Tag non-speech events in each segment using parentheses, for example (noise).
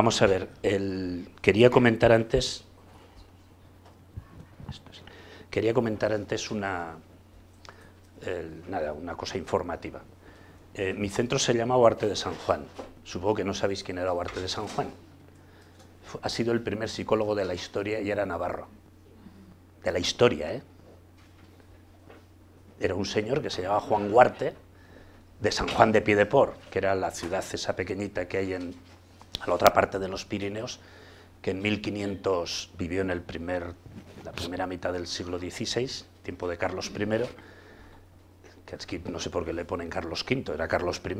Vamos a ver, quería comentar antes. Quería comentar antes una, una cosa informativa. Eh, mi centro se llama Huarte de San Juan. Supongo que no sabéis quién era Huarte de San Juan. Ha sido el primer psicólogo de la historia y era navarro. De la historia, ¿eh? Era un señor que se llamaba Juan Huarte, de San Juan de Piedepor, que era la ciudad esa pequeñita que hay en a la otra parte de los Pirineos, que en 1500 vivió en el primer, la primera mitad del siglo XVI, tiempo de Carlos I, que no sé por qué le ponen Carlos V, era Carlos I,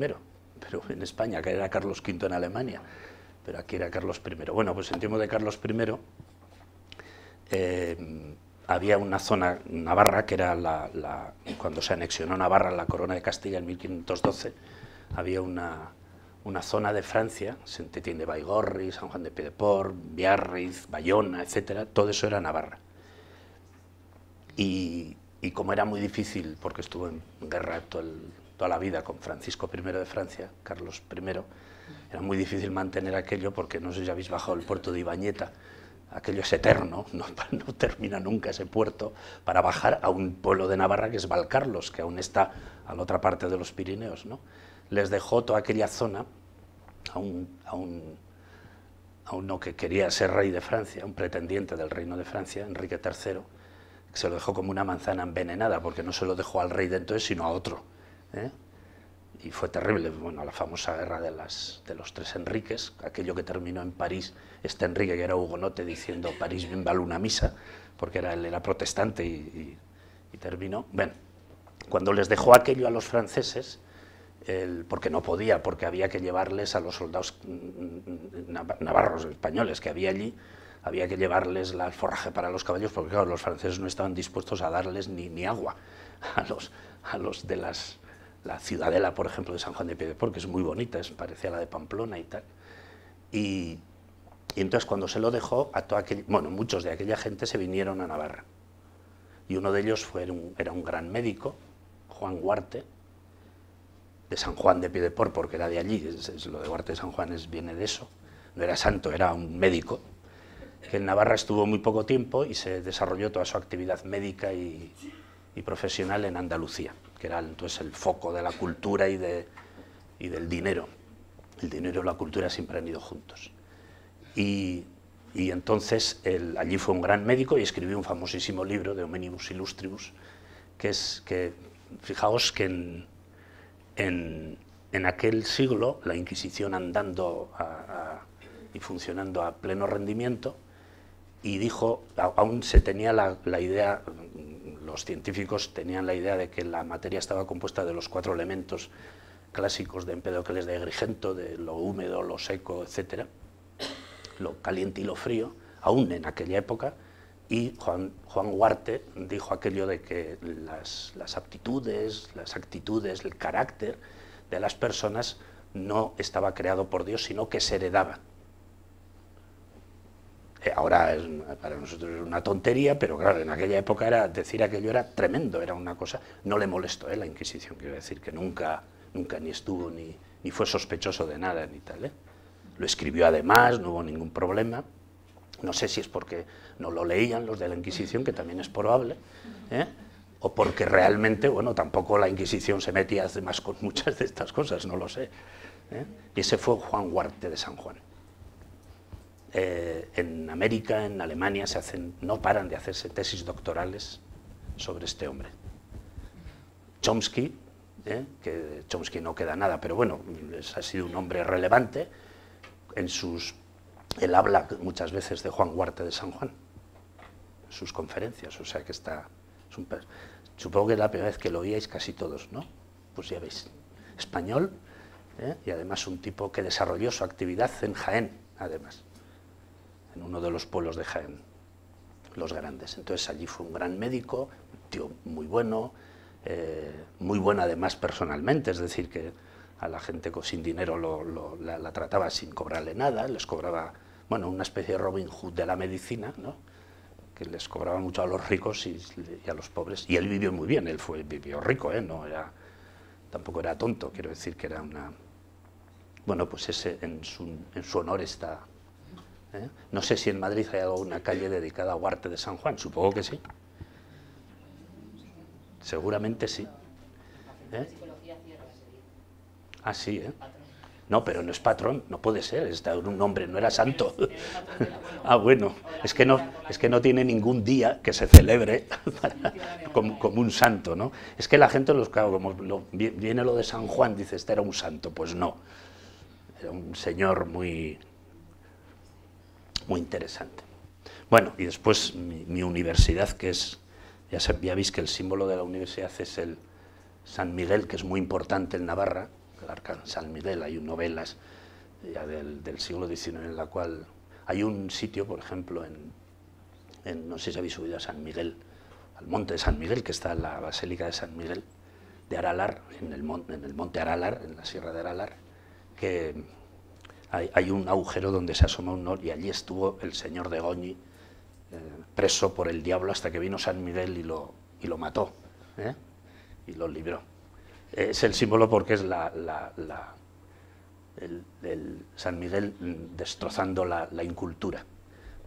pero en España, que era Carlos V en Alemania, pero aquí era Carlos I. Bueno, pues en tiempo de Carlos I eh, había una zona, Navarra, que era la, la, cuando se anexionó Navarra a la corona de Castilla en 1512, había una, una zona de Francia, se entiende Baigorri, San Juan de Piedeport, Biarritz, Bayona, etcétera, todo eso era Navarra. Y, como era muy difícil, porque estuvo en guerra toda la vida con Francisco I de Francia, Carlos I, era muy difícil mantener aquello porque no sé si habéis bajado el puerto de Ibañeta, aquello es eterno, (laughs) no, termina nunca ese puerto para bajar a un pueblo de Navarra que es Valcarlos, que aún está a la otra parte de los Pirineos. ¿no? les dejó toda aquella zona a uno que quería ser rey de Francia, un pretendiente del reino de Francia, Enrique III, que se lo dejó como una manzana envenenada, porque no se lo dejó al rey de entonces, sino a otro. ¿eh? Y fue terrible, bueno, la famosa guerra de, las, de los tres Enriques, aquello que terminó en París, este Enrique que era hugonote diciendo París bien vale una misa, porque era, él era protestante y, y terminó. Bueno, cuando les dejó aquello a los franceses, porque no podía, porque había que llevarles a los soldados mm, mm, mm, navarros, españoles que había allí, había que llevarles el forraje para los caballos, porque los franceses no estaban dispuestos a darles ni, agua (laughs) a los, a los de la ciudadela, por ejemplo, de San Juan de Piedeport, que es muy bonita, es, parecía la de Pamplona y tal. Y, entonces cuando se lo dejó, a aquel, bueno, muchos de aquella gente se vinieron a Navarra. Y uno de ellos fue, era un, era un gran médico, Juan Huarte, de San Juan de Piedeport, porque era de allí, lo de Huarte de San Juan es, viene de eso, no era santo, era un médico, que en Navarra estuvo muy poco tiempo y se desarrolló toda su actividad médica y, profesional en Andalucía, que era entonces el foco de la cultura y, de, del dinero. El dinero y la cultura siempre han ido juntos. Y, entonces allí fue un gran médico y escribió un famosísimo libro de homenibus Illustribus, que es que, fijaos que en, en, aquel siglo, la Inquisición andando y funcionando a pleno rendimiento, y dijo, aún se tenía la, idea, los científicos tenían la idea de que la materia estaba compuesta de los cuatro elementos clásicos de Empedocles de Agrigento, de lo húmedo, lo seco, etcétera, lo caliente y lo frío, aún en aquella época, y Juan, Juan Huarte dijo aquello de que las, aptitudes, las actitudes, el carácter de las personas no estaba creado por Dios, sino que se heredaba. Eh, ahora para nosotros es una tontería, pero claro, en aquella época era decir aquello era tremendo, era una cosa. No le molestó a eh, la Inquisición, quiero decir que nunca, nunca ni estuvo ni, ni fue sospechoso de nada ni tal. Eh. Lo escribió además, no hubo ningún problema. No sé si es porque no lo leían los de la Inquisición, que también es probable, ¿eh? o porque realmente, bueno, tampoco la Inquisición se metía más con muchas de estas cosas, no lo sé. ¿eh? Y ese fue Juan Huarte de San Juan. Eh, en América, en Alemania, se no paran de hacerse tesis doctorales sobre este hombre. Chomsky, que Chomsky no queda nada, pero bueno, ha sido un hombre relevante, en sus él habla muchas veces de Juan Huarte de San Juan, en sus conferencias, o sea que está... supongo que es la primera vez que lo oíais casi todos, ¿no? Pues ya veis, español, ¿eh? y además un tipo que desarrolló su actividad en Jaén, además, en uno de los pueblos de Jaén, los grandes. Entonces allí fue un gran médico, un tío muy bueno, eh, muy bueno además personalmente, es decir, que a la gente sin dinero lo, la, trataba sin cobrarle nada, les cobraba, bueno, una especie de Robin Hood de la medicina, ¿no? que les cobraba mucho a los ricos y, a los pobres. Y él vivió muy bien, él fue, vivió rico, ¿eh? no era, tampoco era tonto, quiero decir que era una... Bueno, pues ese, en, su, en su honor está... ¿eh? No sé si en Madrid hay alguna calle dedicada a Huarte de San Juan, supongo que sí. Seguramente sí. ¿eh? sí, ¿eh? No, pero no es patrón, no puede ser, está un hombre, no era santo. (laughs) ah, bueno, es que, no, es que no tiene ningún día que se celebre (laughs) como, un santo, ¿no? Es que la gente, los, viene lo de San Juan, dice, este era un santo, pues no. Era un señor muy, muy interesante. Bueno, y después mi, universidad, que es, ya, veis que el símbolo de la universidad es el San Miguel, que es muy importante en Navarra, San Miguel, hay novelas eh, del, siglo XIX en la cual hay un sitio, por ejemplo, en, no sé si habéis subido a San Miguel, al monte de San Miguel, que está en la Basílica de San Miguel de Aralar, en el, monte, en el monte Aralar, en la sierra de Aralar, que hay, un agujero donde se asoma un norte y allí estuvo el señor de Goñi, eh, preso por el diablo hasta que vino San Miguel y lo, y lo mató ¿eh? y lo libró. Es el símbolo porque es la, el, San Miguel destrozando la, incultura.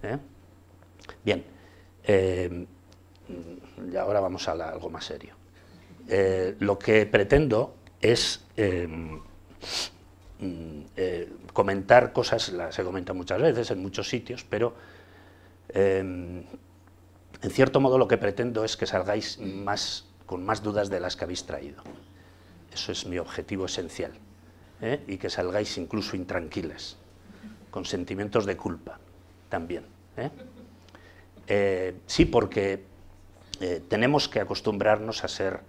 ¿eh? Bien, eh, y ahora vamos a algo más serio. Eh, lo que pretendo es mm, comentar cosas, las he comentado muchas veces en muchos sitios, pero en cierto modo lo que pretendo es que salgáis más, con más dudas de las que habéis traído. Eso es mi objetivo esencial. ¿eh? Y que salgáis incluso intranquiles, con sentimientos de culpa también. ¿eh? Eh, sí, porque tenemos que acostumbrarnos a ser,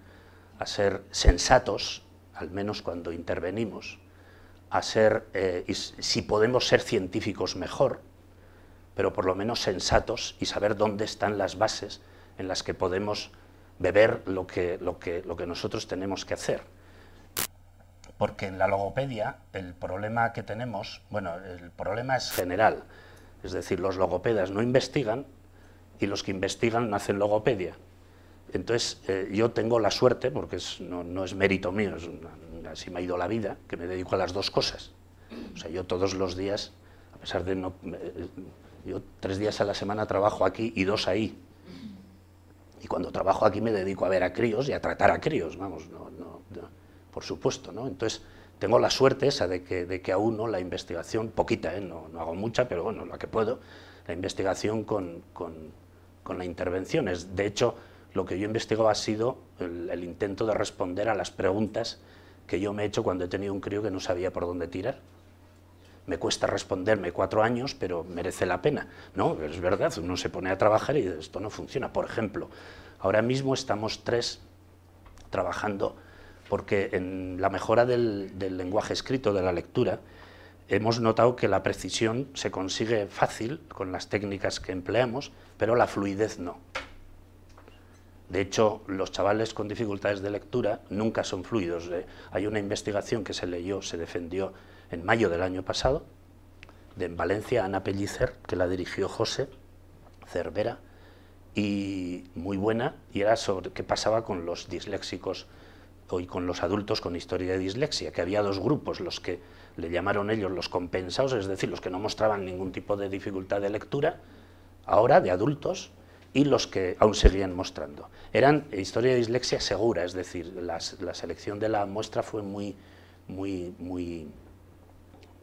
a ser sensatos, al menos cuando intervenimos, a ser, si podemos ser científicos mejor, pero por lo menos sensatos y saber dónde están las bases en las que podemos beber lo que, lo lo que nosotros tenemos que hacer porque en la logopedia el problema que tenemos, bueno, el problema es general, es decir, los logopedas no investigan y los que investigan no hacen logopedia. Entonces, eh, yo tengo la suerte, porque no, es mérito mío, es así me ha ido la vida, que me dedico a las dos cosas. O sea, yo todos los días, a pesar de no... Eh, yo tres días a la semana trabajo aquí y dos ahí. Y cuando trabajo aquí me dedico a ver a críos y a tratar a críos, vamos, no, por supuesto. ¿no? Entonces, tengo la suerte esa de que, a uno la investigación, poquita, ¿eh? no, hago mucha, pero bueno, la que puedo, la investigación con, la intervención. Es, de hecho, lo que yo he investigado ha sido el, intento de responder a las preguntas que yo me he hecho cuando he tenido un crío que no sabía por dónde tirar. Me cuesta responderme cuatro años, pero merece la pena. No, es verdad, uno se pone a trabajar y esto no funciona. Por ejemplo, ahora mismo estamos tres trabajando porque en la mejora del, lenguaje escrito, de la lectura, hemos notado que la precisión se consigue fácil con las técnicas que empleamos, pero la fluidez no. De hecho, los chavales con dificultades de lectura nunca son fluidos. ¿eh? Hay una investigación que se leyó, se defendió en mayo del año pasado, de en Valencia, Ana Pellicer, que la dirigió José Cervera, y muy buena, y era sobre qué pasaba con los disléxicos y con los adultos con historia de dislexia, que había dos grupos, los que le llamaron ellos los compensados, es decir, los que no mostraban ningún tipo de dificultad de lectura, ahora de adultos, y los que aún seguían mostrando. Eran historia de dislexia segura, es decir, la selección de la muestra fue muy, muy, muy,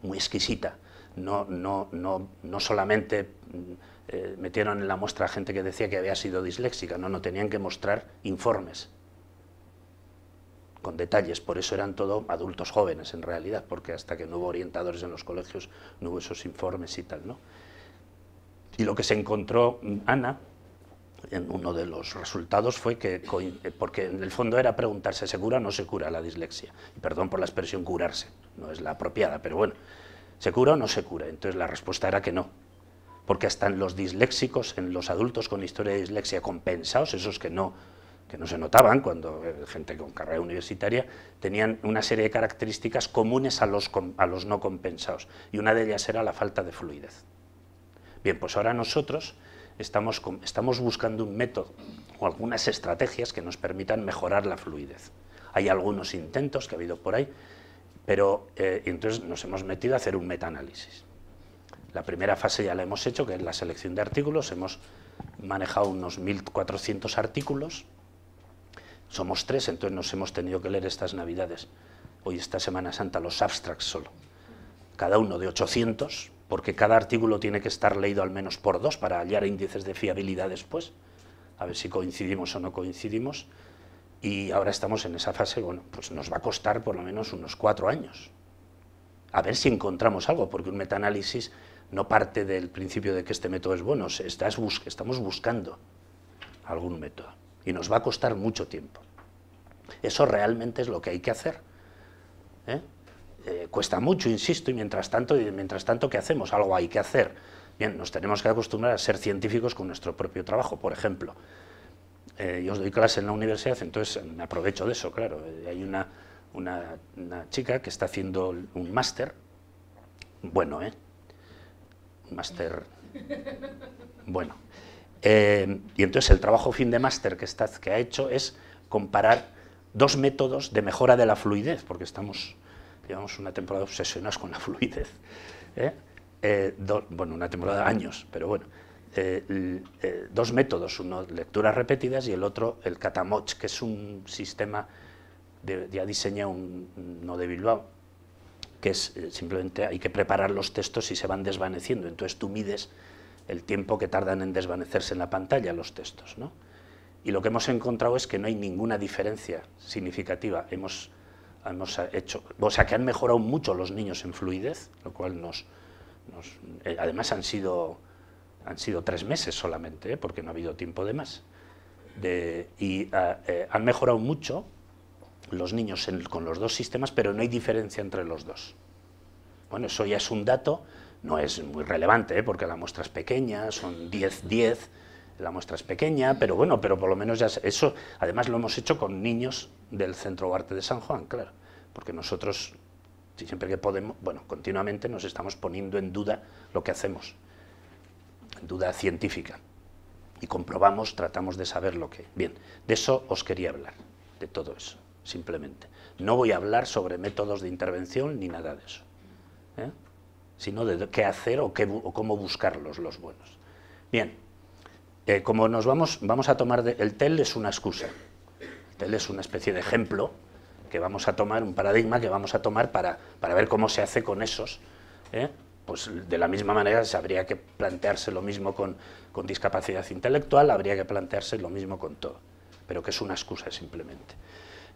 muy exquisita. No, solamente eh, metieron en la muestra gente que decía que había sido disléxica, no, no tenían que mostrar informes con detalles, por eso eran todo adultos jóvenes en realidad, porque hasta que no hubo orientadores en los colegios no hubo esos informes y tal, ¿no? Y lo que se encontró Ana en uno de los resultados fue que, porque en el fondo era preguntarse, ¿se cura o no se cura la dislexia? Y perdón por la expresión curarse, no es la apropiada, pero bueno, ¿se cura o no se cura? Entonces la respuesta era que no, porque hasta en los disléxicos, en los adultos con historia de dislexia compensados, esos que no que no se notaban cuando eh, gente con carrera universitaria, tenían una serie de características comunes a los, no compensados, y una de ellas era la falta de fluidez. Bien, pues ahora nosotros estamos, buscando un método o algunas estrategias que nos permitan mejorar la fluidez. Hay algunos intentos que ha habido por ahí, pero eh, entonces nos hemos metido a hacer un metaanálisis. La primera fase ya la hemos hecho, que es la selección de artículos. Hemos manejado unos 1.400 artículos somos tres, entonces nos hemos tenido que leer estas Navidades. Hoy, esta Semana Santa, los abstracts solo. Cada uno de 800, porque cada artículo tiene que estar leído al menos por dos para hallar índices de fiabilidad después. A ver si coincidimos o no coincidimos. Y ahora estamos en esa fase, bueno, pues nos va a costar por lo menos unos cuatro años. A ver si encontramos algo, porque un metaanálisis no parte del principio de que este método es bueno, estamos buscando algún método y nos va a costar mucho tiempo. Eso realmente es lo que hay que hacer. ¿eh? Eh, cuesta mucho, insisto, y mientras tanto, y mientras tanto, ¿qué hacemos? Algo hay que hacer. Bien, nos tenemos que acostumbrar a ser científicos con nuestro propio trabajo, por ejemplo. Eh, yo os doy clase en la universidad, entonces me aprovecho de eso, claro. hay una, una chica que está haciendo un máster, bueno, ¿eh? Un máster, bueno. Eh, y entonces el trabajo fin de máster que, que ha hecho es comparar dos métodos de mejora de la fluidez, porque estamos, llevamos una temporada obsesionados con la (laughs) fluidez. ¿eh? Eh, bueno, una temporada de años, pero bueno. dos métodos, uno lecturas repetidas y el otro el Catamoch, que es un sistema, de, ya diseñado, un, de Bilbao, que es simplemente hay que preparar los textos y se van desvaneciendo, entonces tú mides el tiempo que tardan en desvanecerse en la pantalla los textos. ¿no? Y lo que hemos encontrado es que no hay ninguna diferencia significativa. Hemos, hemos hecho, o sea, que han mejorado mucho los niños en fluidez, lo cual nos... nos eh, además han sido, han sido tres meses solamente, ¿eh? porque no ha habido tiempo de más. y ah, eh, han mejorado mucho los niños con los dos sistemas, pero no hay diferencia entre los dos. Bueno, eso ya es un dato no es muy relevante, ¿eh? porque la muestra es pequeña, son 10, 10, la muestra es pequeña, pero bueno, pero por lo menos ya eso, además lo hemos hecho con niños del Centro Arte de San Juan, claro, porque nosotros siempre que podemos, bueno, continuamente nos estamos poniendo en duda lo que hacemos, en duda científica, y comprobamos, tratamos de saber lo que... Bien, de eso os quería hablar, de todo eso, simplemente. No voy a hablar sobre métodos de intervención ni nada de eso. ¿eh? sino de qué hacer o, cómo buscarlos los buenos. Bien, eh, como nos vamos, vamos a tomar, el TEL es una excusa, el TEL es una especie de ejemplo que vamos a tomar, un paradigma que vamos a tomar para, para ver cómo se hace con esos, ¿eh? pues de la misma manera habría que plantearse lo mismo con, discapacidad intelectual, habría que plantearse lo mismo con todo, pero que es una excusa simplemente.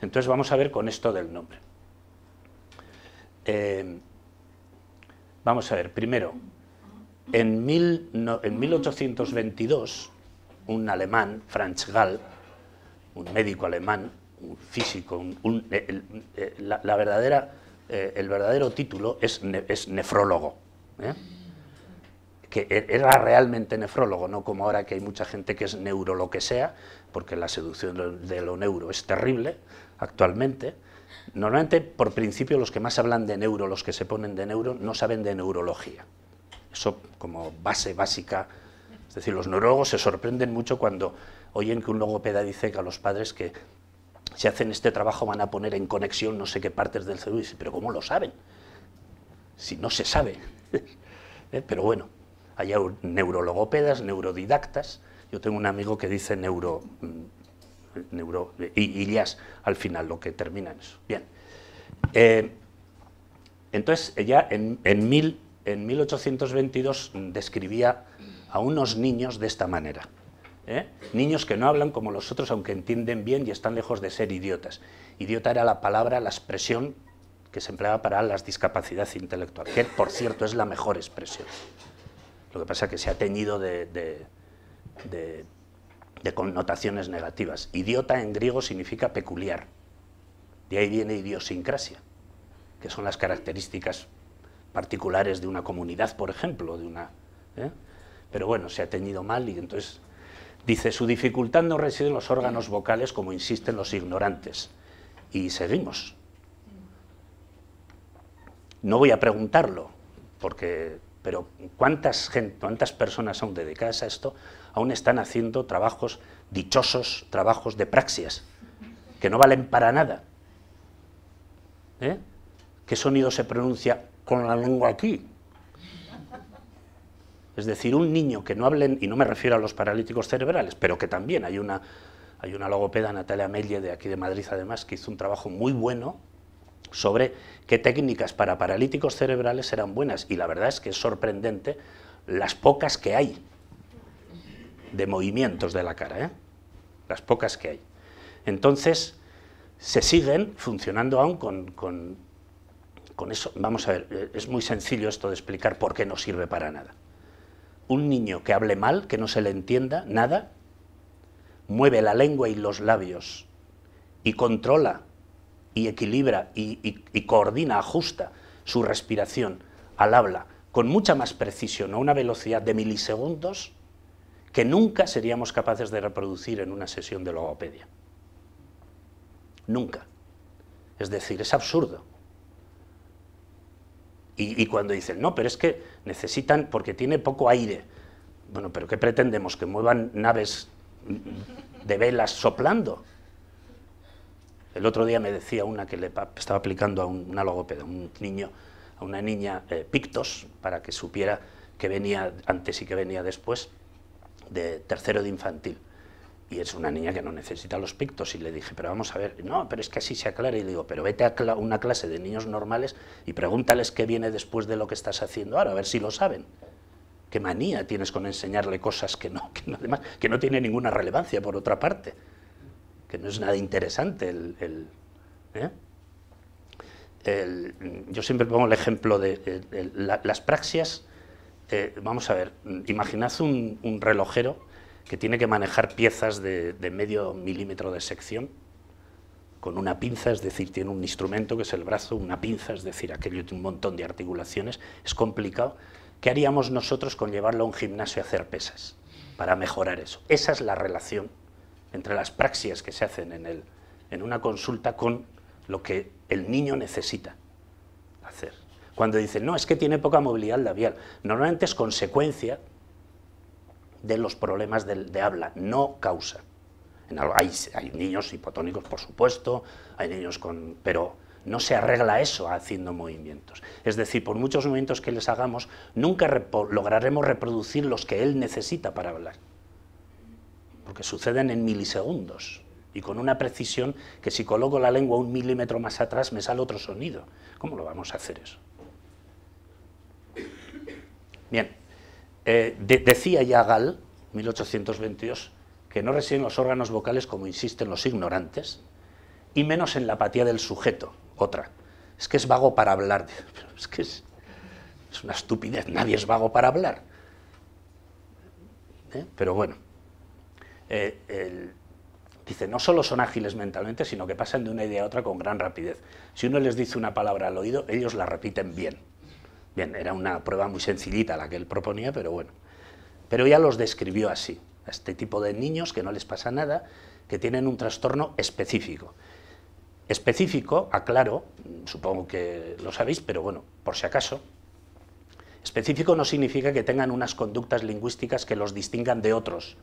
Entonces vamos a ver con esto del nombre. Eh, Vamos a ver, primero, en, 1822, un alemán, Franz Gall, un médico alemán, un físico, eh, el, eh, la, verdadera, eh, el verdadero título es, es nefrólogo, que e, era realmente nefrólogo, no como ahora que hay mucha gente que es neuro lo que sea, porque la seducción de lo neuro es terrible actualmente, Normalmente, por principio, los que más hablan de neuro, los que se ponen de neuro, no saben de neurología. Eso como base básica. Es decir, los neurólogos se sorprenden mucho cuando oyen que un logopeda dice que a los padres que si hacen este trabajo van a poner en conexión no sé qué partes del cerebro. Y dicen, pero ¿cómo lo saben? Si no se sabe. (laughs) ¿Eh? Pero bueno, hay neurologopedas, neurodidactas. Yo tengo un amigo que dice neuro mm, neuro, y, al final lo que termina en eso. Bien. Eh, entonces, ella en, en 1822 describía a unos niños de esta manera. ¿eh? Niños que no hablan como los otros, aunque entienden bien y están lejos de ser idiotas. Idiota era la palabra, la expresión que se empleaba para las discapacidades intelectuales, que por cierto es la mejor expresión. Lo que pasa es que se ha teñido de de connotaciones negativas. Idiota en griego significa peculiar. De ahí viene idiosincrasia, que son las características particulares de una comunidad, por ejemplo, de una... ¿eh? Pero bueno, se ha teñido mal y entonces dice, su dificultad no reside en los órganos vocales como insisten los ignorantes. Y seguimos. No voy a preguntarlo, porque, pero ¿cuántas, gente, cuántas personas son dedicadas a esto? aún están haciendo trabajos dichosos, trabajos de praxias, que no valen para nada. ¿Eh? ¿Qué sonido se pronuncia con la lengua aquí? Es decir, un niño que no hablen, y no me refiero a los paralíticos cerebrales, pero que también hay una, hay una logopeda, Natalia Melle, de aquí de Madrid además, que hizo un trabajo muy bueno sobre qué técnicas para paralíticos cerebrales eran buenas. Y la verdad es que es sorprendente las pocas que hay de movimientos de la cara, ¿eh? las pocas que hay. Entonces, se siguen funcionando aún con, con, eso. Vamos a ver, eh, es muy sencillo esto de explicar por qué no sirve para nada. Un niño que hable mal, que no se le entienda nada, mueve la lengua y los labios y controla y equilibra y, coordina, ajusta su respiración al habla con mucha más precisión, a una velocidad de milisegundos, que nunca seríamos capaces de reproducir en una sesión de logopedia. Nunca. Es decir, es absurdo. Y, cuando dicen, no, pero es que necesitan, porque tiene poco aire. Bueno, pero ¿qué pretendemos? ¿Que muevan naves de velas soplando? El otro día me decía una que le estaba aplicando a un, una logopeda, un niño, a una niña eh, pictos, para que supiera que venía antes y que venía después de tercero de infantil. Y es una niña que no necesita los pictos. Y le dije, pero vamos a ver, no, pero es que así se aclara. Y le digo, pero vete a una clase de niños normales y pregúntales qué viene después de lo que estás haciendo ahora, a ver si lo saben. ¿Qué manía tienes con enseñarle cosas que no, que no, tiene ninguna relevancia, por otra parte? Que no es nada interesante el... ¿eh? yo siempre pongo el ejemplo de eh, las praxias eh, vamos a ver, imaginad un, relojero que tiene que manejar piezas de, medio milímetro de sección con una pinza, es decir, tiene un instrumento que es el brazo, una pinza, es decir, aquello tiene un montón de articulaciones, es complicado. ¿Qué haríamos nosotros con llevarlo a un gimnasio a hacer pesas para mejorar eso? Esa es la relación entre las praxias que se hacen en, el, en una consulta con lo que el niño necesita. Cuando dicen, no, es que tiene poca movilidad labial, normalmente es consecuencia de los problemas de, habla, no causa. hay, niños hipotónicos, por supuesto, hay niños con... pero no se arregla eso haciendo movimientos. Es decir, por muchos movimientos que les hagamos, nunca lograremos reproducir los que él necesita para hablar. Porque suceden en milisegundos y con una precisión que si coloco la lengua un milímetro más atrás me sale otro sonido. ¿Cómo lo vamos a hacer eso? Bien, eh, decía ya Gall, 1822, que no residen los órganos vocales como insisten los ignorantes, y menos en la apatía del sujeto, otra. Es que es vago para hablar, (laughs) es que es, una estupidez, nadie es vago para hablar. ¿Eh? Pero bueno, eh, dice, no solo son ágiles mentalmente, sino que pasan de una idea a otra con gran rapidez. Si uno les dice una palabra al oído, ellos la repiten bien. Bien, era una prueba muy sencillita la que él proponía, pero bueno. Pero ya los describió así, a este tipo de niños que no les pasa nada, que tienen un trastorno específico. Específico, aclaro, supongo que lo sabéis, pero bueno, por si acaso, específico no significa que tengan unas conductas lingüísticas que los distingan de otros,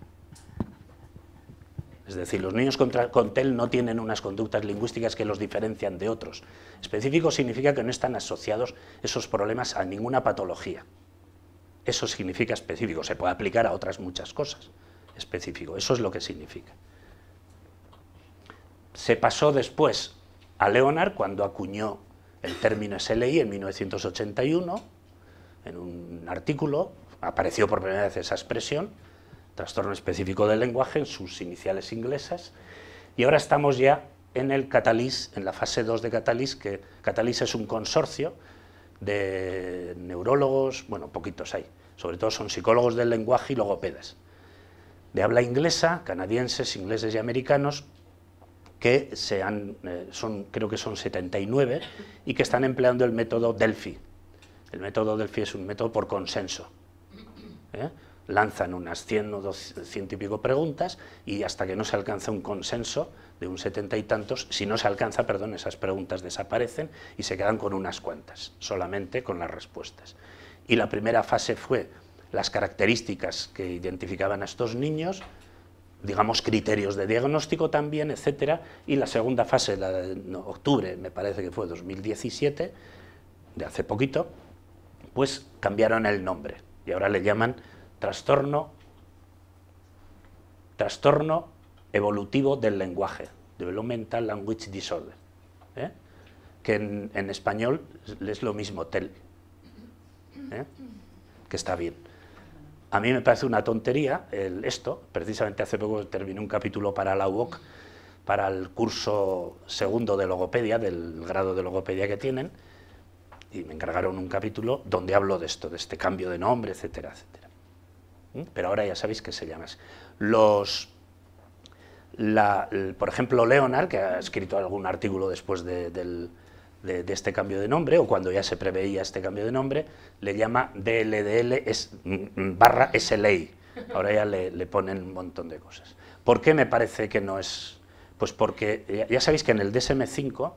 es decir, los niños con TEL no tienen unas conductas lingüísticas que los diferencian de otros. Específico significa que no están asociados esos problemas a ninguna patología. Eso significa específico, se puede aplicar a otras muchas cosas. Específico, eso es lo que significa. Se pasó después a Leonard cuando acuñó el término SLI en 1981, en un artículo, apareció por primera vez esa expresión, trastorno específico del lenguaje, en sus iniciales inglesas, y ahora estamos ya en el Catalyst, en la fase 2 de Catalyst, que Catalyst es un consorcio de neurólogos, bueno, poquitos hay, sobre todo son psicólogos del lenguaje y logopedas, de habla inglesa, canadienses, ingleses y americanos, que se han, eh, son, creo que son 79, y que están empleando el método Delphi. El método Delphi es un método por consenso. ¿eh? lanzan unas 100 o 200 y pico preguntas y hasta que no se alcanza un consenso de un setenta y tantos, si no se alcanza, perdón, esas preguntas desaparecen y se quedan con unas cuantas, solamente con las respuestas. Y la primera fase fue las características que identificaban a estos niños, digamos criterios de diagnóstico también, etcétera, y la segunda fase, la de octubre, me parece que fue 2017, de hace poquito, pues cambiaron el nombre y ahora le llaman trastorno, trastorno evolutivo del lenguaje, Developmental Language Disorder, ¿eh? que en, español es lo mismo, TEL, ¿eh? que está bien. A mí me parece una tontería esto, precisamente hace poco terminé un capítulo para la UOC, para el curso segundo de logopedia, del grado de logopedia que tienen, y me encargaron un capítulo donde hablo de esto, de este cambio de nombre, etcétera, etcétera pero ahora ya sabéis que se llama Los, la, por ejemplo, Leonard, que ha escrito algún artículo después de, este cambio de nombre, o cuando ya se preveía este cambio de nombre, le llama DLDL es, barra SLA. Ahora ya le, ponen un montón de cosas. ¿Por qué me parece que no es...? Pues porque ya sabéis que en el DSM-5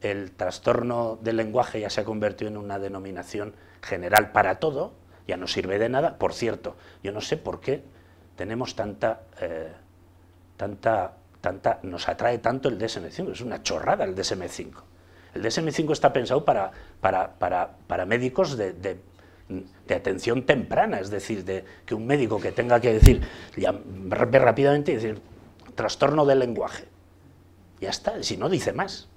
el trastorno del lenguaje ya se ha convertido en una denominación general para todo, ya no sirve de nada. Por cierto, yo no sé por qué tenemos tanta, eh, tanta, tanta, nos atrae tanto el DSM5, es una chorrada el DSM5. El DSM5 está pensado para, para, para, para médicos de, de, atención temprana, es decir, de que un médico que tenga que decir ya, rápidamente y decir trastorno del lenguaje. Ya está, si no dice más.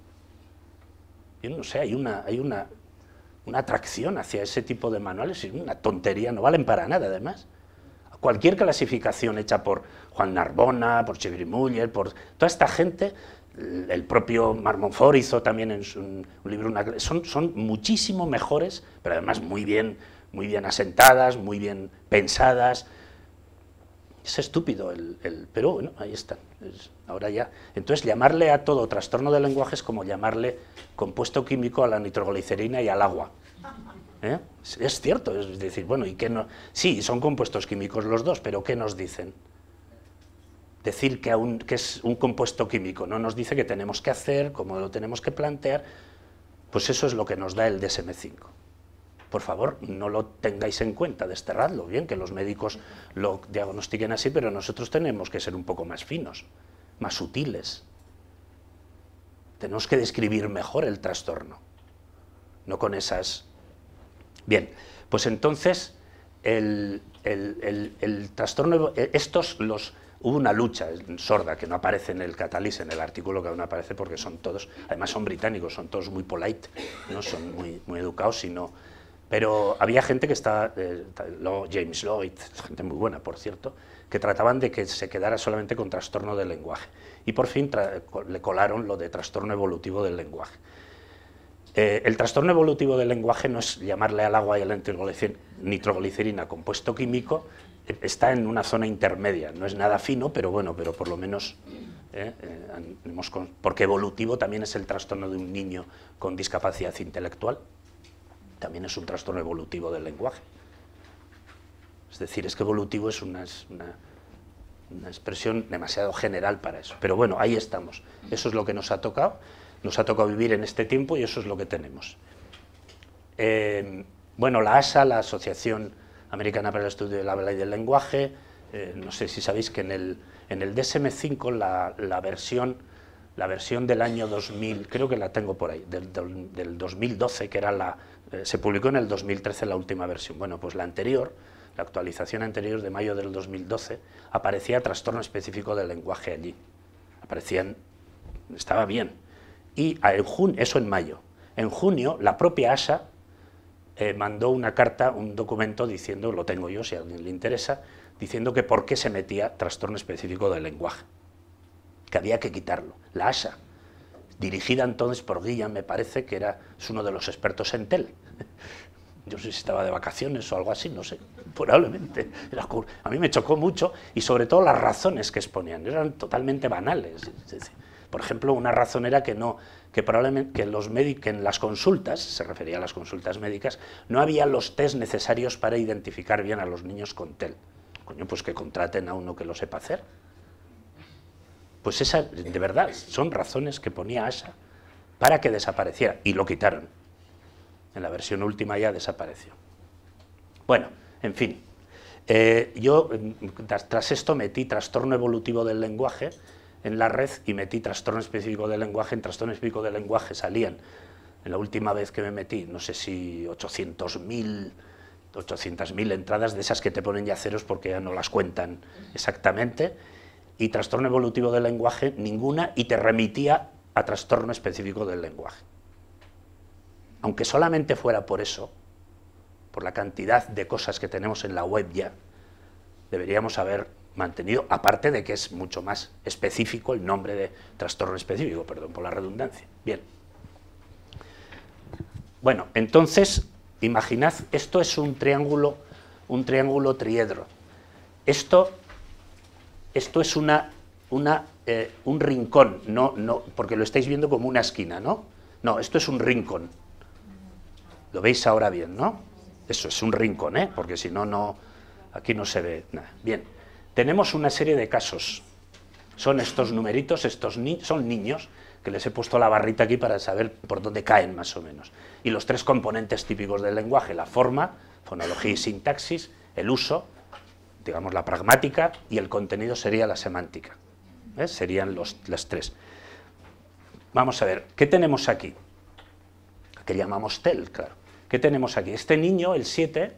Yo no sé, hay una, hay una una atracción hacia ese tipo de manuales es una tontería, no valen para nada además. Cualquier clasificación hecha por Juan Narbona, por Muller, por toda esta gente, el propio Marmonfor hizo también en su, un libro, una, son, son muchísimo mejores, pero además muy bien, muy bien asentadas, muy bien pensadas, es estúpido, el, el pero bueno, ahí está. ahora ya. Entonces, llamarle a todo trastorno de lenguaje es como llamarle compuesto químico a la nitroglicerina y al agua. ¿Eh? Es, cierto, es decir, bueno, ¿y qué no? Sí, son compuestos químicos los dos, pero ¿qué nos dicen? Decir que, un, que es un compuesto químico, no nos dice qué tenemos que hacer, cómo lo tenemos que plantear, pues eso es lo que nos da el DSM-5 por favor, no lo tengáis en cuenta, desterradlo. Bien, que los médicos lo diagnostiquen así, pero nosotros tenemos que ser un poco más finos, más sutiles. Tenemos que describir mejor el trastorno, no con esas... Bien, pues entonces el, trastorno, e, estos los hubo una lucha sorda que no aparece en el Catalyst, en el artículo que aún aparece porque son todos, además son británicos, son todos muy polite, no son muy, muy educados, sino pero había gente que estaba, eh, James Lloyd, gente muy buena, por cierto, que trataban de que se quedara solamente con trastorno del lenguaje. Y por fin le colaron lo de trastorno evolutivo del lenguaje. Eh, el trastorno evolutivo del lenguaje no es llamarle al agua y al nitroglicerina compuesto químico, está en una zona intermedia, no es nada fino, pero bueno, pero por lo menos eh, porque evolutivo también es el trastorno de un niño con discapacidad intelectual, también es un trastorno evolutivo del lenguaje. Es decir, es que evolutivo es una, expresión demasiado general para eso. Pero bueno, ahí estamos. Eso es lo que nos ha tocado. Nos ha tocado vivir en este tiempo y eso es lo que tenemos. Em, bueno, la ASA, la Asociación Americana para el Estudio de la Habla y del Lenguaje, eh, no sé si sabéis que en el, en DSM-5 la, la versión la versión del año 2000, creo que la tengo por ahí, del, 2012, que era la, eh, se publicó en el 2013 la última versión. Bueno, pues la anterior, la actualización anterior de mayo del 2012, aparecía trastorno específico del lenguaje allí. Aparecían, estaba bien. Y en eso en mayo. En junio, la propia ASA eh, mandó una carta, un documento diciendo, lo tengo yo si a alguien le interesa, diciendo que por qué se metía trastorno específico del lenguaje que había que quitarlo, la ASA, dirigida entonces por Guilla, me parece que era es uno de los expertos en TEL. (laughs) Yo sé si estaba de vacaciones o algo así, no sé, probablemente. A mí me chocó mucho y sobre todo las razones que exponían, eran totalmente banales. Por ejemplo, una razón era que no, que probablemente que los que en las consultas, se refería a las consultas médicas, no había los test necesarios para identificar bien a los niños con TEL. Coño, pues que contraten a uno que lo sepa hacer. Pues esa, de verdad, son razones que ponía Asha para que desapareciera, y lo quitaron. En la versión última ya desapareció. Bueno, en fin, eh, yo mm, tras esto metí trastorno evolutivo del lenguaje en la red y metí trastorno específico del lenguaje, en trastorno específico del lenguaje salían, en la última vez que me metí, no sé si 800.000 800.000 entradas de esas que te ponen ya ceros porque ya no las cuentan exactamente, y trastorno evolutivo del lenguaje ninguna y te remitía a trastorno específico del lenguaje. Aunque solamente fuera por eso, por la cantidad de cosas que tenemos en la web ya, deberíamos haber mantenido, aparte de que es mucho más específico el nombre de trastorno específico, perdón por la redundancia. Bien. Bueno, entonces, imaginad, esto es un triángulo, un triángulo triedro. Esto esto es una, una, eh, un rincón, no, no, porque lo estáis viendo como una esquina, ¿no? No, esto es un rincón. Lo veis ahora bien, ¿no? Eso es un rincón, ¿eh? Porque si no, no, aquí no se ve nada. Bien, tenemos una serie de casos. Son estos numeritos, estos son niños, que les he puesto la barrita aquí para saber por dónde caen más o menos. Y los tres componentes típicos del lenguaje, la forma, fonología y sintaxis, el uso digamos, la pragmática y el contenido sería la semántica. ¿eh? Serían las tres. Vamos a ver, ¿qué tenemos aquí? Que llamamos TEL, claro. ¿Qué tenemos aquí? Este niño, el 7,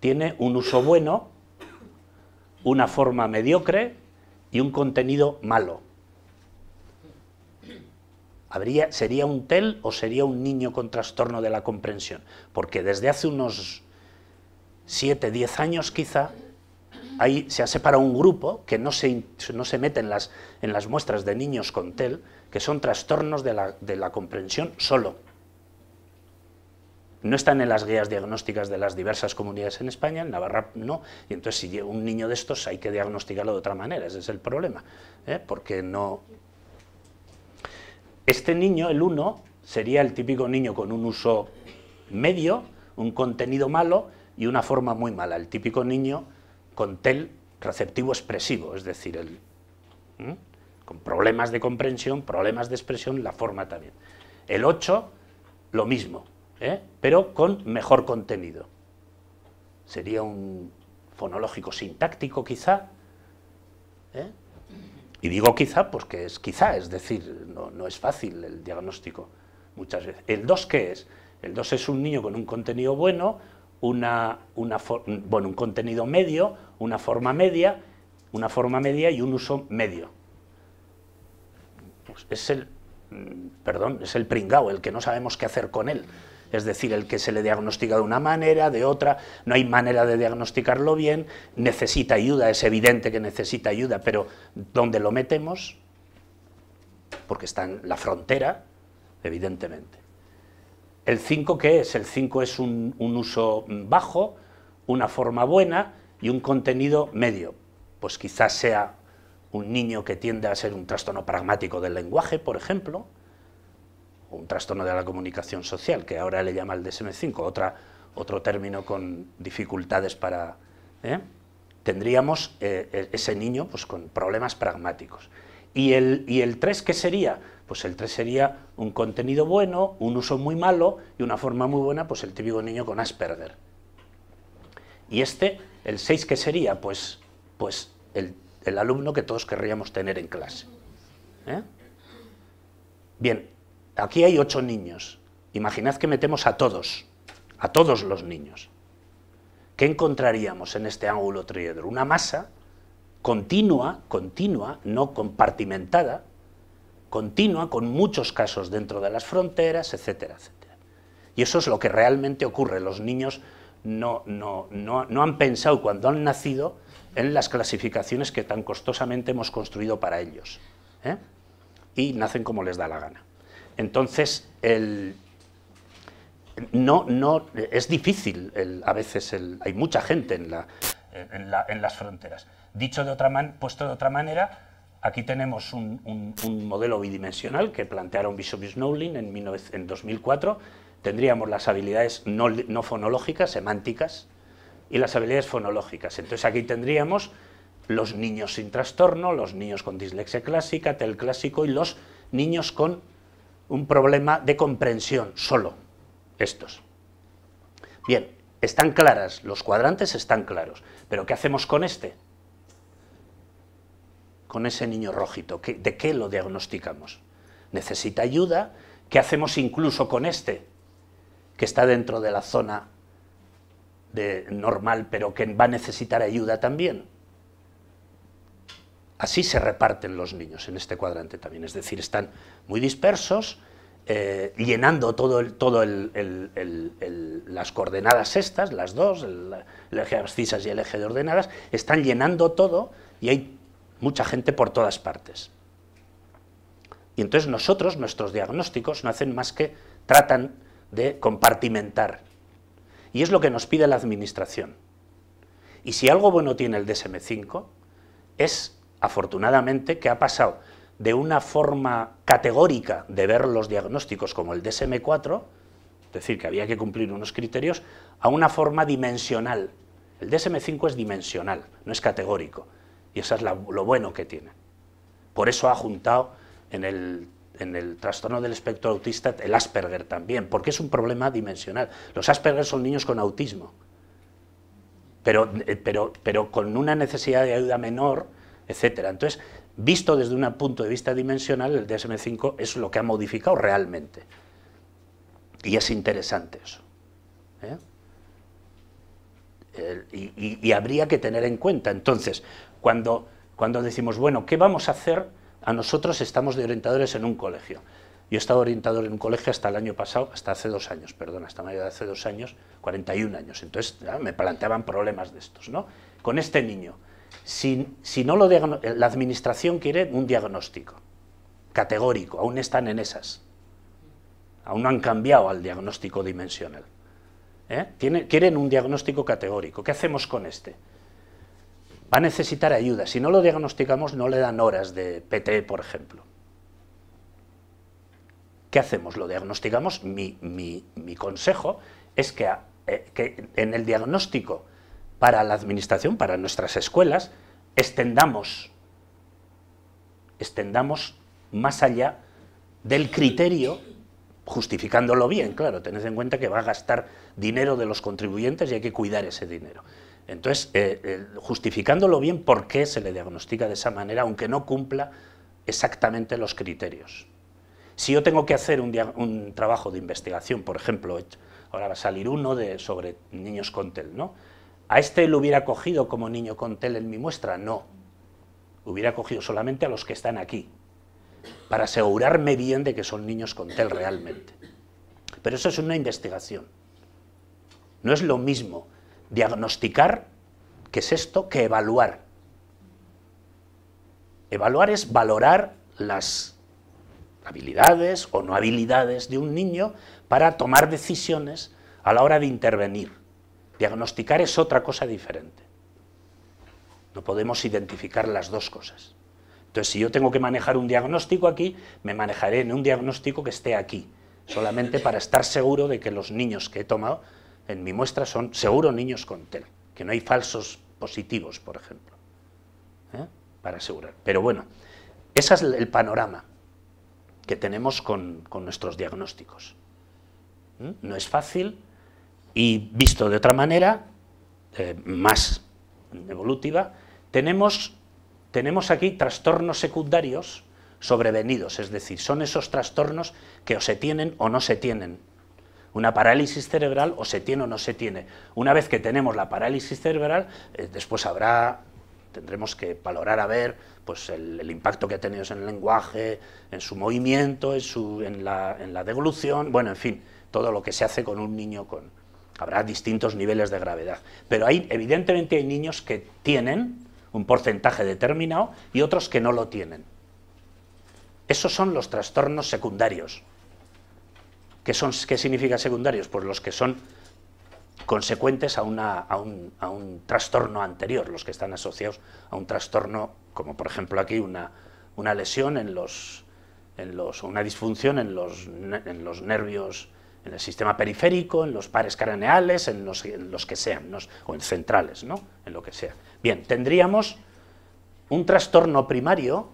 tiene un uso bueno, una forma mediocre y un contenido malo. Habría, ¿Sería un TEL o sería un niño con trastorno de la comprensión? Porque desde hace unos 7, 10 años quizá, Ahí se ha separado un grupo que no se, no mete en las, muestras de niños con TEL, que son trastornos de la, comprensión solo. No están en las guías diagnósticas de las diversas comunidades en España, en Navarra no, y entonces si llega un niño de estos hay que diagnosticarlo de otra manera, ese es el problema, ¿eh? porque no... Este niño, el 1, sería el típico niño con un uso medio, un contenido malo y una forma muy mala, el típico niño con TEL receptivo expresivo, es decir, el, con problemas de comprensión, problemas de expresión, la forma también. El 8, lo mismo, ¿eh? pero con mejor contenido. Sería un fonológico sintáctico quizá, ¿eh? y digo quizá, pues que es quizá, es decir, no, no es fácil el diagnóstico muchas veces. ¿El 2 qué es? El 2 es un niño con un contenido bueno, una, una bueno, un contenido medio, una forma media, una forma media y un uso medio. Pues es el, mm, perdón, es el pringao, el que no sabemos qué hacer con él. Es decir, el que se le diagnostica de una manera, de otra, no hay manera de diagnosticarlo bien, necesita ayuda, es evidente que necesita ayuda, pero ¿dónde lo metemos? Porque está en la frontera, evidentemente. ¿El 5 qué es? El 5 es un, uso bajo, una forma buena y un contenido medio. Pues quizás sea un niño que tiende a ser un trastorno pragmático del lenguaje, por ejemplo, o un trastorno de la comunicación social, que ahora le llama el DSM-5, otro término con dificultades para... ¿eh? Tendríamos eh, e, ese niño pues, con problemas pragmáticos. ¿Y el, y el 3 qué sería? Pues el 3 sería un contenido bueno, un uso muy malo y una forma muy buena, pues el típico niño con Asperger. Y este, el 6, ¿qué sería? Pues, pues el, alumno que todos querríamos tener en clase. ¿eh? Bien, aquí hay ocho niños. Imaginad que metemos a todos, a todos los niños. ¿Qué encontraríamos en este ángulo triedro? Una masa continua, continua, no compartimentada, continua, con muchos casos dentro de las fronteras, etcétera, etcétera. Y eso es lo que realmente ocurre. Los niños no, no, no, no han pensado cuando han nacido en las clasificaciones que tan costosamente hemos construido para ellos. ¿eh? Y nacen como les da la gana. Entonces, no, no, es difícil, a veces hay mucha gente en, la, en, las fronteras. Dicho de otra puesto de otra manera, Aquí tenemos un, modelo bidimensional que plantearon Bishop y en, 2004. Tendríamos las habilidades no, no fonológicas, semánticas, y las habilidades fonológicas. Entonces aquí tendríamos los niños sin trastorno, los niños con dislexia clásica, TEL clásico y los niños con un problema de comprensión solo, estos. Bien, están claras, los cuadrantes están claros, pero ¿qué hacemos con este? con ese niño rojito? ¿De qué lo diagnosticamos? ¿Necesita ayuda? ¿Qué hacemos incluso con este, que está dentro de la zona de normal, pero que va a necesitar ayuda también? Así se reparten los niños en este cuadrante también, es decir, están muy dispersos, eh, llenando todo, el, todo las coordenadas estas, las dos, el, eje de abscisas y el eje de ordenadas, están llenando todo y hay mucha gente por todas partes. Y entonces nosotros, nuestros diagnósticos, no hacen más que tratan de compartimentar. Y es lo que nos pide la administración. Y si algo bueno tiene el DSM5, es, afortunadamente, que ha pasado de una forma categórica de ver los diagnósticos como el DSM4, es decir, que había que cumplir unos criterios, a una forma dimensional. El DSM5 es dimensional, no es categórico. Y eso es lo bueno que tiene. Por eso ha juntado en el, trastorno del espectro autista el Asperger también, porque es un problema dimensional. Los Asperger son niños con autismo, pero, eh, pero, pero con una necesidad de ayuda menor, etcétera. Entonces, visto desde un punto de vista dimensional, el DSM-5 es lo que ha modificado realmente. Y es interesante eso. ¿eh? y habría que tener en cuenta, entonces, cuando, decimos, bueno, ¿qué vamos a hacer? A nosotros estamos de orientadores en un colegio. Yo he estado orientador en un colegio hasta el año pasado, hasta hace dos años, perdón, hasta mayo de hace dos años, 41 años. Entonces me planteaban problemas de estos, ¿no? Con este niño, si, no lo eh, la administración quiere un diagnóstico categórico, aún están en esas, aún no han cambiado al diagnóstico dimensional. ¿eh? quieren un diagnóstico categórico. ¿Qué hacemos con este? va a necesitar ayuda. Si no lo diagnosticamos, no le dan horas de PT, por ejemplo. ¿Qué hacemos? Lo diagnosticamos. Mi, consejo es que, eh, que en el diagnóstico para la administración, para nuestras escuelas, extendamos, extendamos más allá del criterio, justificándolo bien, claro, tened en cuenta que va a gastar dinero de los contribuyentes y hay que cuidar ese dinero. Entonces, eh, eh, justificándolo bien, ¿por qué se le diagnostica de esa manera, aunque no cumpla exactamente los criterios? Si yo tengo que hacer un, trabajo de investigación, por ejemplo, ahora va a salir uno sobre niños con TEL, ¿no? ¿A este lo hubiera cogido como niño con TEL en mi muestra? No. Hubiera cogido solamente a los que están aquí, para asegurarme bien de que son niños con TEL realmente. Pero eso es una investigación. No es lo mismo diagnosticar, ¿qué es esto? Que evaluar. Evaluar es valorar las habilidades o no habilidades de un niño para tomar decisiones a la hora de intervenir. Diagnosticar es otra cosa diferente. No podemos identificar las dos cosas. Entonces, si yo tengo que manejar un diagnóstico aquí, me manejaré en un diagnóstico que esté aquí, solamente para estar seguro de que los niños que he tomado en mi muestra son seguro niños con TEL, que no hay falsos positivos, por ejemplo, ¿eh? para asegurar. Pero bueno, ese es el panorama que tenemos con, nuestros diagnósticos. ¿eh? No es fácil y visto de otra manera, eh, más evolutiva, tenemos, tenemos aquí trastornos secundarios sobrevenidos, es decir, son esos trastornos que o se tienen o no se tienen una parálisis cerebral o se tiene o no se tiene. Una vez que tenemos la parálisis cerebral, eh, después habrá tendremos que valorar a ver pues el, impacto que ha tenido en el lenguaje, en su movimiento, en, en, la, en, la, deglución, bueno, en fin, todo lo que se hace con un niño con... Habrá distintos niveles de gravedad, pero hay, evidentemente hay niños que tienen un porcentaje determinado y otros que no lo tienen. Esos son los trastornos secundarios. ¿Qué, son, ¿Qué significa secundarios? Pues los que son consecuentes a, a, un, trastorno anterior, los que están asociados a un trastorno, como por ejemplo aquí una, una lesión en los, en los, una disfunción en los, nervios, en el sistema periférico, en los pares craneales, en los, en los que sean, o en centrales, ¿no? en lo que sea. Bien, tendríamos un trastorno primario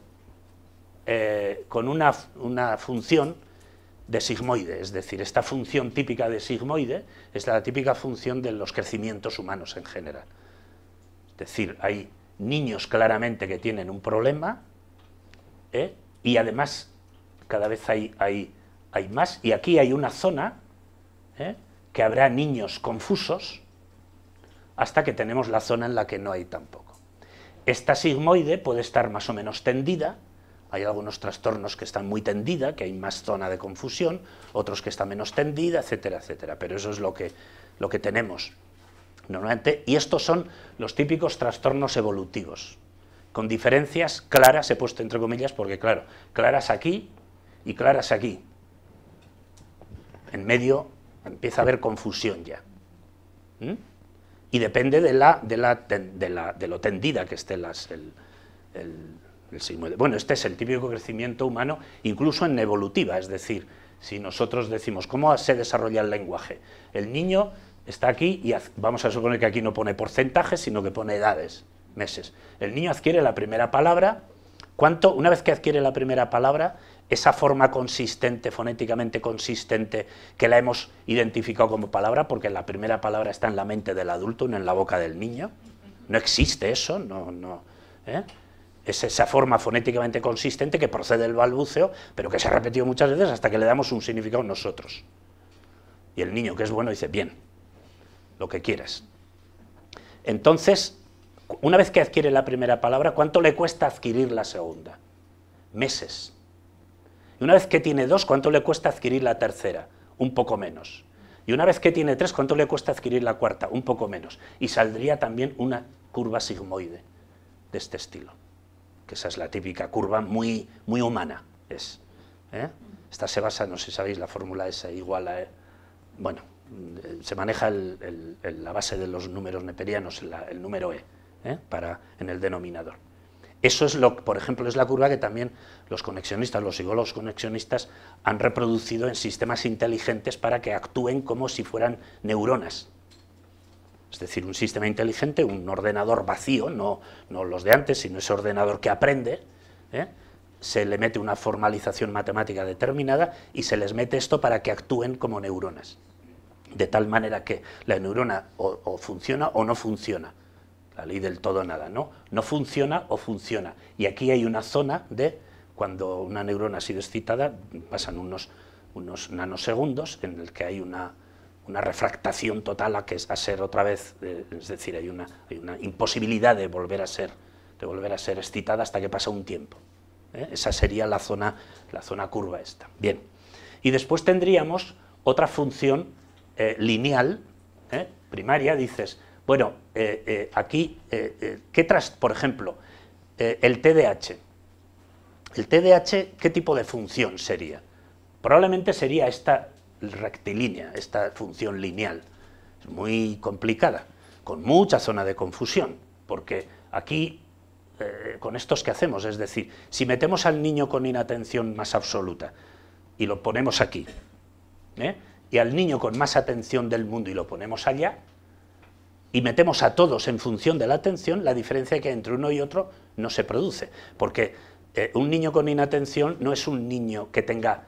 eh, con una, una función de sigmoide, es decir, esta función típica de sigmoide es la típica función de los crecimientos humanos en general. Es decir, hay niños claramente que tienen un problema ¿eh? y además cada vez hay, hay, hay, más y aquí hay una zona ¿eh? que habrá niños confusos hasta que tenemos la zona en la que no hay tampoco. Esta sigmoide puede estar más o menos tendida, hay algunos trastornos que están muy tendida, que hay más zona de confusión, otros que están menos tendida, etcétera, etcétera. Pero eso es lo que, lo que tenemos normalmente. Y estos son los típicos trastornos evolutivos, con diferencias claras, he puesto entre comillas, porque claro, claras aquí y claras aquí. En medio empieza a haber confusión ya. ¿Mm? Y depende de, la, de, la, de, la, de, lo tendida que esté las, el bueno, este es el típico crecimiento humano, incluso en evolutiva, es decir, si nosotros decimos cómo se desarrolla el lenguaje, el niño está aquí y vamos a suponer que aquí no pone porcentajes, sino que pone edades, meses. El niño adquiere la primera palabra, ¿cuánto? Una vez que adquiere la primera palabra, esa forma consistente, fonéticamente consistente, que la hemos identificado como palabra, porque la primera palabra está en la mente del adulto, no en la boca del niño. No existe eso, no, no. ¿eh? es esa forma fonéticamente consistente que procede del balbuceo, pero que se ha repetido muchas veces hasta que le damos un significado nosotros. Y el niño que es bueno dice, bien, lo que quieras. Entonces, una vez que adquiere la primera palabra, ¿cuánto le cuesta adquirir la segunda? Meses. Y una vez que tiene dos, ¿cuánto le cuesta adquirir la tercera? Un poco menos. Y una vez que tiene tres, ¿cuánto le cuesta adquirir la cuarta? Un poco menos. Y saldría también una curva sigmoide de este estilo que esa es la típica curva muy, muy humana. Es, ¿eh? Esta se basa, no sé si sabéis, la fórmula es igual a... Bueno, se maneja la base de los números neperianos, el, número E, ¿eh? para, en el denominador. Eso es lo, por ejemplo, es la curva que también los conexionistas, los psicólogos conexionistas han reproducido en sistemas inteligentes para que actúen como si fueran neuronas, es decir, un sistema inteligente, un ordenador vacío, no, no los de antes, sino ese ordenador que aprende, ¿eh? se le mete una formalización matemática determinada y se les mete esto para que actúen como neuronas. De tal manera que la neurona o, funciona o no funciona. La ley del todo nada, ¿no? No funciona o funciona. Y aquí hay una zona de, cuando una neurona ha sido excitada, pasan unos, unos nanosegundos en el que hay una una refractación total a, que, a ser otra vez, eh, es decir, hay una, imposibilidad de volver a ser, de volver a ser excitada hasta que pasa un tiempo. ¿eh? Esa sería la zona, la zona curva esta. Bien. Y después tendríamos otra función eh, lineal, primaria, dices, bueno, aquí, ¿qué tras, por ejemplo, el TDH. ¿El TDH, qué tipo de función sería? Probablemente sería esta rectilínea, esta función lineal. Es muy complicada, con mucha zona de confusión, porque aquí, eh, con estos que hacemos, es decir, si metemos al niño con inatención más absoluta y lo ponemos aquí, ¿eh? y al niño con más atención del mundo y lo ponemos allá, y metemos a todos en función de la atención, la diferencia que entre uno y otro no se produce, porque eh, un niño con inatención no es un niño que tenga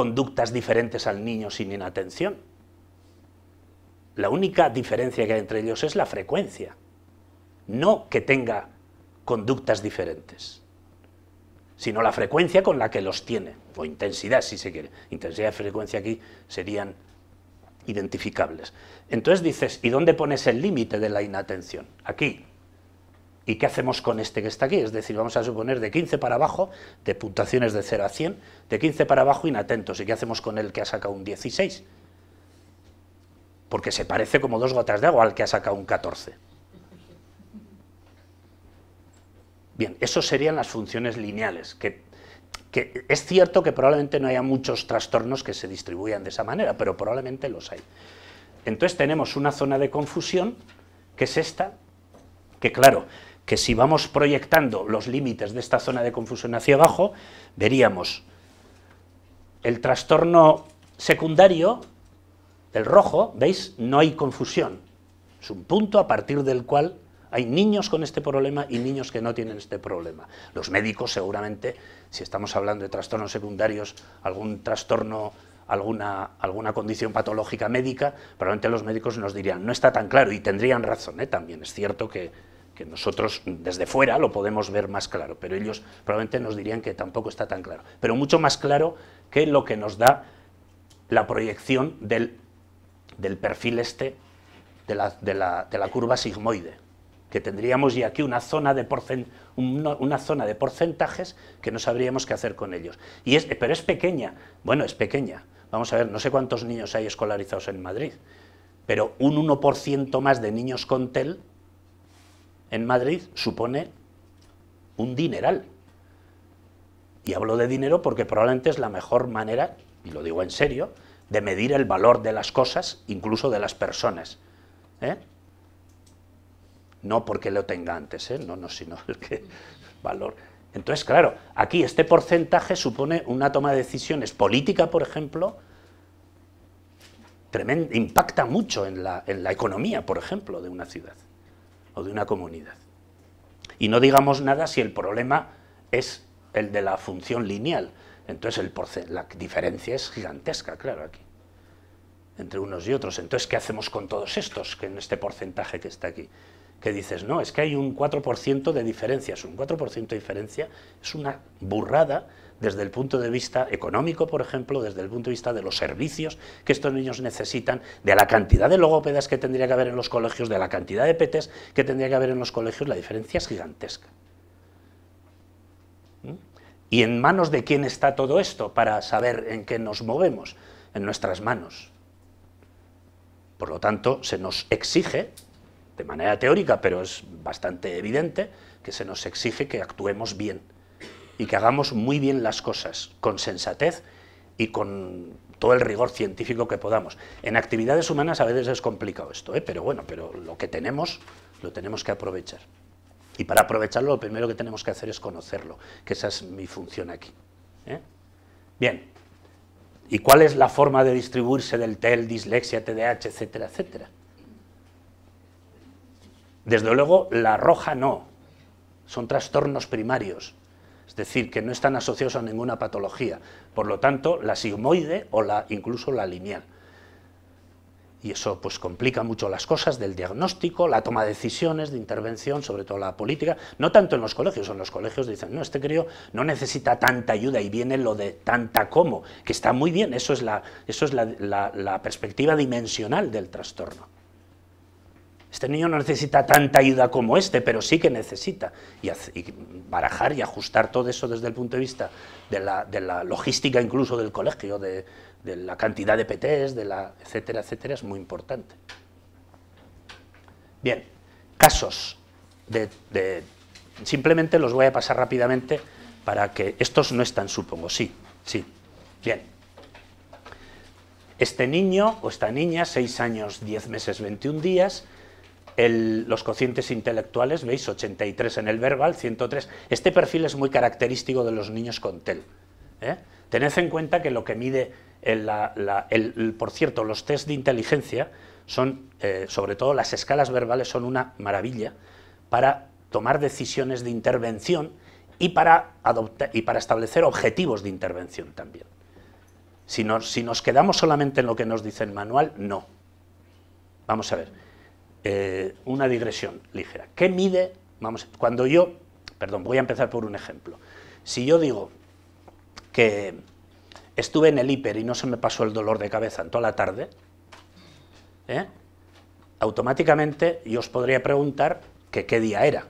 conductas diferentes al niño sin inatención. La única diferencia que hay entre ellos es la frecuencia, no que tenga conductas diferentes, sino la frecuencia con la que los tiene, o intensidad si se quiere. Intensidad y frecuencia aquí serían identificables. Entonces dices, ¿y dónde pones el límite de la inatención? Aquí, ¿Y qué hacemos con este que está aquí? Es decir, vamos a suponer de 15 para abajo, de puntuaciones de 0 a 100, de 15 para abajo inatentos. ¿Y qué hacemos con el que ha sacado un 16? Porque se parece como dos gotas de agua al que ha sacado un 14. Bien, eso serían las funciones lineales, que, es cierto que probablemente no haya muchos trastornos que se distribuyan de esa manera, pero probablemente los hay. Entonces tenemos una zona de confusión, que es esta, que claro, que si vamos proyectando los límites de esta zona de confusión hacia abajo, veríamos el trastorno secundario, el rojo, ¿veis? No hay confusión. Es un punto a partir del cual hay niños con este problema y niños que no tienen este problema. Los médicos seguramente, si estamos hablando de trastornos secundarios, algún trastorno, alguna, alguna condición patológica médica, probablemente los médicos nos dirían, no está tan claro y tendrían razón, ¿eh? también es cierto que que nosotros desde fuera lo podemos ver más claro, pero ellos probablemente nos dirían que tampoco está tan claro, pero mucho más claro que lo que nos da la proyección del, perfil este de la, curva sigmoide, que tendríamos ya aquí una zona, de zona de porcentajes que no sabríamos qué hacer con ellos. pero es pequeña, bueno, es pequeña, vamos a ver, no sé cuántos niños hay escolarizados en Madrid, pero un 1% más de niños con TEL en Madrid supone un dineral. Y hablo de dinero porque probablemente es la mejor manera, y lo digo en serio, de medir el valor de las cosas, incluso de las personas. ¿eh? No porque lo tenga antes, ¿eh? no, no, sino el que (laughs) valor. Entonces, claro, aquí este porcentaje supone una toma de decisiones política, por ejemplo, impacta mucho en la economía, por ejemplo, de una ciudad de una comunidad. Y no digamos nada si el problema es el de la función lineal. Entonces el la diferencia es gigantesca, claro, aquí, entre unos y otros. Entonces, ¿qué hacemos con todos estos, que en este porcentaje que está aquí? Que dices, no, es que hay un 4% de diferencias, un 4% de diferencia es una burrada desde el punto de vista económico, por ejemplo, desde el punto de vista de los servicios que estos niños necesitan, de la cantidad de logópedas que tendría que haber en los colegios, de la cantidad de PETES que tendría que haber en los colegios, la diferencia es gigantesca. ¿Mm? ¿Y en manos de quién está todo esto para saber en qué nos movemos? En nuestras manos. Por lo tanto, se nos exige, de manera teórica, pero es bastante evidente, que se nos exige que actuemos bien y que hagamos muy bien las cosas, con sensatez y con todo el rigor científico que podamos. En actividades humanas a veces es complicado esto, ¿eh? pero bueno, pero lo que tenemos lo tenemos que aprovechar. Y para aprovecharlo lo primero que tenemos que hacer es conocerlo, que esa es mi función aquí. ¿eh? Bien, ¿y cuál es la forma de distribuirse del TEL, dislexia, TDAH, etcétera, etcétera? Desde luego, la roja no, son trastornos primarios es decir, que no están asociados a ninguna patología. Por lo tanto, la sigmoide o la, incluso la lineal. Y eso pues complica mucho las cosas del diagnóstico, la toma de decisiones, de intervención, sobre todo la política, no tanto en los colegios, en los colegios dicen, no, este crío no necesita tanta ayuda y viene lo de tanta como, que está muy bien, eso es la, eso es la perspectiva dimensional del trastorno. Este niño no necesita tanta ayuda como este, pero sí que necesita. Y, barajar y ajustar todo eso desde el punto de vista de la, logística incluso del colegio, de, la cantidad de PTs, de la, etcétera, etcétera, es muy importante. Bien, casos de, simplemente los voy a pasar rápidamente para que estos no están, supongo, sí, sí, bien. Este niño o esta niña, 6 años, 10 meses, 21 días, los cocientes intelectuales, veis, 83 en el verbal, 103. Este perfil es muy característico de los niños con TEL. ¿eh? Tened en cuenta que lo que mide, por cierto, los test de inteligencia son, eh, sobre todo las escalas verbales, son una maravilla para tomar decisiones de intervención y para, y para establecer objetivos de intervención también. Si si nos quedamos solamente en lo que nos dice el manual, no. Vamos a ver. Eh, una digresión ligera. ¿Qué mide? Vamos, cuando yo, perdón, voy a empezar por un ejemplo. Si yo digo que estuve en el hiper y no se me pasó el dolor de cabeza en toda la tarde, ¿eh? automáticamente yo os podría preguntar que qué día era.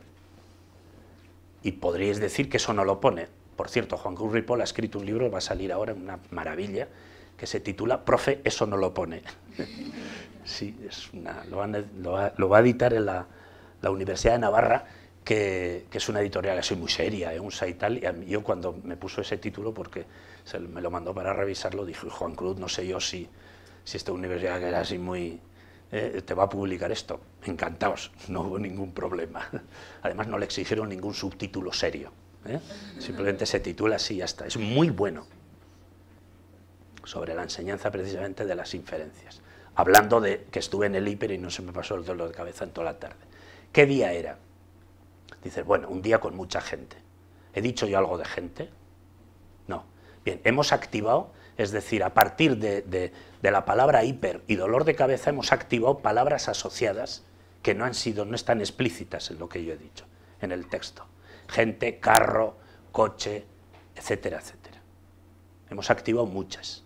Y podríais decir que eso no lo pone. Por cierto, Juan Cruz ha escrito un libro, va a salir ahora, una maravilla, que se titula Profe, eso no lo pone sí, es una, lo, va, a editar en la, Universidad de Navarra, que, es una editorial así muy seria, ¿eh? un y tal, y yo cuando me puso ese título, porque me lo mandó para revisarlo, dije, Juan Cruz, no sé yo si, si esta universidad que era así muy... Eh, te va a publicar esto, encantados, no hubo ningún problema. (laughs) Además no le exigieron ningún subtítulo serio, ¿eh? simplemente se titula así y ya está, es muy bueno, sobre la enseñanza precisamente de las inferencias hablando de que estuve en el hiper y no se me pasó el dolor de cabeza en toda la tarde. ¿Qué día era? Dices, bueno, un día con mucha gente. ¿He dicho yo algo de gente? No. Bien, hemos activado, es decir, a partir de, de, la palabra hiper y dolor de cabeza hemos activado palabras asociadas que no han sido, no están explícitas en lo que yo he dicho, en el texto. Gente, carro, coche, etcétera, etcétera. Hemos activado muchas.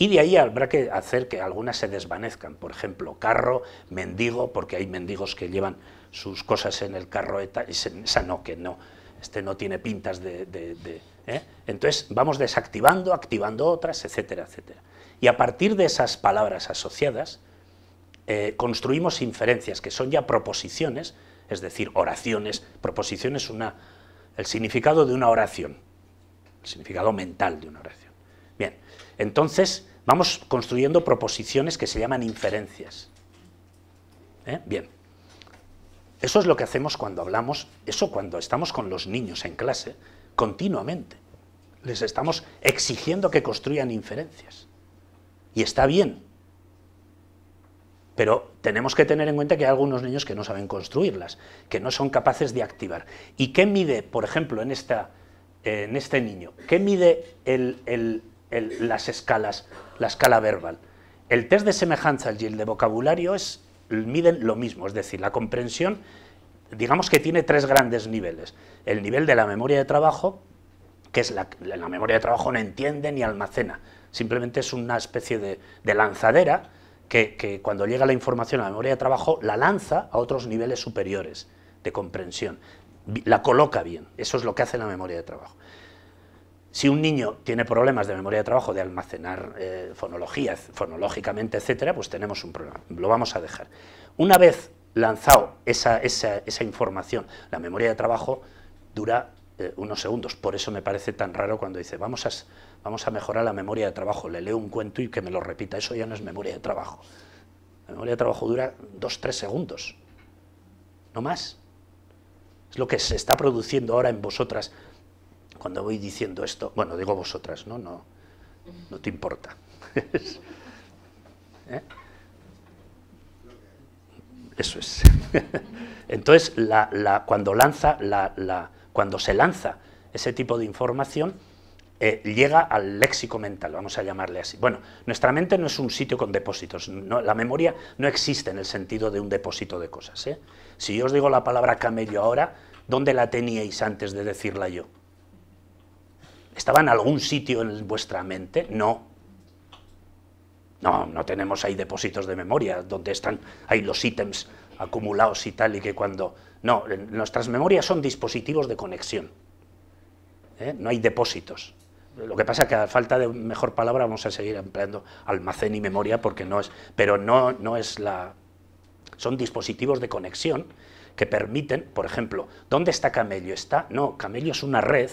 Y de ahí habrá que hacer que algunas se desvanezcan, por ejemplo, carro, mendigo, porque hay mendigos que llevan sus cosas en el carro, esa no, que no, este no tiene pintas de... ¿eh? Entonces vamos desactivando, activando otras, etcétera, etcétera. Y a partir de esas palabras asociadas, eh, construimos inferencias, que son ya proposiciones, es decir, oraciones. Proposición es una, el significado de una oración, el significado mental de una oración. Bien, entonces Vamos construyendo proposiciones que se llaman inferencias. ¿Eh? Bien. Eso es lo que hacemos cuando hablamos, eso cuando estamos con los niños en clase, continuamente. Les estamos exigiendo que construyan inferencias. Y está bien. Pero tenemos que tener en cuenta que hay algunos niños que no saben construirlas, que no son capaces de activar. ¿Y qué mide, por ejemplo, en, esta, en este niño? ¿Qué mide el, las escalas, la escala verbal. El test de semejanza y el de vocabulario miden lo mismo, es decir, la comprensión, digamos que tiene tres grandes niveles. El nivel de la memoria de trabajo, que es la, memoria de trabajo no entiende ni almacena, simplemente es una especie de, lanzadera que, cuando llega la información a la memoria de trabajo la lanza a otros niveles superiores de comprensión, la coloca bien, eso es lo que hace la memoria de trabajo. Si un niño tiene problemas de memoria de trabajo, de almacenar fonologías, eh, fonología, fonológicamente, etcétera, pues tenemos un problema, lo vamos a dejar. Una vez lanzado esa, información, la memoria de trabajo dura eh, unos segundos, por eso me parece tan raro cuando dice, vamos a, vamos a mejorar la memoria de trabajo, le leo un cuento y que me lo repita, eso ya no es memoria de trabajo. La memoria de trabajo dura dos, tres segundos, no más. Es lo que se está produciendo ahora en vosotras cuando voy diciendo esto, bueno, digo vosotras, ¿no? No, no te importa. (laughs) ¿Eh? Eso es. (laughs) Entonces, la, cuando, lanza, la, cuando se lanza ese tipo de información, eh, llega al léxico mental, vamos a llamarle así. Bueno, nuestra mente no es un sitio con depósitos, no, la memoria no existe en el sentido de un depósito de cosas. ¿eh? Si yo os digo la palabra camello ahora, ¿dónde la teníais antes de decirla yo? ¿Estaba en algún sitio en vuestra mente? No. No, no tenemos ahí depósitos de memoria donde están ahí los ítems acumulados y tal, y que cuando... No, nuestras memorias son dispositivos de conexión. ¿eh? No hay depósitos. Lo que pasa es que a falta de mejor palabra vamos a seguir empleando almacén y memoria porque no es... Pero no, no es la... Son dispositivos de conexión que permiten, por ejemplo, ¿dónde está Camello? Está... No, Camello es una red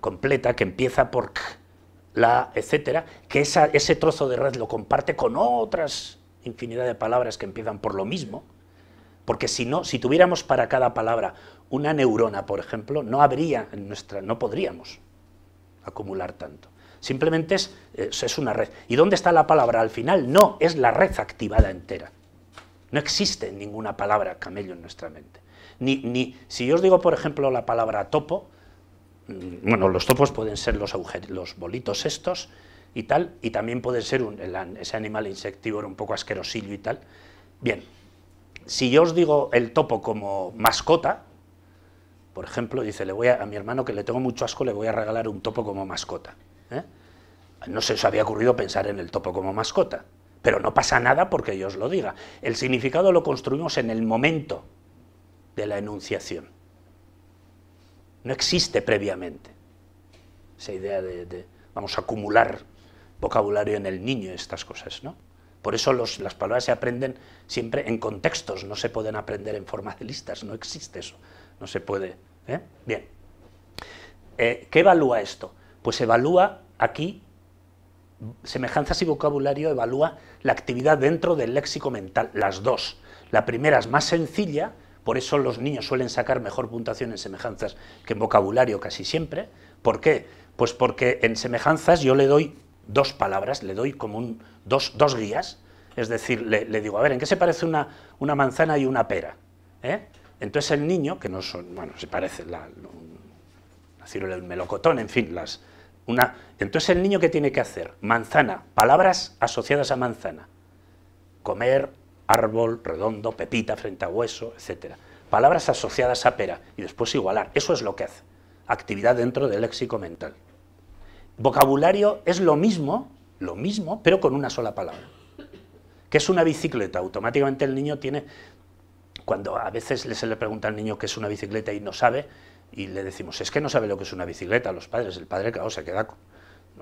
completa que empieza por la, etcétera, que ese trozo de red lo comparte con otras infinidad de palabras que empiezan por lo mismo, porque si no, si tuviéramos para cada palabra una neurona, por ejemplo, no habría en nuestra, no podríamos acumular tanto. Simplemente es, es una red. ¿Y dónde está la palabra al final? No, es la red activada entera. No existe ninguna palabra camello en nuestra mente. Ni, ni, si yo os digo, por ejemplo, la palabra topo, bueno, los topos pueden ser los, bolitos estos y tal, y también puede ser un, ese animal insectívoro un poco asquerosillo y tal. Bien, si yo os digo el topo como mascota, por ejemplo, dice, le voy a, a mi hermano que le tengo mucho asco, le voy a regalar un topo como mascota. ¿eh? No se os había ocurrido pensar en el topo como mascota, pero no pasa nada porque yo os lo diga. El significado lo construimos en el momento de la enunciación. No existe previamente esa idea de, vamos a acumular vocabulario en el niño, estas cosas, ¿no? Por eso las palabras se aprenden siempre en contextos, no se pueden aprender en forma de listas, no existe eso, no se puede. ¿eh? Bien. Eh, ¿Qué evalúa esto? Pues evalúa aquí, semejanzas y vocabulario evalúa la actividad dentro del léxico mental, las dos. La primera es más sencilla, por eso los niños suelen sacar mejor puntuación en semejanzas que en vocabulario casi siempre. ¿Por qué? Pues porque en semejanzas yo le doy dos palabras, le doy como un, dos, guías. Es decir, le, digo, a ver, ¿en qué se parece una, una manzana y una pera? ¿eh? Entonces el niño, que no son, bueno, se parece la, el melocotón, en fin, las, una, entonces el niño, ¿qué tiene que hacer? Manzana, palabras asociadas a manzana. Comer, árbol, redondo, pepita frente a hueso, etc. Palabras asociadas a pera y después igualar. Eso es lo que hace. Actividad dentro del léxico mental. Vocabulario es lo mismo, lo mismo, pero con una sola palabra. ¿Qué es una bicicleta? Automáticamente el niño tiene, cuando a veces se le pregunta al niño qué es una bicicleta y no sabe, y le decimos, es que no sabe lo que es una bicicleta, los padres, el padre, claro, se queda con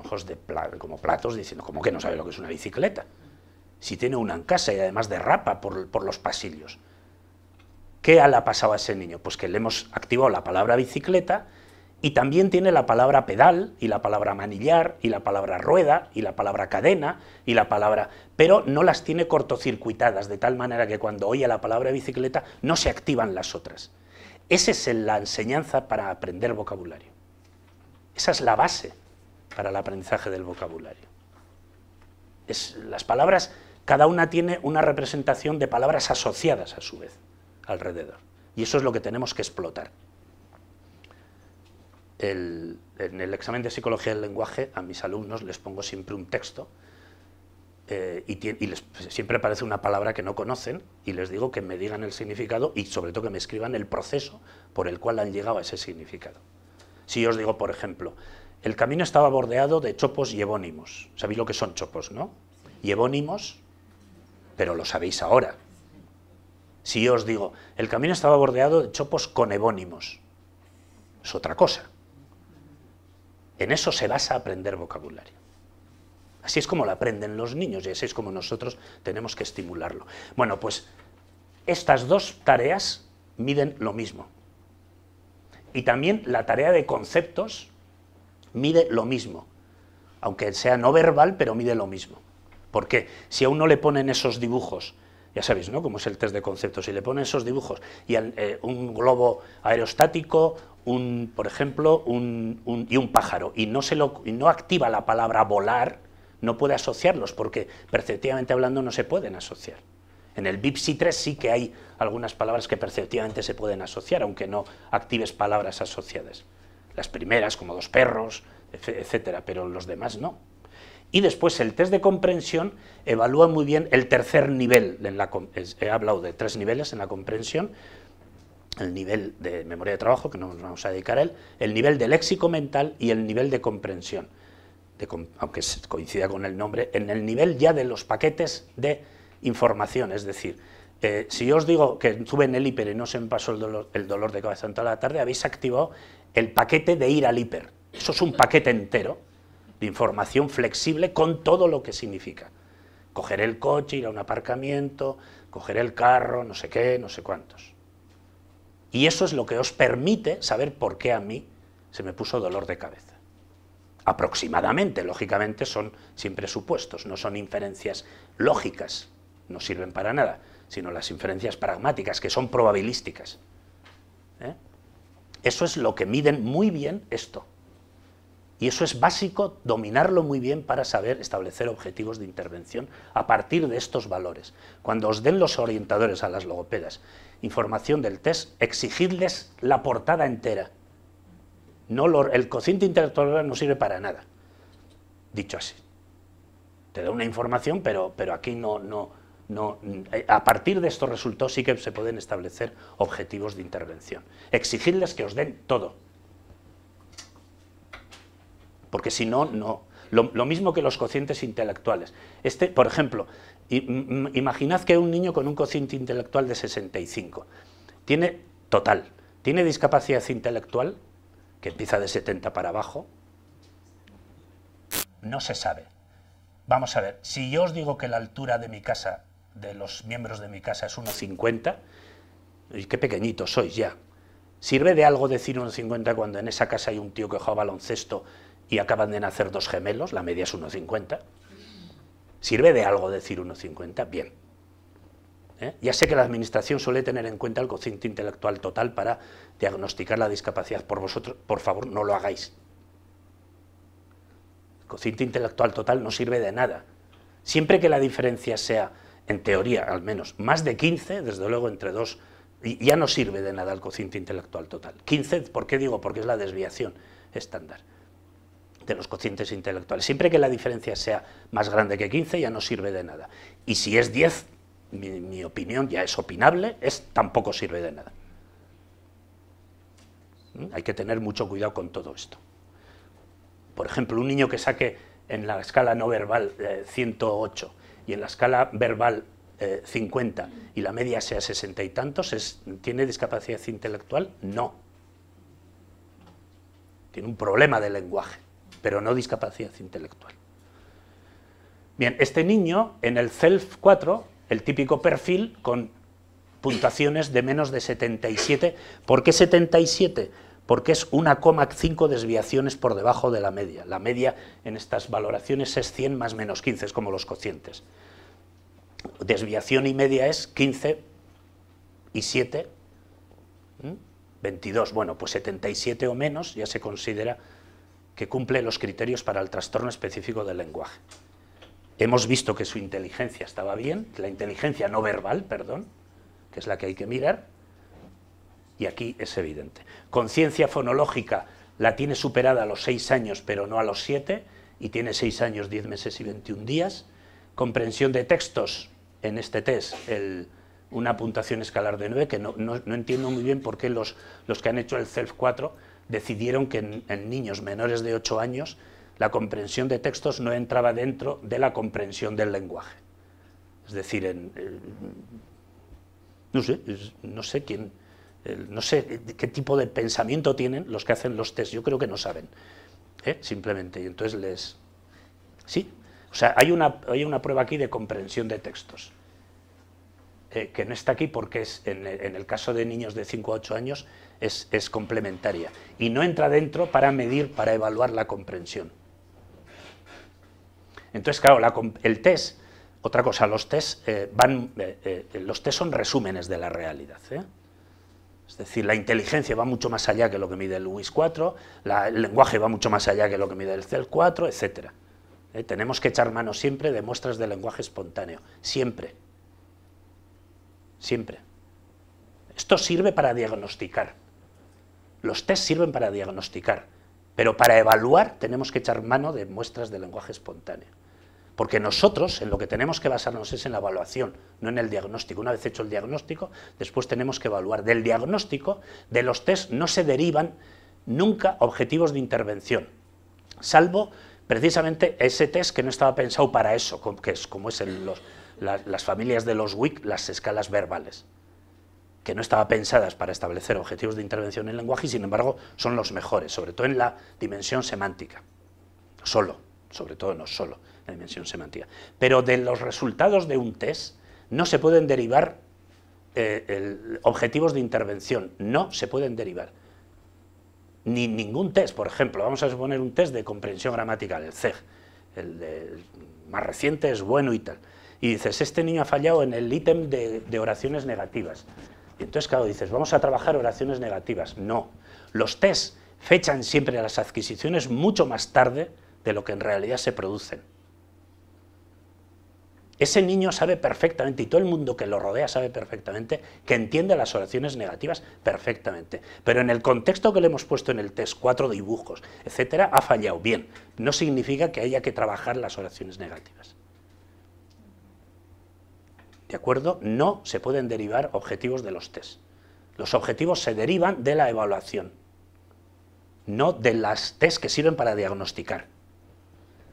ojos de como platos diciendo, ¿cómo que no sabe lo que es una bicicleta? si tiene una en casa y además derrapa por, por los pasillos. ¿Qué ala ha pasado a ese niño? Pues que le hemos activado la palabra bicicleta y también tiene la palabra pedal y la palabra manillar y la palabra rueda y la palabra cadena y la palabra... pero no las tiene cortocircuitadas de tal manera que cuando oye la palabra bicicleta no se activan las otras. Esa es la enseñanza para aprender vocabulario. Esa es la base para el aprendizaje del vocabulario. Es, las palabras cada una tiene una representación de palabras asociadas a su vez alrededor. Y eso es lo que tenemos que explotar. en el examen de psicología del lenguaje a mis alumnos les pongo siempre un texto eh, y, siempre aparece una palabra que no conocen y les digo que me digan el significado y sobre todo que me escriban el proceso por el cual han llegado a ese significado. Si yo os digo, por ejemplo, el camino estaba bordeado de chopos y evónimos. ¿Sabéis lo que son chopos, no? Y evónimos pero lo sabéis ahora. Si yo os digo, el camino estaba bordeado de chopos con conebónimos, es otra cosa. En eso se basa aprender vocabulario. Así es como lo aprenden los niños y así es como nosotros tenemos que estimularlo. Bueno, pues estas dos tareas miden lo mismo. Y también la tarea de conceptos mide lo mismo, aunque sea no verbal, pero mide lo mismo. Porque Si a uno le ponen esos dibujos, ya sabéis, ¿no? Como es el test de conceptos, si le ponen esos dibujos y eh, un globo aerostático, un, por ejemplo, un, y un pájaro, y no, se lo, activa la palabra volar, no puede asociarlos, porque perceptivamente hablando no se pueden asociar. En el BIPSI 3 sí que hay algunas palabras que perceptivamente se pueden asociar, aunque no actives palabras asociadas. Las primeras, como dos perros, etcétera, pero los demás no. Y después el test de comprensión evalúa muy bien el tercer nivel, en la, he hablado de tres niveles en la comprensión, el nivel de memoria de trabajo, que no nos vamos a dedicar a él, el nivel de léxico mental y el nivel de comprensión, aunque coincida con el nombre, en el nivel ya de los paquetes de información, es decir, eh, si yo os digo que estuve en el hiper y no se me pasó el dolor, el dolor de cabeza en toda la tarde, habéis activado el paquete de ir al hiper. Eso es un paquete entero de información flexible con todo lo que significa. Coger el coche, ir a un aparcamiento, coger el carro, no sé qué, no sé cuántos. Y eso es lo que os permite saber por qué a mí se me puso dolor de cabeza. Aproximadamente, lógicamente, son siempre supuestos, no son inferencias lógicas, no sirven para nada, sino las inferencias pragmáticas, que son probabilísticas. ¿eh? Eso es lo que miden muy bien esto. Y eso es básico, dominarlo muy bien para saber establecer objetivos de intervención a partir de estos valores. Cuando os den los orientadores a las logopedas información del test, exigidles la portada entera. No el cociente intelectual no sirve para nada, dicho así. Te da una información, pero, pero aquí no, no, no, eh, a partir de estos resultados sí que se pueden establecer objetivos de intervención. Exigirles que os den todo, porque si no, no. Lo, mismo que los cocientes intelectuales. Este, por ejemplo, imaginad que un niño con un cociente intelectual de 65 tiene total, tiene discapacidad intelectual, que empieza de 70 para abajo, no se sabe. Vamos a ver, si yo os digo que la altura de mi casa, de los miembros de mi casa, es 1,50, y qué pequeñito sois ya. ¿Sirve de algo decir 1,50 cuando en esa casa hay un tío que juega baloncesto y acaban de nacer dos gemelos, la media es 1,50. ¿Sirve de algo decir 1,50? Bien. ¿Eh? Ya sé que la Administración suele tener en cuenta el cociente intelectual total para diagnosticar la discapacidad. Por vosotros, por favor, no lo hagáis. El cociente intelectual total no sirve de nada. Siempre que la diferencia sea, en teoría al menos, más de 15, desde luego entre dos, ya no sirve de nada el cociente intelectual total. 15, ¿por qué digo? Porque es la desviación estándar de los cocientes intelectuales. Siempre que la diferencia sea más grande que 15 ya no sirve de nada. Y si es 10, mi, opinión ya es opinable, es tampoco sirve de nada. ¿Mm? Hay que tener mucho cuidado con todo esto. Por ejemplo, un niño que saque en la escala no verbal 108 eh, y en la escala verbal 50 eh, y la media sea 60 y tantos, ¿tiene discapacidad intelectual? No. Tiene un problema de lenguaje pero no discapacidad intelectual. Bien, este niño en el CELF 4, el típico perfil con puntuaciones de menos de 77. ¿Por qué 77? Porque es 1,5 desviaciones por debajo de la media. La media en estas valoraciones es 100 más menos 15, es como los cocientes. Desviación y media es 15 y 7, 22. Bueno, pues 77 o menos ya se considera que cumple los criterios para el trastorno específico del lenguaje. Hemos visto que su inteligencia estaba bien, la inteligencia no verbal, perdón, que es la que hay que mirar, y aquí es evidente. Conciencia fonológica la tiene superada a los seis años, pero no a los siete, y tiene seis años, 10 meses y 21 días. Comprensión de textos, en este test, una puntuación escalar de 9, que no, entiendo muy bien por qué los, los que han hecho el CELF 4 decidieron que en, niños menores de 8 años la comprensión de textos no entraba dentro de la comprensión del lenguaje. Es decir, en, no, sé, no sé quién, no sé qué tipo de pensamiento tienen los que hacen los test, yo creo que no saben, ¿eh? simplemente, y entonces les... Sí, o sea, hay una, hay una prueba aquí de comprensión de textos, eh, que no está aquí porque es en, en el caso de niños de 5 a 8 años es, complementaria y no entra dentro para medir, para evaluar la comprensión. Entonces, claro, el test, otra cosa, los test, eh, van, eh, eh, los test son resúmenes de la realidad. Es decir, la inteligencia va mucho más allá que lo que mide el WIS 4, el lenguaje va mucho más allá que lo que mide el CEL 4, etc. Tenemos que echar mano siempre de muestras de lenguaje espontáneo, siempre. Siempre. Esto sirve para diagnosticar. Los test sirven para diagnosticar, pero para evaluar tenemos que echar mano de muestras de lenguaje espontáneo. Porque nosotros en lo que tenemos que basarnos es en la evaluación, no en el diagnóstico. Una vez hecho el diagnóstico, después tenemos que evaluar. Del diagnóstico, de los test, no se derivan nunca objetivos de intervención, salvo precisamente ese test que no estaba pensado para eso, que es como es en las, las familias de los WIC, las escalas verbales que no estaban pensadas para establecer objetivos de intervención en lenguaje y sin embargo son los mejores, sobre todo en la dimensión semántica. Solo, sobre todo no solo la dimensión semántica. Pero de los resultados de un test no se pueden derivar eh, objetivos de intervención, no se pueden derivar. Ni ningún test, por ejemplo, vamos a suponer un test de comprensión gramatical, el CEG, el, más reciente es bueno y tal. Y dices, este niño ha fallado en el ítem de oraciones negativas entonces, claro, dices, vamos a trabajar oraciones negativas. No, los test fechan siempre las adquisiciones mucho más tarde de lo que en realidad se producen. Ese niño sabe perfectamente, y todo el mundo que lo rodea sabe perfectamente, que entiende las oraciones negativas perfectamente. Pero en el contexto que le hemos puesto en el test, cuatro dibujos, etcétera, ha fallado bien. No significa que haya que trabajar las oraciones negativas. ¿De acuerdo? No se pueden derivar objetivos de los test. Los objetivos se derivan de la evaluación, no de las test que sirven para diagnosticar.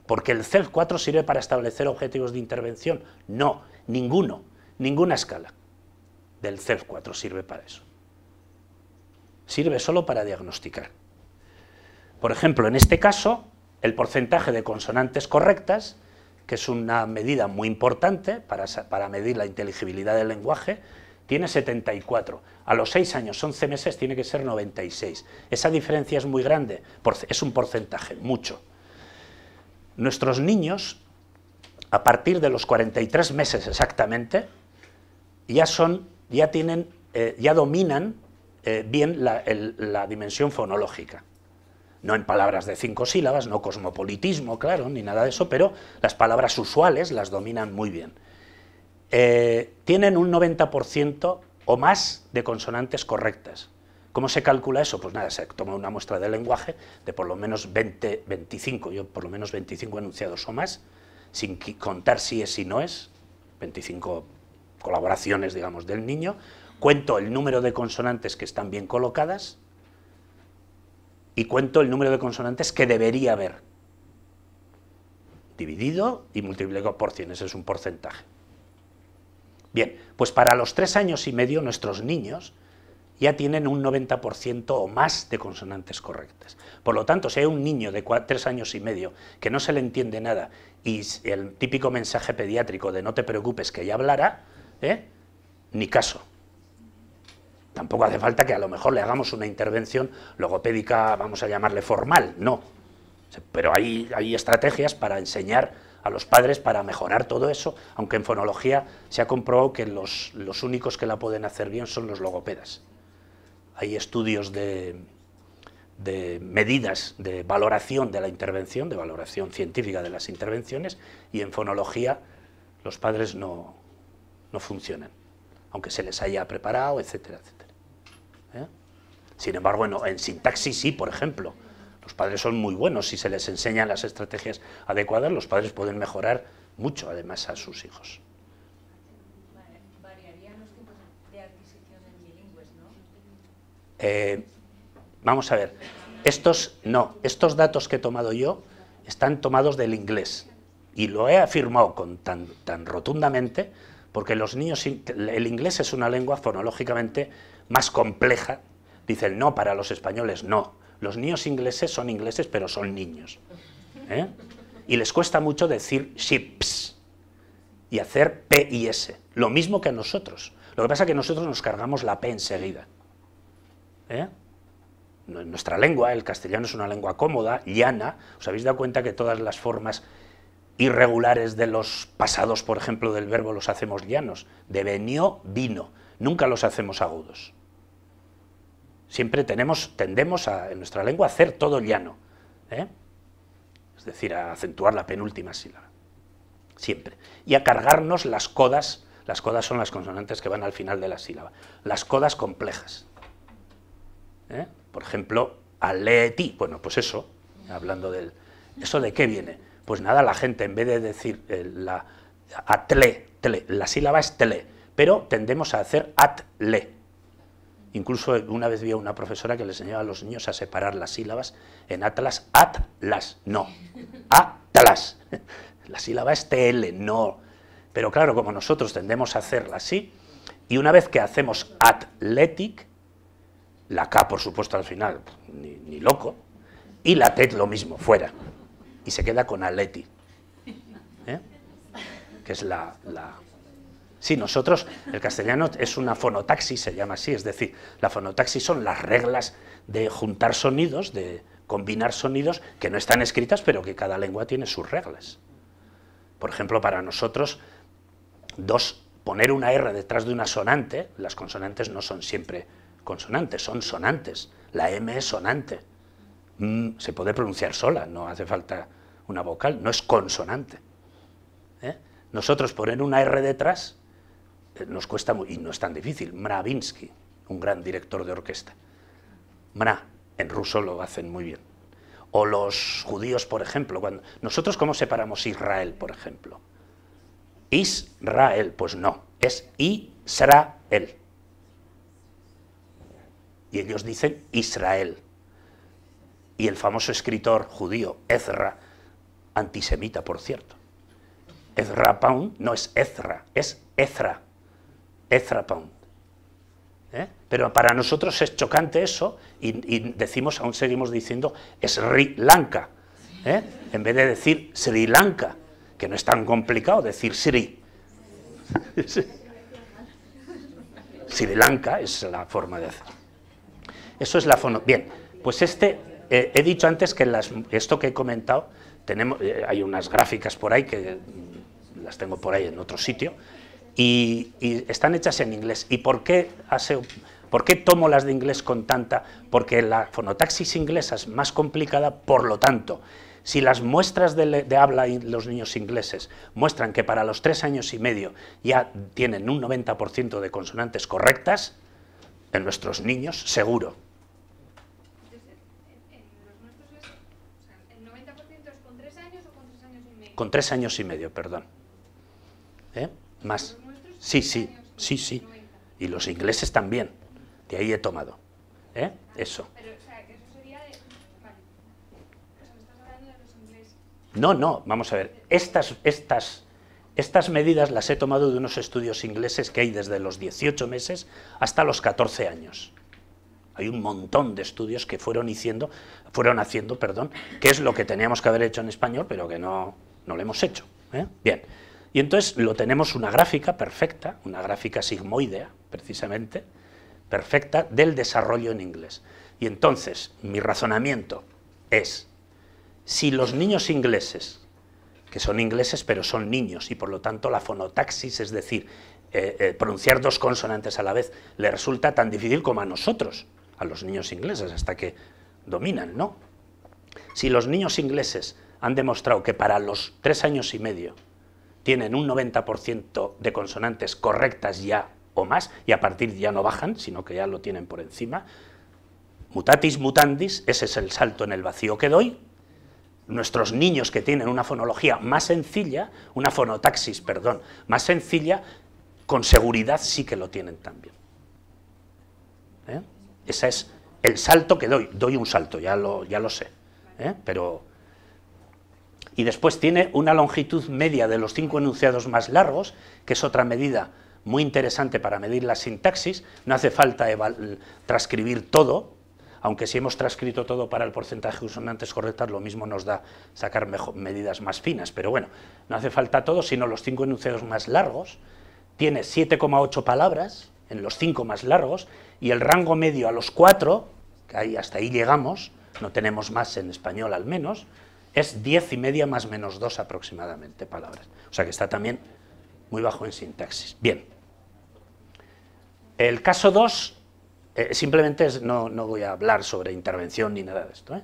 Porque el CELF 4 sirve para establecer objetivos de intervención. No, ninguno, ninguna escala del CELF 4 sirve para eso. Sirve solo para diagnosticar. Por ejemplo, en este caso, el porcentaje de consonantes correctas que es una medida muy importante para, medir la inteligibilidad del lenguaje, tiene 74. A los 6 años, 11 meses, tiene que ser 96. Esa diferencia es muy grande, es un porcentaje, mucho. Nuestros niños, a partir de los 43 meses exactamente, ya son, ya tienen, eh, ya dominan eh, bien la dimensión fonológica no en palabras de cinco sílabas, no cosmopolitismo, claro, ni nada de eso, pero las palabras usuales las dominan muy bien. Eh, tienen un 90% o más de consonantes correctas. ¿Cómo se calcula eso? Pues nada, se toma una muestra de lenguaje de por lo menos 20, 25, yo por lo menos 25 enunciados o más, sin contar si es y no es, 25 colaboraciones, digamos, del niño, cuento el número de consonantes que están bien colocadas, y cuento el número de consonantes que debería haber. Dividido y multiplico por 100, ese es un porcentaje. Bien, pues para los tres años y medio nuestros niños ya tienen un 90% o más de consonantes correctas. Por lo tanto, si hay un niño de tres años y medio que no se le entiende nada y el típico mensaje pediátrico de no te preocupes que ya hablará, ¿eh? ni caso. Tampoco hace falta que a lo mejor le hagamos una intervención logopédica, vamos a llamarle formal, no. Pero hay, hay estrategias para enseñar a los padres para mejorar todo eso, aunque en fonología se ha comprobado que los, los únicos que la pueden hacer bien son los logopedas. Hay estudios de, medidas de valoración de la intervención, de valoración científica de las intervenciones, y en fonología los padres no, no funcionan, aunque se les haya preparado, etcétera. etcétera. ¿eh? Sin embargo, bueno, en sintaxis sí, por ejemplo. Los padres son muy buenos, si se les enseñan las estrategias adecuadas, los padres pueden mejorar mucho, además, a sus hijos. ¿Variarían los tipos de adquisición en bilingües, vamos a ver, estos, no, estos datos que he tomado yo están tomados del inglés, y lo he afirmado con tan, tan rotundamente porque los niños, el inglés es una lengua fonológicamente más compleja, dicen, no, para los españoles no. Los niños ingleses son ingleses, pero son niños. ¿eh? Y les cuesta mucho decir ships y hacer P y S, lo mismo que a nosotros. Lo que pasa es que nosotros nos cargamos la P enseguida. ¿eh? Nuestra lengua, el castellano es una lengua cómoda, llana. ¿Os habéis dado cuenta que todas las formas irregulares de los pasados, por ejemplo, del verbo los hacemos llanos? De vino. Nunca los hacemos agudos. Siempre tenemos, tendemos en nuestra lengua a hacer todo llano, ¿eh? es decir, a acentuar la penúltima sílaba, siempre. Y a cargarnos las codas, las codas son las consonantes que van al final de la sílaba, las codas complejas. ¿eh? Por ejemplo, ti, bueno, pues eso, hablando del... ¿Eso de qué viene? Pues nada, la gente en vez de decir eh, la atle, la sílaba es tle, pero tendemos a hacer atle, Incluso una vez vi a una profesora que le enseñaba a los niños a separar las sílabas en atlas, atlas, no, atlas. (laughs) La sílaba es tl, no. Pero claro, como nosotros tendemos a hacerla así, y una vez que hacemos atletic, la K por supuesto al final, ni, loco, y la T lo mismo, fuera. Y se queda con atleti, ¿eh? que es la Sí, nosotros, el castellano es una fonotaxis, se llama así, es decir, la fonotaxis son las reglas de juntar sonidos, de combinar sonidos que no están escritas, pero que cada lengua tiene sus reglas. Por ejemplo, para nosotros, dos, poner una R detrás de una sonante, las consonantes no son siempre consonantes, son sonantes. La M es sonante. Mm, se puede pronunciar sola, no hace falta una vocal, no es consonante. ¿eh? Nosotros poner una R detrás nos cuesta, muy, y no es tan difícil, Mravinsky, un gran director de orquesta. Mra, en ruso lo hacen muy bien. O los judíos, por ejemplo, cuando, nosotros cómo separamos Israel, por ejemplo. Israel, pues no, es Israel. Y ellos dicen Israel. Y el famoso escritor judío Ezra, antisemita por cierto, Ezra Pound no es Ezra, es Ezra. Ezra Pound, ¿Eh? Pero para nosotros es chocante eso y, decimos, aún seguimos diciendo Sri Lanka, ¿eh? en vez de decir Sri Lanka, que no es tan complicado decir Sri. (laughs) Sri Lanka es la forma de hacer. Eso es la fono. Bien, pues este, eh, he dicho antes que esto que he comentado, tenemos, hay unas gráficas por ahí que las tengo por ahí en otro sitio, y, están hechas en inglés. ¿Y por qué, hace, tomo las de inglés con tanta? Porque la fonotaxis inglesa es más complicada, por lo tanto, si las muestras de, habla de los niños ingleses muestran que para los tres años y medio ya tienen un 90% de consonantes correctas, en nuestros niños, seguro. ¿Con tres años y medio, perdón? ¿Eh? Más. Sí, sí, sí, sí. Y los ingleses también. De ahí he tomado. ¿Eh? Eso. No, no, vamos a ver. Estas, estas, estas medidas las he tomado de unos estudios ingleses que hay desde los 18 meses hasta los 14 años. Hay un montón de estudios que fueron, haciendo, fueron haciendo, perdón, que es lo que teníamos que haber hecho en español, pero que no, no lo hemos hecho. ¿eh? Bien. Y entonces lo tenemos una gráfica perfecta, una gráfica sigmoidea, precisamente, perfecta del desarrollo en inglés. Y entonces mi razonamiento es, si los niños ingleses, que son ingleses pero son niños y por lo tanto la fonotaxis, es decir, eh, eh, pronunciar dos consonantes a la vez, le resulta tan difícil como a nosotros, a los niños ingleses, hasta que dominan, ¿no? Si los niños ingleses han demostrado que para los tres años y medio tienen un 90% de consonantes correctas ya o más, y a partir ya no bajan, sino que ya lo tienen por encima. Mutatis mutandis, ese es el salto en el vacío que doy. Nuestros niños que tienen una fonología más sencilla, una fonotaxis, perdón, más sencilla, con seguridad sí que lo tienen también. ¿Eh? Ese es el salto que doy, doy un salto, ya lo, ya lo sé, ¿eh? pero y después tiene una longitud media de los cinco enunciados más largos, que es otra medida muy interesante para medir la sintaxis, no hace falta transcribir todo, aunque si hemos transcrito todo para el porcentaje de consonantes correctas, lo mismo nos da sacar medidas más finas, pero bueno, no hace falta todo, sino los cinco enunciados más largos, tiene 7,8 palabras, en los cinco más largos, y el rango medio a los cuatro, que ahí, hasta ahí llegamos, no tenemos más en español al menos, es 10 y media más menos dos aproximadamente palabras. O sea que está también muy bajo en sintaxis. Bien. El caso 2, eh, simplemente no, voy a hablar sobre intervención ni nada de esto. ¿eh?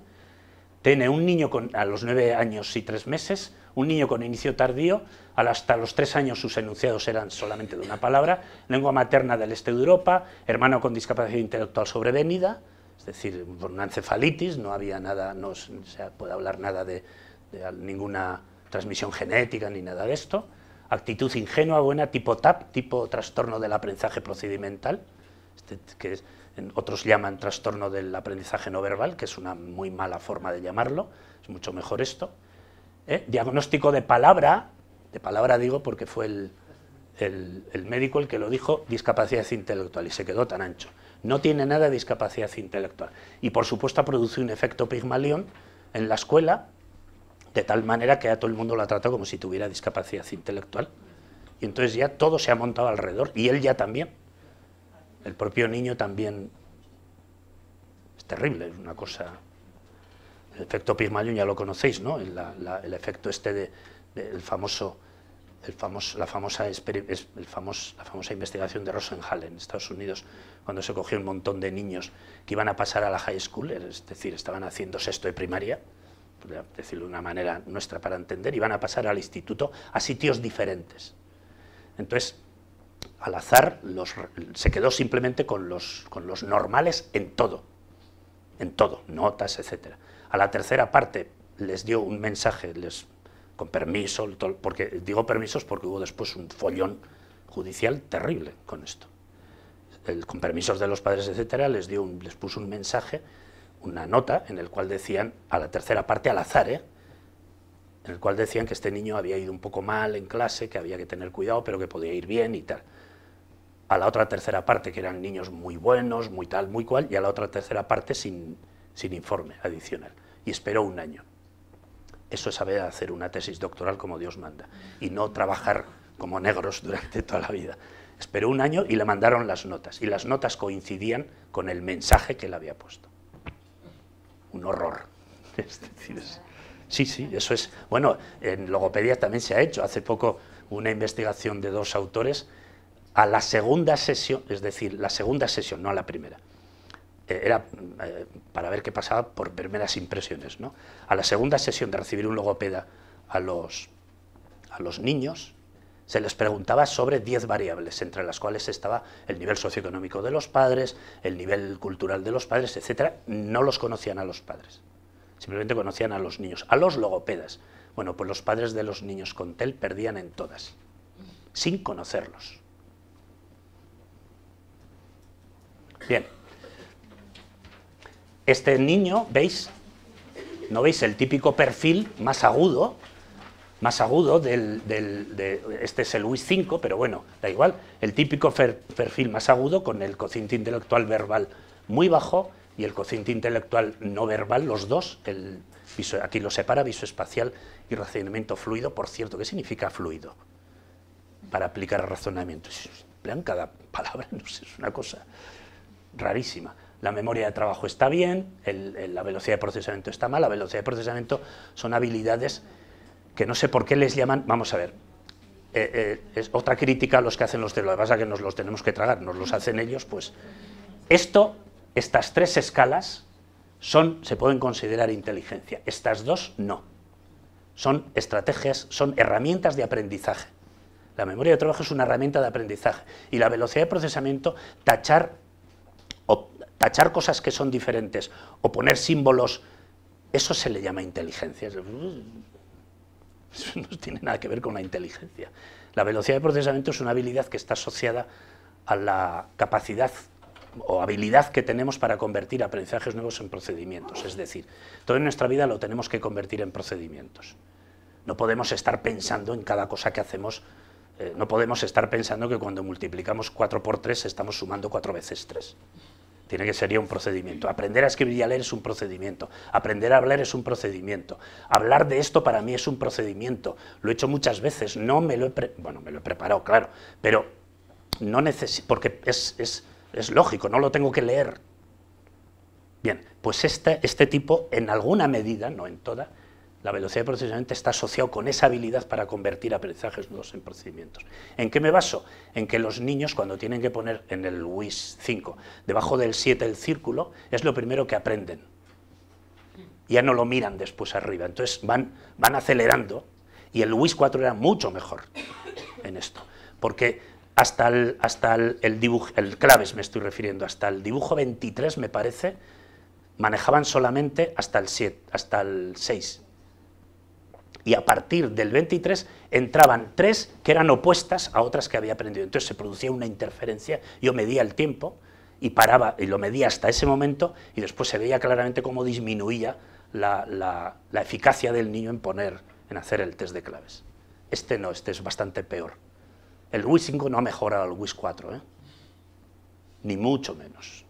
Tiene un niño a los 9 años y 3 meses, un niño con inicio tardío, hasta los 3 años sus enunciados eran solamente de una palabra, lengua materna del este de Europa, hermano con discapacidad intelectual sobrevenida, es decir, una encefalitis no había nada, no se puede hablar nada de, ninguna transmisión genética ni nada de esto. Actitud ingenua, buena, tipo TAP, tipo trastorno del aprendizaje procedimental, este que otros llaman trastorno del aprendizaje no verbal, que es una muy mala forma de llamarlo, es mucho mejor esto. ¿Eh? Diagnóstico de palabra, de palabra digo porque fue el médico el que lo dijo, discapacidad intelectual, y se quedó tan ancho no tiene nada de discapacidad intelectual. Y por supuesto ha producido un efecto pigmalión en la escuela, de tal manera que a todo el mundo la trata como si tuviera discapacidad intelectual. Y entonces ya todo se ha montado alrededor, y él ya también. El propio niño también es terrible, es una cosa... El efecto Pygmalion ya lo conocéis, ¿no? el, efecto este del de, famoso la, famosa, investigación de Rosenhall en Estados Unidos, cuando se cogió un montón de niños que iban a pasar a la high school, es decir, estaban haciendo sexto de primaria, por decirlo de una manera nuestra para entender, iban a pasar al instituto a sitios diferentes. Entonces, al azar, se quedó simplemente con los, con los normales en todo, en todo, notas, etc. A la tercera parte les dio un mensaje, les con permiso, porque digo permisos porque hubo después un follón judicial terrible con esto. con permisos de los padres, etcétera, les, dio un, les puso un mensaje, una nota, en el cual decían, a la tercera parte al azar, ¿eh? en el cual decían que este niño había ido un poco mal en clase, que había que tener cuidado, pero que podía ir bien y tal. A la otra tercera parte, que eran niños muy buenos, muy tal, muy cual, y a la otra tercera parte sin, sin informe adicional. Y esperó un año. Eso es saber hacer una tesis doctoral como Dios manda y no trabajar como negros durante toda la vida. Esperó un año y le mandaron las notas y las notas coincidían con el mensaje que le había puesto. Un horror. (laughs) sí, sí, eso es... Bueno, en logopedia también se ha hecho. Hace poco una investigación de dos autores a la segunda sesión, es decir, la segunda sesión, no a la primera eh, era eh, para ver qué pasaba por primeras impresiones. ¿no? A la segunda sesión de recibir un logopeda a los, a los niños, se les preguntaba sobre 10 variables, entre las cuales estaba el nivel socioeconómico de los padres, el nivel cultural de los padres, etc. No los conocían a los padres, simplemente conocían a los niños, a los logopedas. Bueno, pues los padres de los niños con TEL perdían en todas, sin conocerlos. Bien. Este niño, ¿veis? ¿No veis el típico perfil más agudo? Más agudo del... este es el Luis V, pero bueno, da igual. El típico perfil más agudo con el cociente intelectual verbal muy bajo y el cociente intelectual no verbal, los dos, aquí lo separa viso espacial y razonamiento fluido, por cierto, ¿qué significa fluido? Para aplicar razonamiento. Plan cada palabra, (laughs) no sé, es una cosa rarísima la memoria de trabajo está bien, la velocidad de procesamiento está mal, la velocidad de procesamiento son habilidades que no sé por qué les llaman, vamos a ver, eh, eh, es otra crítica a los que hacen los de lo que pasa que nos los tenemos que tragar, nos los hacen ellos, pues esto, estas tres escalas son, se pueden considerar inteligencia, estas dos no, son estrategias, son herramientas de aprendizaje. La memoria de trabajo es una herramienta de aprendizaje y la velocidad de procesamiento, tachar tachar cosas que son diferentes o poner símbolos, eso se le llama inteligencia. Eso (laughs) no tiene nada que ver con la inteligencia. La velocidad de procesamiento es una habilidad que está asociada a la capacidad o habilidad que tenemos para convertir aprendizajes nuevos en procedimientos. Es decir, todo en nuestra vida lo tenemos que convertir en procedimientos. No podemos estar pensando en cada cosa que hacemos, eh, no podemos estar pensando que cuando multiplicamos 4 por 3 estamos sumando 4 veces 3 tiene que ser un procedimiento. Aprender a escribir y a leer es un procedimiento. Aprender a hablar es un procedimiento. Hablar de esto para mí es un procedimiento. Lo he hecho muchas veces. No me lo he... bueno, me lo he preparado, claro. Pero no necesito... Porque es, lógico, no lo tengo que leer. Bien, pues este, este tipo, en alguna medida, no en toda, la velocidad de procesamiento está asociado con esa habilidad para convertir aprendizajes nuevos en procedimientos. ¿En qué me baso? En que los niños cuando tienen que poner en el WIS 5, debajo del 7 el círculo, es lo primero que aprenden. Ya no lo miran después arriba, entonces van, van acelerando y el WIS 4 era mucho mejor en esto, porque hasta el, hasta el, dibujo, el claves me estoy refiriendo, hasta el dibujo 23 me parece, manejaban solamente hasta el, 7, hasta el 6, y a partir del 23 entraban tres que eran opuestas a otras que había aprendido. Entonces se producía una interferencia, yo medía el tiempo y paraba y lo medía hasta ese momento y después se veía claramente cómo disminuía la, eficacia del niño en poner, en hacer el test de claves. Este no, este es bastante peor. El WIS 5 no ha mejorado al WIS 4, ¿eh? ni mucho menos.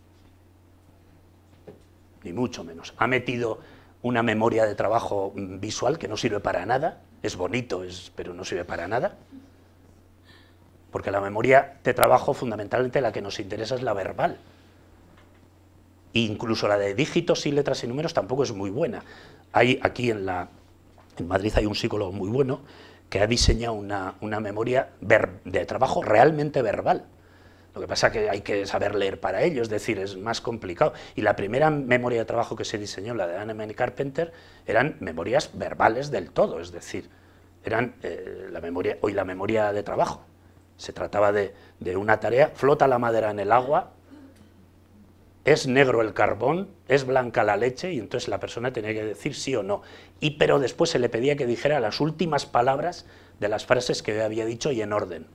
Ni mucho menos. Ha metido una memoria de trabajo mm, visual que no sirve para nada, es bonito, es, pero no sirve para nada, porque la memoria de trabajo fundamentalmente la que nos interesa es la verbal. incluso la de dígitos y letras y números tampoco es muy buena. Hay aquí en, la, en Madrid hay un psicólogo muy bueno que ha diseñado una, memoria de trabajo realmente verbal. Lo que pasa es que hay que saber leer para ello, es decir, es más complicado. Y la primera memoria de trabajo que se diseñó, la de Anneman Carpenter, eran memorias verbales del todo, es decir, eran eh, la memoria, hoy la memoria de trabajo. Se trataba de, de una tarea, flota la madera en el agua, es negro el carbón, es blanca la leche, y entonces la persona tenía que decir sí o no. Y pero después se le pedía que dijera las últimas palabras de las frases que había dicho y en orden.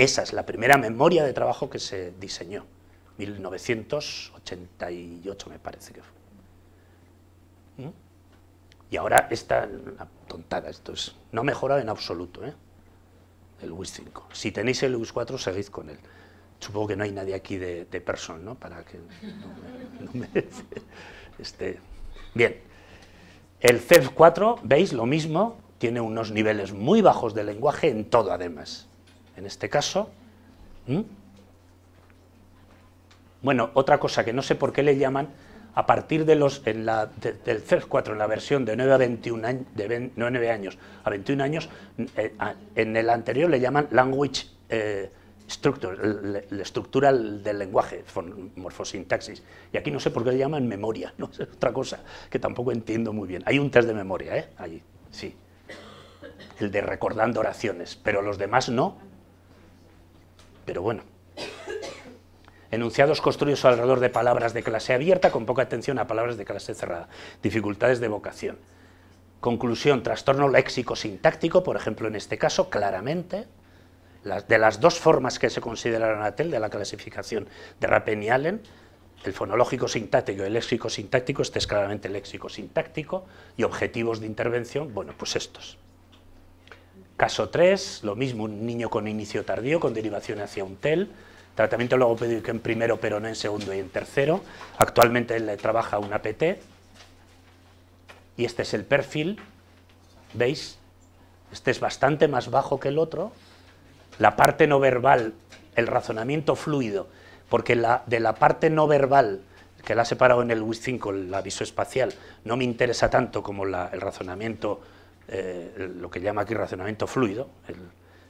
Esa es la primera memoria de trabajo que se diseñó, 1988 me parece que fue. ¿Mm? Y ahora está tontada, esto es, no mejora en absoluto, ¿eh? el WIS 5. Si tenéis el WIS 4, seguid con él. Supongo que no hay nadie aquí de, de ¿no? Para que no me, (laughs) Bien, el CEF 4, veis, lo mismo, tiene unos niveles muy bajos de lenguaje en todo además en este caso. Bueno, otra cosa que no sé por qué le llaman, a partir de los, del c 4, en la versión de 9 a 21 años, de 9 años a 21 años, eh, en el anterior le llaman language eh, structure, la estructura del lenguaje, morfosintaxis. Y aquí no sé por qué le llaman memoria, (laughs) otra cosa que tampoco entiendo muy bien. Hay un test de memoria, ¿eh? Allí, sí. El de recordando oraciones, pero los demás no pero bueno. Enunciados construidos alrededor de palabras de clase abierta con poca atención a palabras de clase cerrada. Dificultades de vocación. Conclusión, trastorno léxico-sintáctico, por ejemplo, en este caso, claramente, de las dos formas que se consideraron tel de la clasificación de Rappen y Allen, el fonológico sintáctico y el léxico sintáctico, este es claramente léxico sintáctico, y objetivos de intervención, bueno, pues estos. Caso 3, lo mismo, un niño con inicio tardío, con derivación hacia un TEL, tratamiento logopédico en primero, pero no en segundo y en tercero. Actualmente él trabaja un APT y este es el perfil, ¿veis? Este es bastante más bajo que el otro. La parte no verbal, el razonamiento fluido, porque de la parte no verbal que la ha separado en el wisc 5, el aviso espacial, no me interesa tanto como el razonamiento eh, lo que llama aquí razonamiento fluido,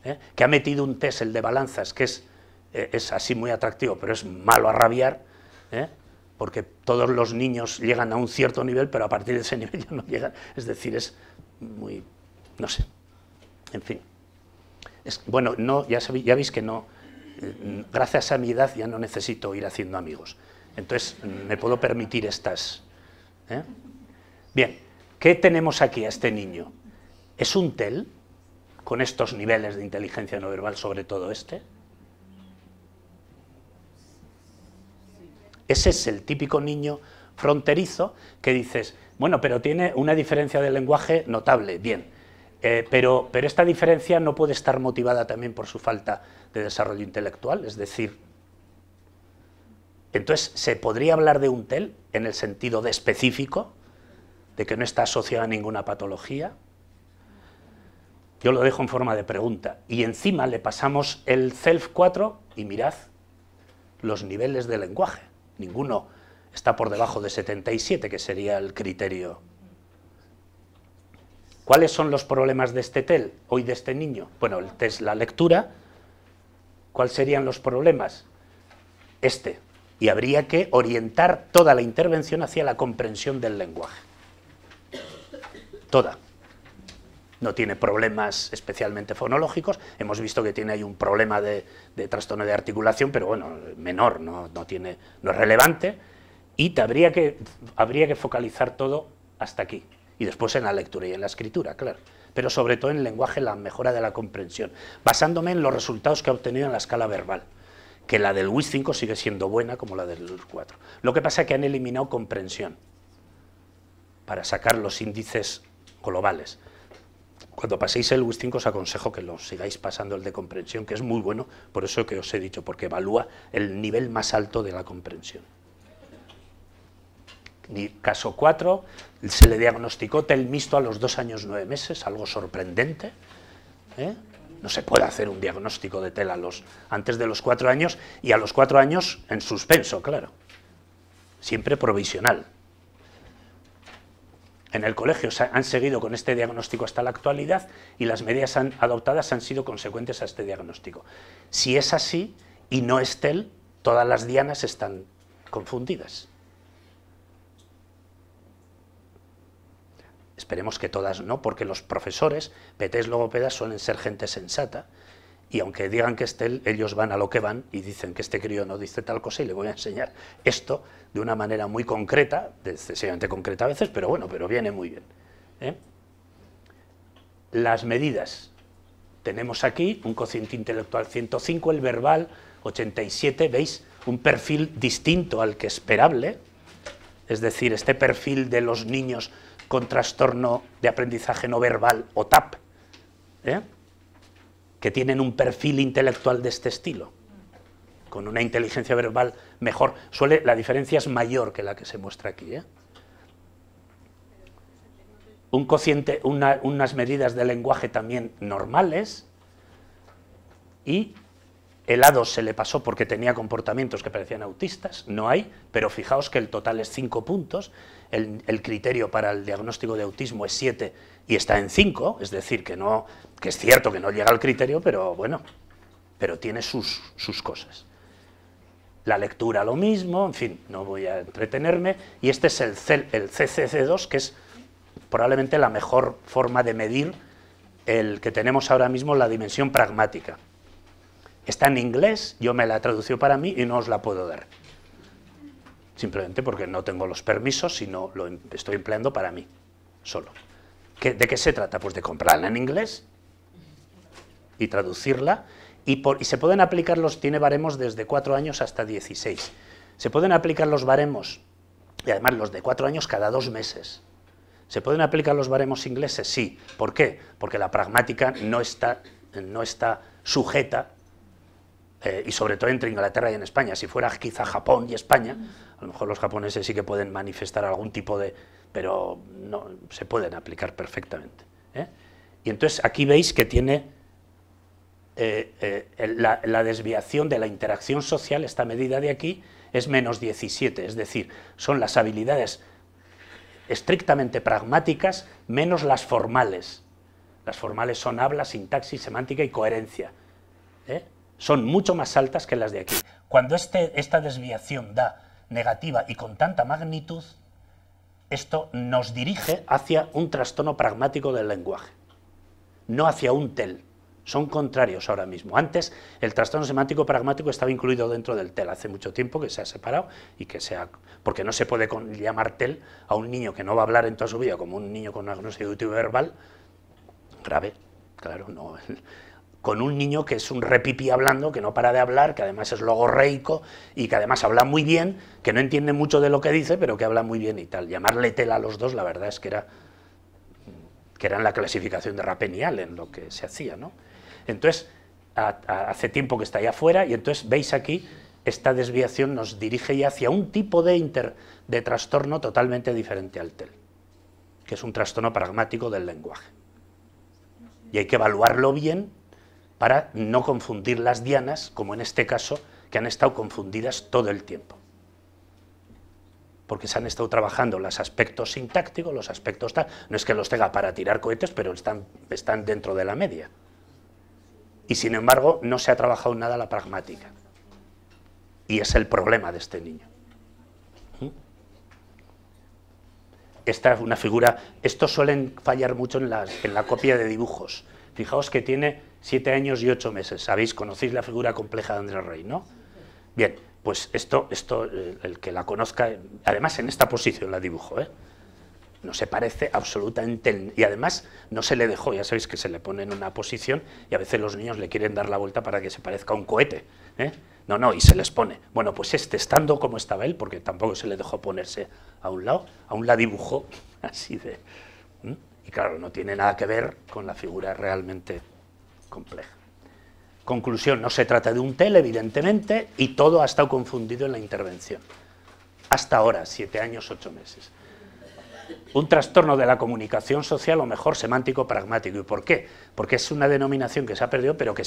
eh, que ha metido un test, el de balanzas, que eh, es, así muy atractivo, pero es malo a rabiar, porque todos los niños llegan a un cierto nivel, pero a partir de ese (laughs) nivel ya no llegan. Es decir, es muy, no sé, en fin. bueno, no, ya, ya veis que no, mm, gracias a mi edad ya no necesito ir haciendo amigos. Entonces me puedo permitir estas. Bien, ¿qué tenemos aquí a este niño? ¿Es un TEL con estos niveles de inteligencia no verbal, sobre todo este? Ese es el típico niño fronterizo que dices, bueno, pero tiene una diferencia de lenguaje notable, bien, eh, pero, pero esta diferencia no puede estar motivada también por su falta de desarrollo intelectual, es decir, entonces, ¿se podría hablar de un TEL en el sentido de específico, de que no está asociado a ninguna patología? Yo lo dejo en forma de pregunta. Y encima le pasamos el self 4 y mirad los niveles de lenguaje. Ninguno está por debajo de 77, que sería el criterio. ¿Cuáles son los problemas de este TEL, hoy de este niño? Bueno, el test, la lectura. ¿Cuáles serían los problemas? Este. Y habría que orientar toda la intervención hacia la comprensión del lenguaje. Toda no tiene problemas especialmente fonológicos. Hemos visto que tiene ahí un problema de, trastorno de articulación, pero bueno, menor, no, tiene, no es relevante. Y habría, que, habría que focalizar todo hasta aquí. Y después en la lectura y en la escritura, claro. Pero sobre todo en el lenguaje, la mejora de la comprensión, basándome en los resultados que ha obtenido en la escala verbal que la del WIS 5 sigue siendo buena como la del WIS 4. Lo que pasa es que han eliminado comprensión para sacar los índices globales cuando paséis el WIS5 os aconsejo que lo sigáis pasando el de comprensión, que es muy bueno, por eso que os he dicho, porque evalúa el nivel más alto de la comprensión. caso 4, se le diagnosticó TEL mixto a los dos años nueve meses, algo sorprendente. ¿eh? No se puede hacer un diagnóstico de TEL a los, antes de los cuatro años y a los cuatro años en suspenso, claro. Siempre provisional, en el colegio han seguido con este diagnóstico hasta la actualidad y las medidas adoptadas han sido consecuentes a este diagnóstico. Si es así y no es TEL, todas las dianas están confundidas. Esperemos que todas no, porque los profesores, PTs logopedas, suelen ser gente sensata y aunque digan que es TEL, ellos van a lo que van y dicen que este crío no dice tal cosa y le voy a enseñar esto de una manera muy concreta, excesivamente concreta a veces, pero bueno, pero viene muy bien. ¿eh? Las medidas. Tenemos aquí un cociente intelectual 105, el verbal 87, veis un perfil distinto al que esperable, es decir, este perfil de los niños con trastorno de aprendizaje no verbal o TAP. ¿eh? que tienen un perfil intelectual de este estilo, con una inteligencia verbal mejor. Suele, la diferencia es mayor que la que se muestra aquí. ¿eh? Un cociente, unas medidas de lenguaje también normales y helado se le pasó porque tenía comportamientos que parecían autistas, no hay, pero fijaos que el total es cinco puntos el, criterio para el diagnóstico de autismo es 7 y está en 5, es decir, que, no, que es cierto que no llega al criterio, pero bueno, pero tiene sus, cosas. La lectura lo mismo, en fin, no voy a entretenerme, y este es el, CCC2, que es probablemente la mejor forma de medir el que tenemos ahora mismo, la dimensión pragmática. Está en inglés, yo me la traducido para mí y no os la puedo dar simplemente porque no tengo los permisos, sino lo em-, estoy empleando para mí, solo. ¿De qué se trata? Pues de comprarla en inglés y traducirla, y, se pueden aplicar los, tiene baremos desde 4 años hasta 16. Se pueden aplicar los baremos, y además los de 4 años cada dos meses. ¿Se pueden aplicar los baremos ingleses? Sí. ¿Por qué? Porque la pragmática no está, no está sujeta, eh, y sobre todo entre Inglaterra y en España. Si fuera quizá Japón y España, a lo mejor los japoneses sí que pueden manifestar algún tipo de... pero no, se pueden aplicar perfectamente. ¿eh? Y entonces aquí veis que tiene eh, eh, la, desviación de la interacción social, esta medida de aquí, es menos 17, es decir, son las habilidades estrictamente pragmáticas menos las formales. Las formales son habla, sintaxis, semántica y coherencia. Son mucho más altas que las de aquí. Cuando este, esta desviación da negativa y con tanta magnitud, esto nos dirige hacia un trastorno pragmático del lenguaje, no hacia un TEL. Son contrarios ahora mismo. Antes el trastorno semántico pragmático estaba incluido dentro del TEL, hace mucho tiempo que se ha separado y que sea, porque no se puede llamar TEL a un niño que no va a hablar en toda su vida como un niño con una YouTube verbal grave, claro, no, con un niño que es un repipi hablando, que no para de hablar, que además es logorreico y que además habla muy bien, que no entiende mucho de lo que dice, pero que habla muy bien y tal. Llamarle tel a los dos, la verdad es que era que era la clasificación de Rapenial en lo que se hacía, ¿no? Entonces, hace tiempo que está ahí afuera y entonces veis aquí esta desviación nos dirige ya hacia un tipo de, inter, de trastorno totalmente diferente al TEL, que es un trastorno pragmático del lenguaje. Y hay que evaluarlo bien para no confundir las dianas, como en este caso, que han estado confundidas todo el tiempo. Porque se han estado trabajando los aspectos sintácticos, los aspectos tal. No es que los tenga para tirar cohetes, pero están, están dentro de la media. Y sin embargo, no se ha trabajado nada la pragmática. Y es el problema de este niño. Esta es una figura. Estos suelen fallar mucho en en la copia de dibujos. Fijaos que tiene siete años y ocho meses. Sabéis, conocéis la figura compleja de Andrés Rey, ¿no? Bien, pues esto, esto eh, el que la conozca, además en esta posición la dibujo, ¿eh? no se parece absolutamente, y además no se le dejó, ya sabéis que se le pone en una posición y a veces los niños le quieren dar la vuelta para que se parezca a un cohete, ¿eh? no, no, y se les pone, bueno, pues este estando como estaba él, porque tampoco se le dejó ponerse a un lado, aún la dibujó (laughs) así de, y claro, no tiene nada que ver con la figura realmente compleja. Conclusión, no se trata de un TEL, evidentemente, y todo ha estado confundido en la intervención. Hasta ahora, siete años, ocho meses. Un trastorno de la comunicación social, o mejor, semántico-pragmático. ¿Y por qué? Porque es una denominación que se ha perdido, pero que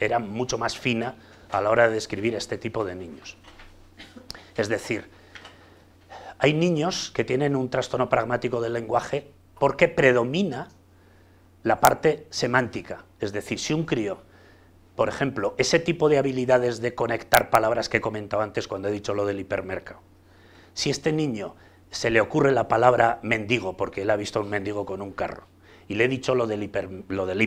era mucho más fina a la hora de describir este tipo de niños. Es decir, hay niños que tienen un trastorno pragmático del lenguaje porque predomina la parte semántica. Es decir, si un crío, por ejemplo, ese tipo de habilidades de conectar palabras que he comentado antes cuando he dicho lo del hipermercado, si este niño se le ocurre la palabra mendigo, porque él ha visto a un mendigo con un carro, y le he dicho lo del, hiper, lo del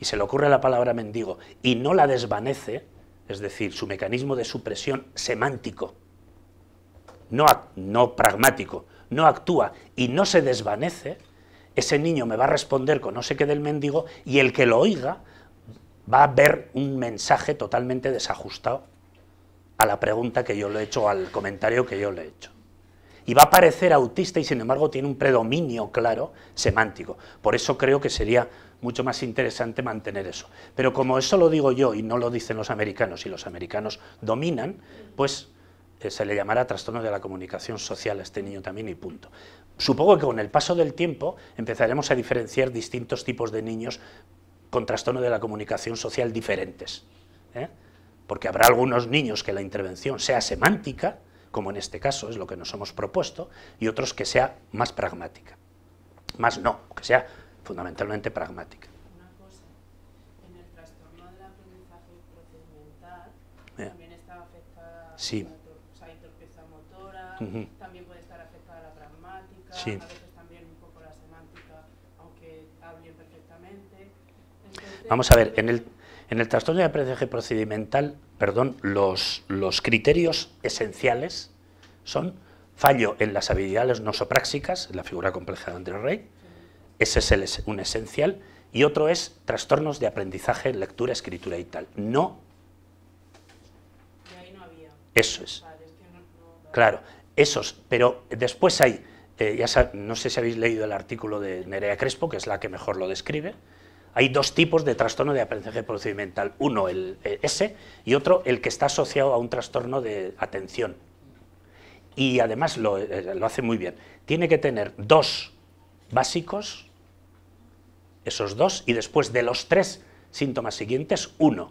y se le ocurre la palabra mendigo, y no la desvanece, es decir, su mecanismo de supresión semántico, no pragmático, no actúa y no se desvanece, ese niño me va a responder con no sé qué del mendigo y el que lo oiga va a ver un mensaje totalmente desajustado a la pregunta que yo le he hecho, al comentario que yo le he hecho. Y va a parecer autista y sin embargo tiene un predominio claro semántico. Por eso creo que sería mucho más interesante mantener eso. Pero como eso lo digo yo y no lo dicen los americanos y los americanos dominan, pues eh, se le llamará trastorno de la comunicación social a este niño también y punto. Supongo que con el paso del tiempo empezaremos a diferenciar distintos tipos de niños con trastorno de la comunicación social diferentes. ¿eh? Porque habrá algunos niños que la intervención sea semántica, como en este caso es lo que nos hemos propuesto, y otros que sea más pragmática. Más no, que sea fundamentalmente pragmática. Una cosa, en el trastorno del aprendizaje procedimental también está afectada sí. la motora, también un poco la semántica, aunque perfectamente. Vamos a ver, en el, trastorno de aprendizaje procedimental, perdón, los, criterios esenciales son fallo en las habilidades nosopráxicas, en la figura compleja de Andrés Rey, ese es un esencial, y otro es trastornos de aprendizaje, lectura, escritura y tal. No. Eso es. claro, esos, pero después hay eh, no sé si habéis leído el artículo de Nerea Crespo, que es la que mejor lo describe. Hay dos tipos de trastorno de aprendizaje procedimental. Uno, el S, y otro, el que está asociado a un trastorno de atención. Y además lo, eh, lo hace muy bien. Tiene que tener dos básicos, esos dos, y después de los tres síntomas siguientes, uno.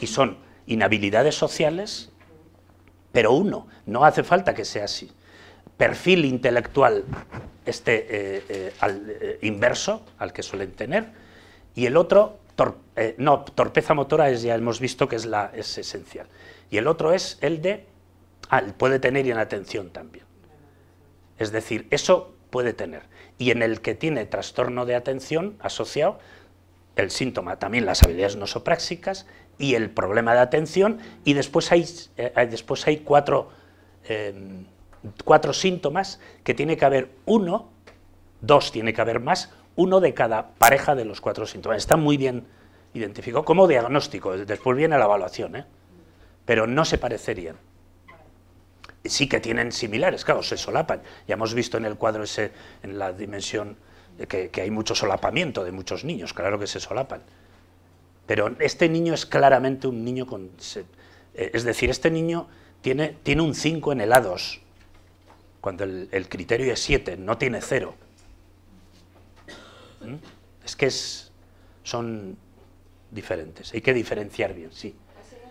Y son inhabilidades sociales, pero uno. No hace falta que sea así perfil intelectual este eh, eh, al, eh, inverso al que suelen tener y el otro, no, torpeza motora es, ya hemos visto que es, la, es esencial. Y el otro es el de, ah, puede tener y en atención también. Es decir, eso puede tener. Y en el que tiene trastorno de atención asociado, el síntoma, también las habilidades nosopráxicas y el problema de atención, y después hay, después hay cuatro em, cuatro síntomas, que tiene que haber uno, dos tiene que haber más, uno de cada pareja de los cuatro síntomas. Está muy bien identificado como diagnóstico, después viene la evaluación, ¿eh? pero no se parecerían. Sí que tienen similares, claro, se solapan. Ya hemos visto en el cuadro ese, en la dimensión, eh, que, hay mucho solapamiento de muchos niños, claro que se solapan. Pero este niño es claramente un niño con... Eh, es decir, este niño tiene, tiene un 5 en helados, cuando el, criterio es 7, no tiene 0. ¿Mm? Es que es, son diferentes, hay que diferenciar bien, sí.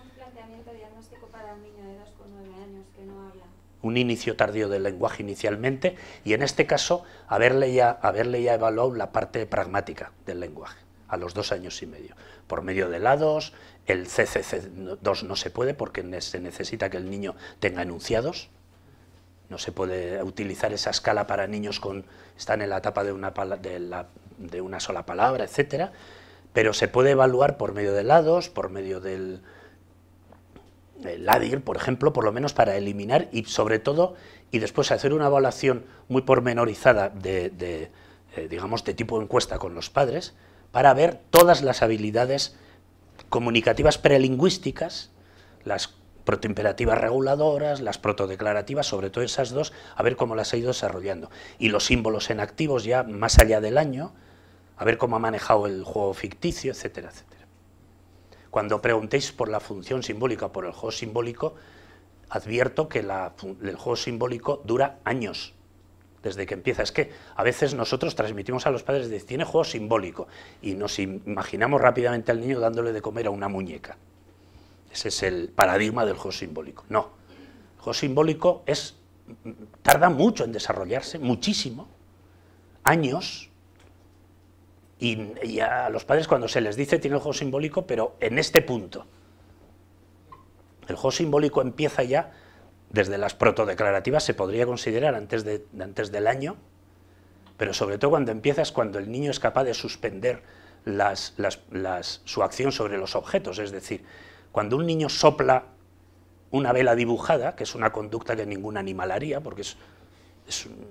un planteamiento diagnóstico para un niño de años que no habla? Un inicio tardío del lenguaje inicialmente y en este caso haberle ya, haberle ya evaluado la parte pragmática del lenguaje a los dos años y medio, por medio de lados, el CCC2 no se puede porque se necesita que el niño tenga enunciados, no se puede utilizar esa escala para niños con están en la etapa de una, sola palabra, etcétera, pero se puede evaluar por medio de lados, por medio del el por ejemplo, por lo menos para eliminar y sobre todo y después hacer una evaluación muy pormenorizada de, eh, digamos de tipo encuesta con los padres para ver todas las habilidades comunicativas prelingüísticas, las protoimperativas reguladoras, las protodeclarativas, sobre todo esas dos, a ver cómo las ha ido desarrollando. Y los símbolos en activos ya más allá del año, a ver cómo ha manejado el juego ficticio, etcétera, etcétera. Cuando preguntéis por la función simbólica por el juego simbólico, advierto que el juego simbólico dura años desde que empieza. Es que a veces nosotros transmitimos a los padres de tiene juego simbólico y nos imaginamos rápidamente al niño dándole de comer a una muñeca. Ese es el paradigma del juego simbólico. No. El juego simbólico es, tarda mucho en desarrollarse, muchísimo, años. Y, a los padres cuando se les dice tiene el juego simbólico, pero en este punto. El juego simbólico empieza ya desde las protodeclarativas, se podría considerar antes, de, antes del año, pero sobre todo cuando empiezas cuando el niño es capaz de suspender su acción sobre los objetos, es decir, cuando un niño sopla una vela dibujada, que es una conducta que ningún animal haría, porque es,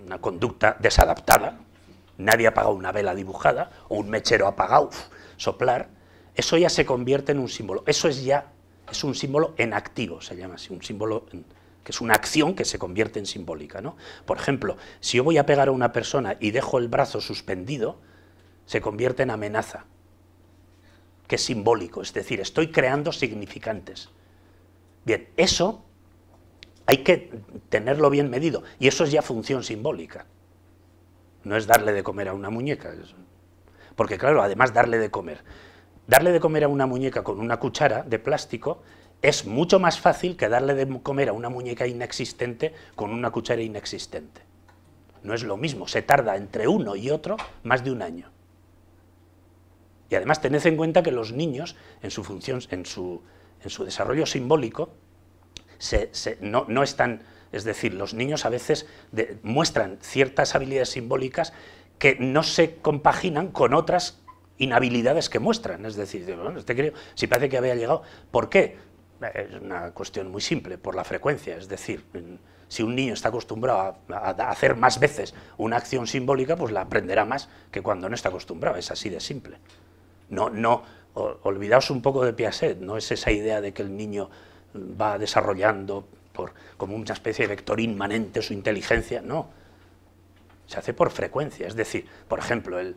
una conducta desadaptada, nadie ha apaga una vela dibujada, o un mechero apagado, soplar, eso ya se convierte en un símbolo. Eso es ya, es un símbolo en activo, se llama así, un símbolo que es una acción que se convierte en simbólica. ¿no? Por ejemplo, si yo voy a pegar a una persona y dejo el brazo suspendido, se convierte en amenaza que es simbólico, es decir, estoy creando significantes. Bien, eso hay que tenerlo bien medido y eso es ya función simbólica. No es darle de comer a una muñeca, porque claro, además darle de comer. Darle de comer a una muñeca con una cuchara de plástico es mucho más fácil que darle de comer a una muñeca inexistente con una cuchara inexistente. No es lo mismo, se tarda entre uno y otro más de un año. Y además tened en cuenta que los niños, en su en su, desarrollo simbólico, no, están, es decir, los niños a veces muestran ciertas habilidades simbólicas que no se compaginan con otras inhabilidades que muestran. Es decir, este creo si parece que había llegado, ¿por qué? Eh, es una cuestión muy simple, por la frecuencia, es decir, si un niño está acostumbrado a, hacer más veces una acción simbólica, pues la aprenderá más que cuando no está acostumbrado, es así de simple. No, no, olvidaos un poco de Piaget, no es esa idea de que el niño va desarrollando por, como una especie de vector inmanente su inteligencia, no. Se hace por frecuencia, es decir, por ejemplo, el,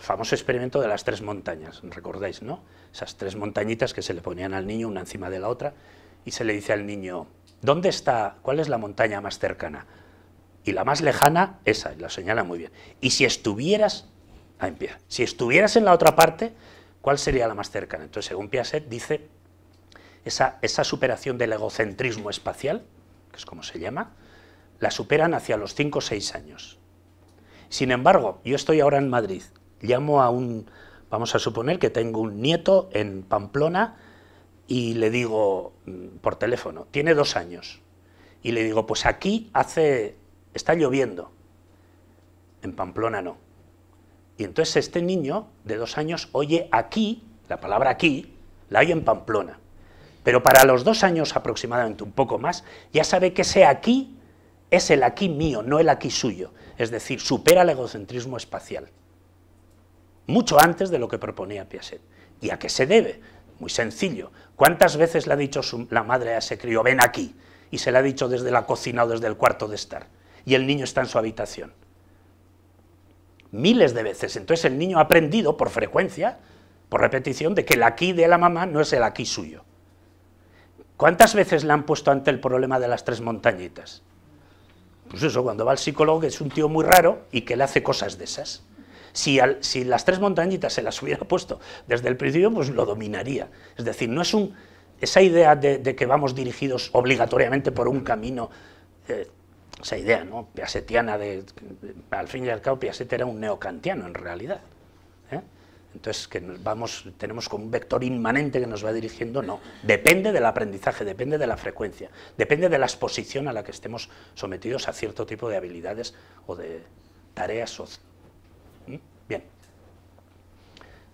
famoso experimento de las tres montañas, recordáis, ¿no? Esas tres montañitas que se le ponían al niño una encima de la otra y se le dice al niño, ¿dónde está, cuál es la montaña más cercana? Y la más lejana, esa, y la señala muy bien. Y si estuvieras Ah, si estuvieras en la otra parte, ¿cuál sería la más cercana? Entonces, según Piaget, dice esa, esa superación del egocentrismo espacial, que es como se llama, la superan hacia los 5 o 6 años. Sin embargo, yo estoy ahora en Madrid, llamo a un, vamos a suponer que tengo un nieto en Pamplona y le digo mm, por teléfono, tiene dos años, y le digo, pues aquí hace, está lloviendo, en Pamplona no, y entonces este niño de dos años oye aquí, la palabra aquí, la oye en Pamplona. Pero para los dos años aproximadamente, un poco más, ya sabe que ese aquí es el aquí mío, no el aquí suyo. Es decir, supera el egocentrismo espacial. Mucho antes de lo que proponía Piaget. ¿Y a qué se debe? Muy sencillo. ¿Cuántas veces le ha dicho la madre a ese crío, ven aquí? Y se le ha dicho desde la cocina o desde el cuarto de estar. Y el niño está en su habitación miles de veces. Entonces el niño ha aprendido por frecuencia, por repetición, de que el aquí de la mamá no es el aquí suyo. ¿Cuántas veces le han puesto ante el problema de las tres montañitas? Pues eso, cuando va al psicólogo, que es un tío muy raro y que le hace cosas de esas. Si, si las tres montañitas se las (laughs) hubiera puesto desde el principio, pues lo dominaría. Es decir, no es un, esa idea de, que vamos dirigidos obligatoriamente por un camino eh, esa idea ¿no? piasetiana de, al fin y al cabo Piaget era un neocantiano en realidad. ¿eh? Entonces, que vamos, tenemos como un vector inmanente que nos va dirigiendo, no. Depende del aprendizaje, depende de la frecuencia, depende de la exposición a la que estemos sometidos a cierto tipo de habilidades o de tareas. ¿Mm? Bien.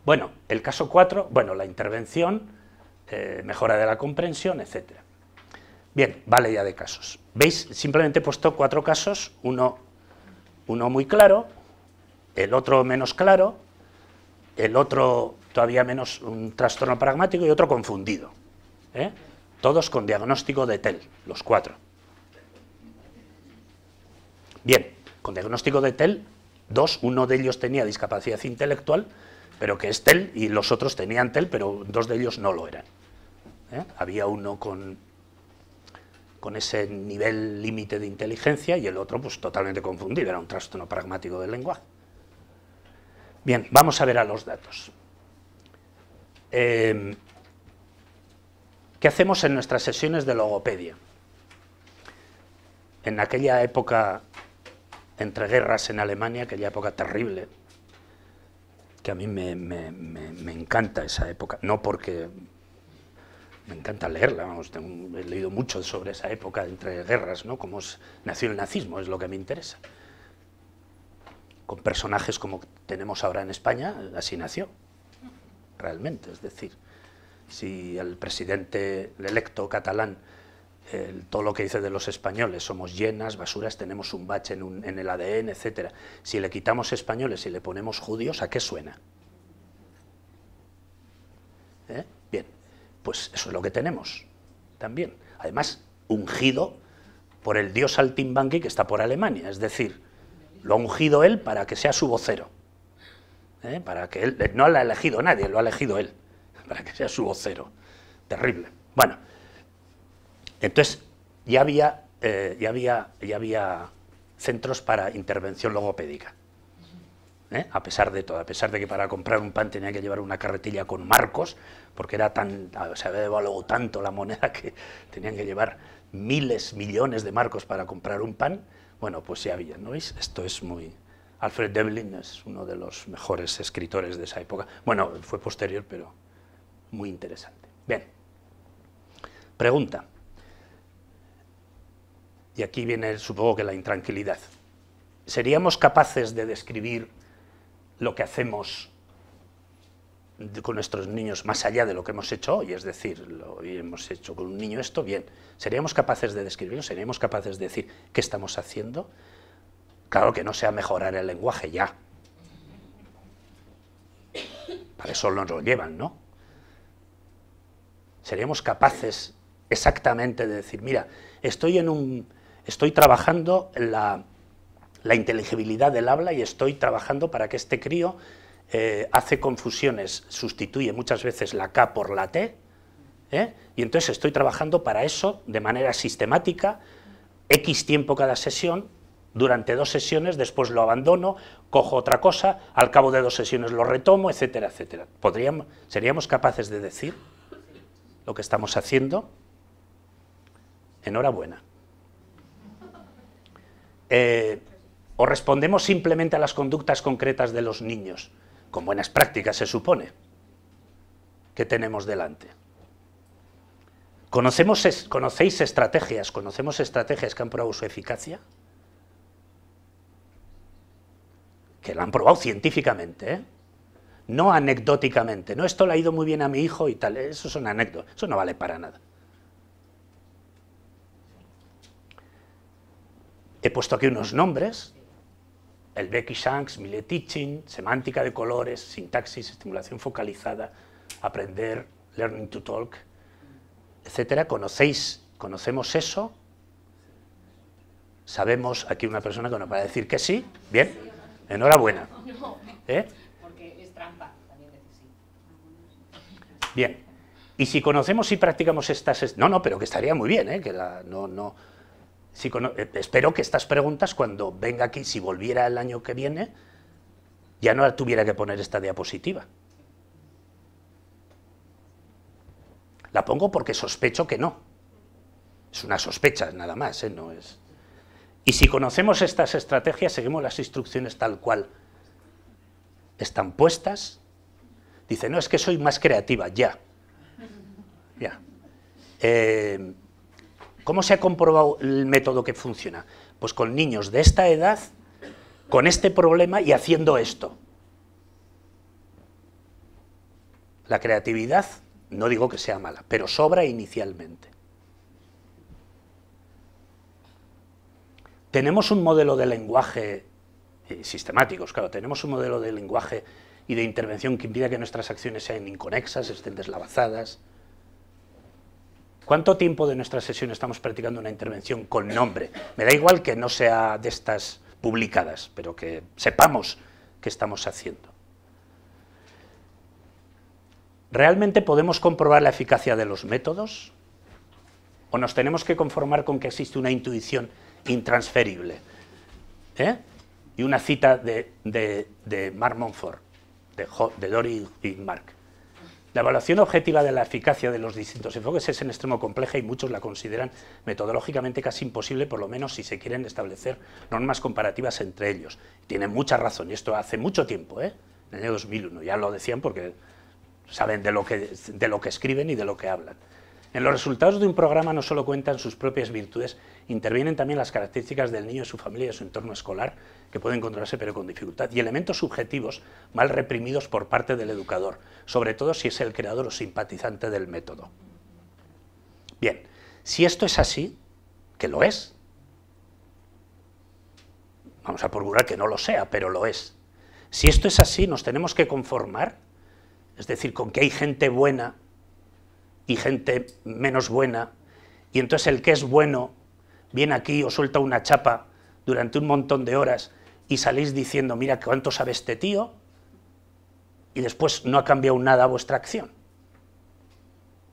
Bueno, el caso 4, bueno, la intervención, eh, mejora de la comprensión, etc. Bien, vale ya de casos. ¿Veis? Simplemente he puesto cuatro casos, uno, uno muy claro, el otro menos claro, el otro todavía menos un trastorno pragmático y otro confundido. ¿eh? Todos con diagnóstico de TEL, los cuatro. Bien, con diagnóstico de TEL, dos, uno de ellos tenía discapacidad intelectual, pero que es TEL, y los otros tenían TEL, pero dos de ellos no lo eran. ¿eh? Había uno con con ese nivel límite de inteligencia y el otro pues totalmente confundido, era un trastorno pragmático del lenguaje. Bien, vamos a ver a los datos. Em, ¿Qué hacemos en nuestras sesiones de logopedia? En aquella época, entre guerras en Alemania, aquella época terrible, que a mí me encanta esa época, no porque me encanta leerla, he leído mucho sobre esa época entre guerras, ¿no? cómo nació el nazismo, es lo que me interesa. Con personajes como tenemos ahora en España, así nació, realmente, es decir, si el presidente electo catalán, todo lo que dice de los españoles, somos llenas, basuras, tenemos un bache en, en el ADN, etc. Si le quitamos españoles y le ponemos judíos, ¿a qué suena? ¿Eh? Pues eso es lo que tenemos también. Además, ungido por el dios Altimbanqui que está por Alemania, es decir, lo ha ungido él para que sea su vocero. ¿eh? Para que él, eh, no lo ha elegido nadie, lo ha elegido él, (laughs) para que sea su vocero. Terrible. Bueno, entonces ya había, eh, ya había, ya había centros para intervención logopédica. ¿eh? a pesar de todo, a pesar de que para comprar un pan tenía que llevar una carretilla con marcos, porque era tan, se había devaluado tanto la moneda que tenían que llevar miles, millones de marcos para comprar un pan, bueno, pues ya había, ¿no Esto es muy... Alfred Devlin es uno de los mejores escritores de esa época. Bueno, fue posterior, pero muy interesante. Bien, pregunta. Y aquí viene, supongo que la intranquilidad. ¿Seríamos capaces de describir lo que hacemos con nuestros niños más allá de lo que hemos hecho hoy, es decir, lo, hemos hecho con un niño esto, bien, ¿seríamos capaces de describirlo? ¿Seríamos capaces de decir qué estamos haciendo? Claro que no sea mejorar el lenguaje ya. Para eso nos lo llevan, ¿no? ¿Seríamos capaces exactamente de decir, mira, estoy, en un, estoy trabajando en la la inteligibilidad del habla y estoy trabajando para que este crío eh, hace confusiones, sustituye muchas veces la K por la T, ¿eh? y entonces estoy trabajando para eso de manera sistemática, X tiempo cada sesión, durante dos sesiones, después lo abandono, cojo otra cosa, al cabo de dos sesiones lo retomo, etcétera, etcétera. ¿Podríamos, ¿Seríamos capaces de decir lo que estamos haciendo? Enhorabuena. Eh, ¿O respondemos simplemente a las conductas concretas de los niños? Con buenas prácticas, se supone, que tenemos delante. ¿Conocemos, ¿Conocéis estrategias? ¿Conocemos estrategias que han probado su eficacia? Que la han probado científicamente, ¿eh? no anecdóticamente. No, esto le ha ido muy bien a mi hijo y tal. Eso es una anécdota. Eso no vale para nada. He puesto aquí unos nombres el Becky Shanks, Millet Teaching, semántica de colores, sintaxis, estimulación focalizada, aprender, learning to talk, etcétera. ¿Conocéis, conocemos eso? Sabemos, aquí una persona que nos va a decir que sí, bien, enhorabuena. ¿Eh? Bien, y si conocemos y practicamos estas... No, no, pero que estaría muy bien, ¿eh? que no, no, eh, espero que estas preguntas, cuando venga aquí, si volviera el año que viene, ya no tuviera que poner esta diapositiva. La pongo porque sospecho que no. Es una sospecha, nada más, ¿eh? no es. Y si conocemos estas estrategias, seguimos las instrucciones tal cual están puestas. Dice, no, es que soy más creativa, ya. Ya. Eh, ¿Cómo se ha comprobado el método que funciona? Pues con niños de esta edad, con este problema y haciendo esto. La creatividad, no digo que sea mala, pero sobra inicialmente. Tenemos un modelo de lenguaje eh, sistemático, claro, tenemos un modelo de lenguaje y de intervención que impida que nuestras acciones sean inconexas, estén deslavazadas. ¿Cuánto tiempo de nuestra sesión estamos practicando una intervención con nombre? Me da igual que no sea de estas publicadas, pero que sepamos qué estamos haciendo. ¿Realmente podemos comprobar la eficacia de los métodos? ¿O nos tenemos que conformar con que existe una intuición intransferible? ¿Eh? Y una cita de, de, de Mark Monfort, de, de Dory y Mark. La evaluación objetiva de la eficacia de los distintos enfoques es en extremo compleja y muchos la consideran metodológicamente casi imposible, por lo menos si se quieren establecer normas comparativas entre ellos. Tienen mucha razón, y esto hace mucho tiempo, ¿eh? en el año 2001, ya lo decían porque saben de lo que escriben y de lo que hablan. En los resultados de un programa no solo cuentan sus propias virtudes, intervienen también las características del niño, su familia y su entorno escolar, que puede encontrarse pero con dificultad, y elementos subjetivos mal reprimidos por parte del educador, sobre todo si es el creador o simpatizante del método. Bien, si esto es así, que lo es, vamos a procurar que no lo sea, pero lo es. Si esto es así, nos tenemos que conformar, es decir, con que hay gente buena y gente menos buena, y entonces el que es bueno viene aquí, o suelta una chapa durante un montón de horas y salís diciendo, mira cuánto sabe este tío, y después no ha cambiado nada vuestra acción.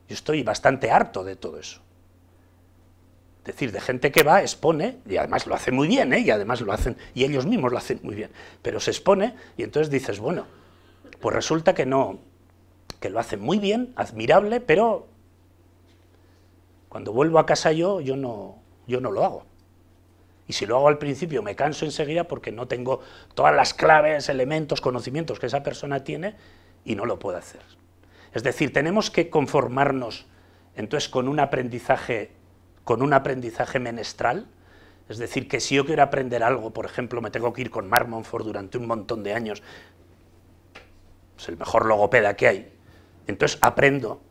Yo estoy bastante harto de todo eso. Es decir, de gente que va, expone, y además lo hace muy bien, ¿eh? y además lo hacen, y ellos mismos lo hacen muy bien, pero se expone, y entonces dices, bueno, pues resulta que no, que lo hacen muy bien, admirable, pero cuando vuelvo a casa yo, yo no, yo no lo hago. Y si lo hago al principio me canso enseguida porque no tengo todas las claves, elementos, conocimientos que esa persona tiene y no lo puedo hacer. Es decir, tenemos que conformarnos entonces con un aprendizaje, con un aprendizaje menestral, es decir, que si yo quiero aprender algo, por ejemplo, me tengo que ir con Marmonford durante un montón de años, es el mejor logopeda que hay, entonces aprendo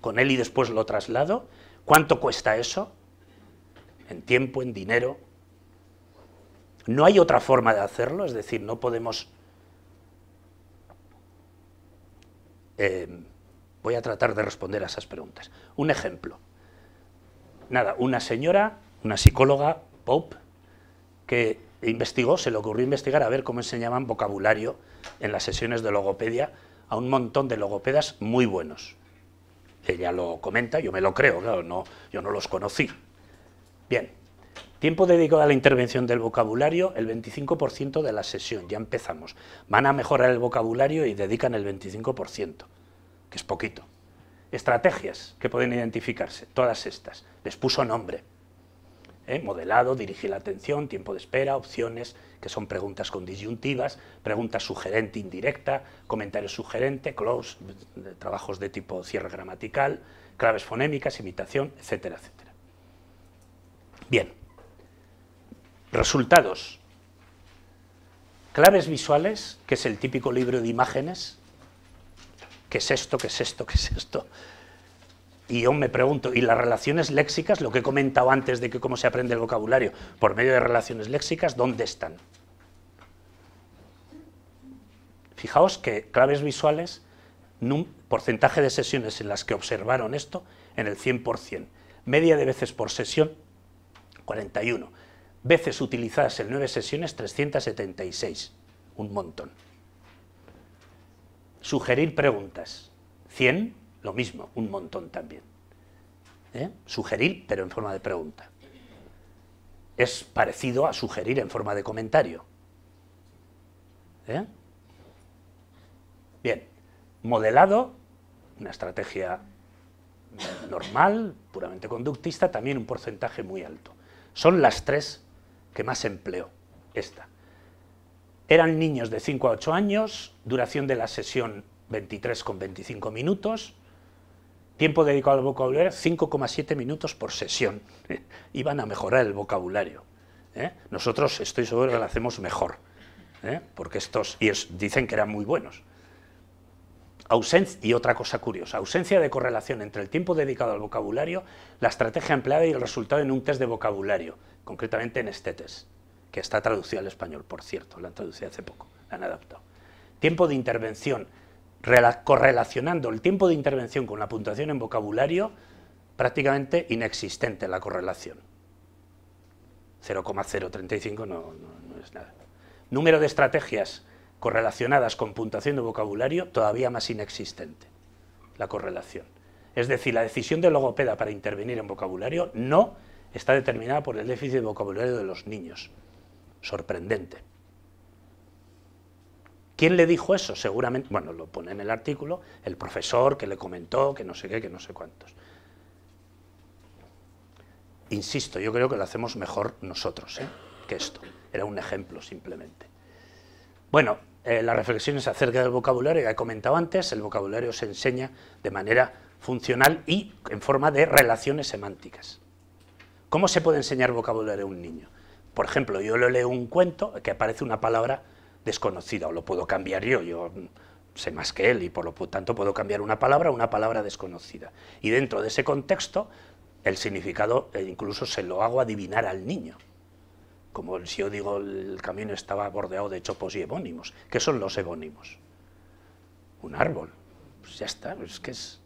con él y después lo traslado. ¿Cuánto cuesta eso? En tiempo, en dinero. No hay otra forma de hacerlo, es decir, no podemos... Eh, voy a tratar de responder a esas preguntas. Un ejemplo. Nada, una señora, una psicóloga, Pope, que investigó, se le ocurrió investigar a ver cómo enseñaban vocabulario en las sesiones de logopedia a un montón de logopedas muy buenos. Ella lo comenta, yo me lo creo, claro, no, yo no los conocí. Bien, tiempo dedicado a la intervención del vocabulario, el 25% de la sesión, ya empezamos. Van a mejorar el vocabulario y dedican el 25%, que es poquito. Estrategias que pueden identificarse, todas estas. Les puso nombre. ¿eh? modelado, dirigir la atención, tiempo de espera, opciones, que son preguntas con disyuntivas, preguntas sugerente, indirecta, comentario sugerente, close, trabajos de tipo cierre gramatical, claves fonémicas, imitación, etcétera, etcétera. Bien, resultados. Claves visuales, que es el típico libro de imágenes, ¿qué es esto, qué es esto, qué es esto? Y yo me pregunto, ¿y las relaciones léxicas, lo que he comentado antes de cómo se aprende el vocabulario, por medio de relaciones léxicas, dónde están? Fijaos que claves visuales, porcentaje de sesiones en las que observaron esto, en el 100%. Media de veces por sesión, 41. Veces utilizadas en nueve sesiones, 376. Un montón. Sugerir preguntas, 100 lo mismo, un montón también. ¿Eh? Sugerir, pero en forma de pregunta. Es parecido a sugerir en forma de comentario. ¿Eh? Bien, modelado, una estrategia normal, puramente conductista, también un porcentaje muy alto. Son las tres que más empleo esta. Eran niños de 5 a 8 años, duración de la sesión 23 con 25 minutos, tiempo dedicado al vocabulario, 5,7 minutos por sesión. Iban (laughs) a mejorar el vocabulario. ¿eh? Nosotros estoy seguro lo hacemos mejor, ¿eh? porque estos y dicen que eran muy buenos. Ausencia, y otra cosa curiosa, ausencia de correlación entre el tiempo dedicado al vocabulario, la estrategia empleada y el resultado en un test de vocabulario, concretamente en este test, que está traducido al español, por cierto, lo han traducido hace poco, la han adaptado. Tiempo de intervención, correlacionando el tiempo de intervención con la puntuación en vocabulario, prácticamente inexistente la correlación. 0,035 no, es nada. Número de estrategias correlacionadas con puntuación de vocabulario, todavía más inexistente la correlación. Es decir, la decisión de logopeda para intervenir en vocabulario no está determinada por el déficit de vocabulario de los niños. Sorprendente. ¿Quién le dijo eso? Seguramente, bueno, lo pone en el artículo, el profesor que le comentó, que no sé qué, que no sé cuántos. Insisto, yo creo que lo hacemos mejor nosotros ¿eh? que esto. Era un ejemplo simplemente. Bueno, eh, las reflexiones acerca del vocabulario, que he comentado antes, el vocabulario se enseña de manera funcional y en forma de relaciones semánticas. ¿Cómo se puede enseñar vocabulario a un niño? Por ejemplo, yo le leo un cuento que aparece una palabra desconocida, o lo puedo cambiar yo, yo sé más que él y por lo tanto puedo cambiar una palabra a una palabra desconocida. Y dentro de ese contexto, el significado e incluso se lo hago adivinar al niño. Como si yo digo el camino estaba bordeado de chopos y evónimos. ¿Qué son los evónimos? Un árbol. Pues ya está, es que es,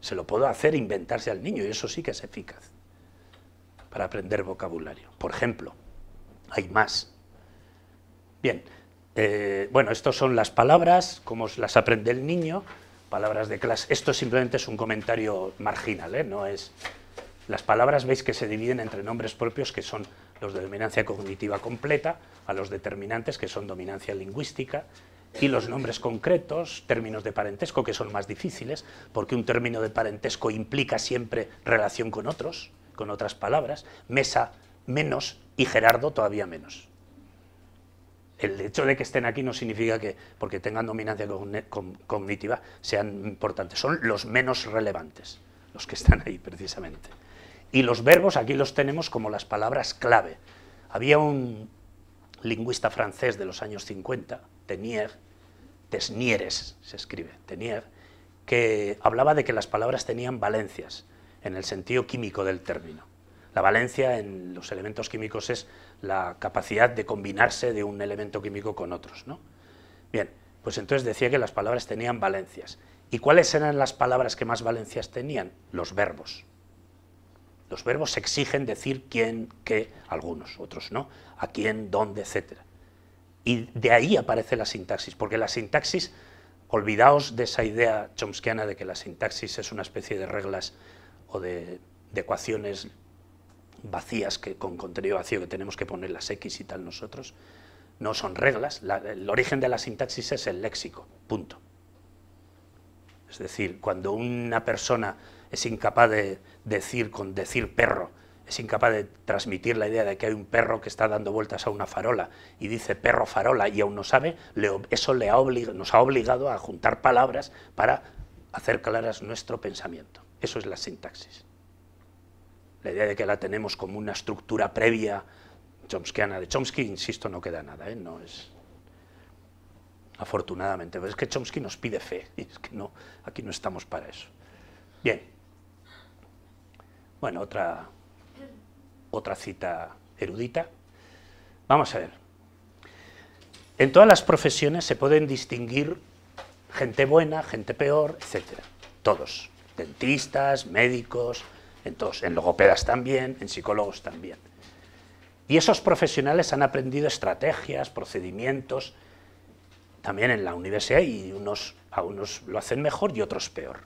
se lo puedo hacer inventarse al niño y eso sí que es eficaz para aprender vocabulario. Por ejemplo, hay más. Bien, eh, bueno, estas son las palabras, como las aprende el niño, palabras de clase. Esto simplemente es un comentario marginal, ¿eh? no es... Las palabras veis que se dividen entre nombres propios, que son los de dominancia cognitiva completa, a los determinantes, que son dominancia lingüística, y los nombres concretos, términos de parentesco, que son más difíciles, porque un término de parentesco implica siempre relación con otros, con otras palabras, mesa menos y Gerardo todavía menos el hecho de que estén aquí no significa que, porque tengan dominancia cognitiva, sean importantes. Son los menos relevantes, los que están ahí precisamente. Y los verbos aquí los tenemos como las palabras clave. Había un lingüista francés de los años 50, Tenier, Tesnieres se escribe, Tenier, que hablaba de que las palabras tenían valencias, en el sentido químico del término. La valencia en los elementos químicos es la capacidad de combinarse de un elemento químico con otros. ¿no? Bien, pues entonces decía que las palabras tenían valencias. ¿Y cuáles eran las palabras que más valencias tenían? Los verbos. Los verbos exigen decir quién, qué, algunos, otros no, a quién, dónde, etc. Y de ahí aparece la sintaxis, porque la sintaxis, olvidaos de esa idea chomskiana de que la sintaxis es una especie de reglas o de, de ecuaciones vacías, que, con contenido vacío que tenemos que poner las X y tal nosotros, no son reglas. el origen de la sintaxis es el léxico, punto. Es decir, cuando una persona es incapaz de decir con decir perro, es incapaz de transmitir la idea de que hay un perro que está dando vueltas a una farola y dice perro farola y aún no sabe, eso le nos ha obligado a juntar palabras para hacer claras nuestro pensamiento. Eso es la sintaxis la idea de que la tenemos como una estructura previa chomskiana de Chomsky, insisto, no queda nada, ¿eh? no es afortunadamente, pero es que Chomsky nos pide fe, y (laughs) es que no, aquí no estamos para eso. Bien, bueno, otra, otra cita erudita. Vamos a ver, en todas las profesiones se pueden distinguir gente buena, gente peor, etc. Todos, dentistas, médicos, entonces, en logopedas también, en psicólogos también. Y esos profesionales han aprendido estrategias, procedimientos, también en la universidad, y a unos lo hacen mejor y otros peor.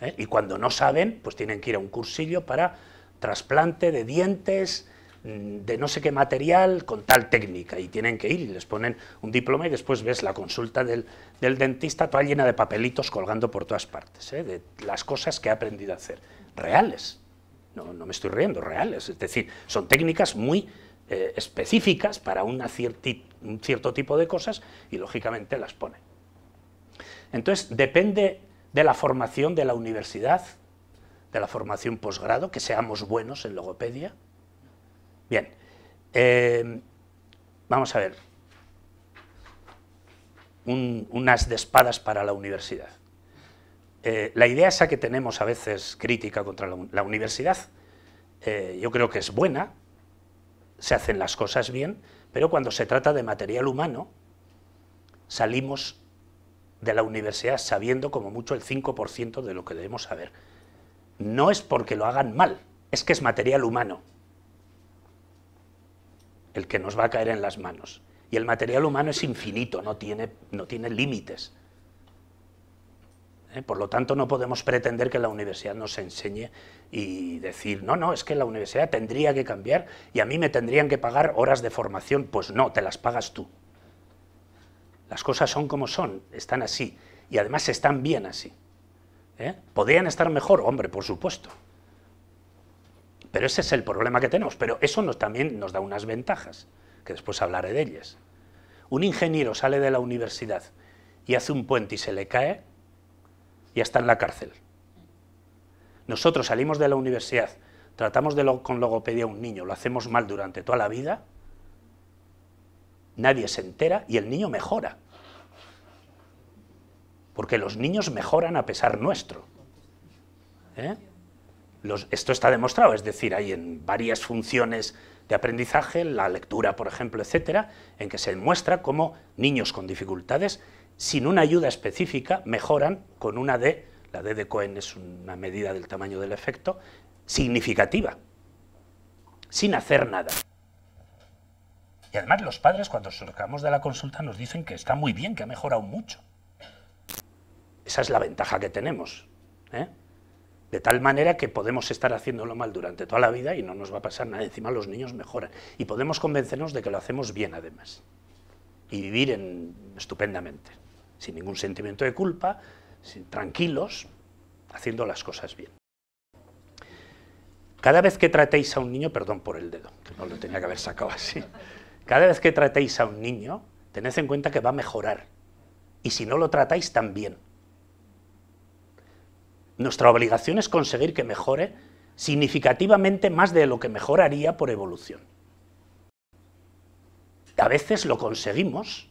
¿Eh? Y cuando no saben, pues tienen que ir a un cursillo para trasplante de dientes, eh, de no sé qué material con tal técnica y tienen que ir y les ponen un diploma y después ves la consulta del, dentista toda llena de papelitos colgando por todas partes, ¿eh? de las cosas que ha aprendido a hacer, reales, no, me estoy riendo, reales, es decir, son técnicas muy eh, específicas para un cierto tipo de cosas y lógicamente las pone. Entonces depende de la formación de la universidad, de la formación posgrado, que seamos buenos en logopedia, Bien, eh, vamos a ver. unas de espadas para la universidad. Eh, la idea esa que tenemos a veces crítica contra la, universidad, eh, yo creo que es buena, se hacen las cosas bien, pero cuando se trata de material humano, salimos de la universidad sabiendo como mucho el 5% de lo que debemos saber. No es porque lo hagan mal, es que es material humano el que nos va a caer en las manos. Y el material humano es infinito, no tiene, no tiene límites. ¿Eh? Por lo tanto, no podemos pretender que la universidad nos enseñe y decir, no, no, es que la universidad tendría que cambiar y a mí me tendrían que pagar horas de formación. Pues no, te las pagas tú. Las cosas son como son, están así. Y además están bien así. ¿Eh? ¿Podrían estar mejor? Hombre, por supuesto. Pero ese es el problema que tenemos. Pero eso nos, también nos da unas ventajas, que después hablaré de ellas. Un ingeniero sale de la universidad y hace un puente y se le cae, ya está en la cárcel. Nosotros salimos de la universidad, tratamos de con logopedia a un niño, lo hacemos mal durante toda la vida, nadie se entera y el niño mejora. Porque los niños mejoran a pesar nuestro. ¿Eh? esto está demostrado, es decir, hay en varias funciones de aprendizaje, la lectura, por ejemplo, etcétera, en que se muestra cómo niños con dificultades, sin una ayuda específica, mejoran con una D, la D de Cohen es una medida del tamaño del efecto, significativa, sin hacer nada. Y además los padres, cuando sacamos de la consulta, nos dicen que está muy bien, que ha mejorado mucho. Esa es la ventaja que tenemos. ¿eh? De tal manera que podemos estar haciéndolo mal durante toda la vida y no nos va a pasar nada. Encima los niños mejoran. Y podemos convencernos de que lo hacemos bien además. Y vivir estupendamente, sin ningún sentimiento de culpa, tranquilos, haciendo las cosas bien. Cada vez que tratéis a un niño, perdón por el dedo, que no lo tenía que haber sacado así, cada vez que tratéis a un niño, tened en cuenta que va a mejorar. Y si no lo tratáis, también. Nuestra obligación es conseguir que mejore significativamente más de lo que mejoraría por evolución. A veces lo conseguimos,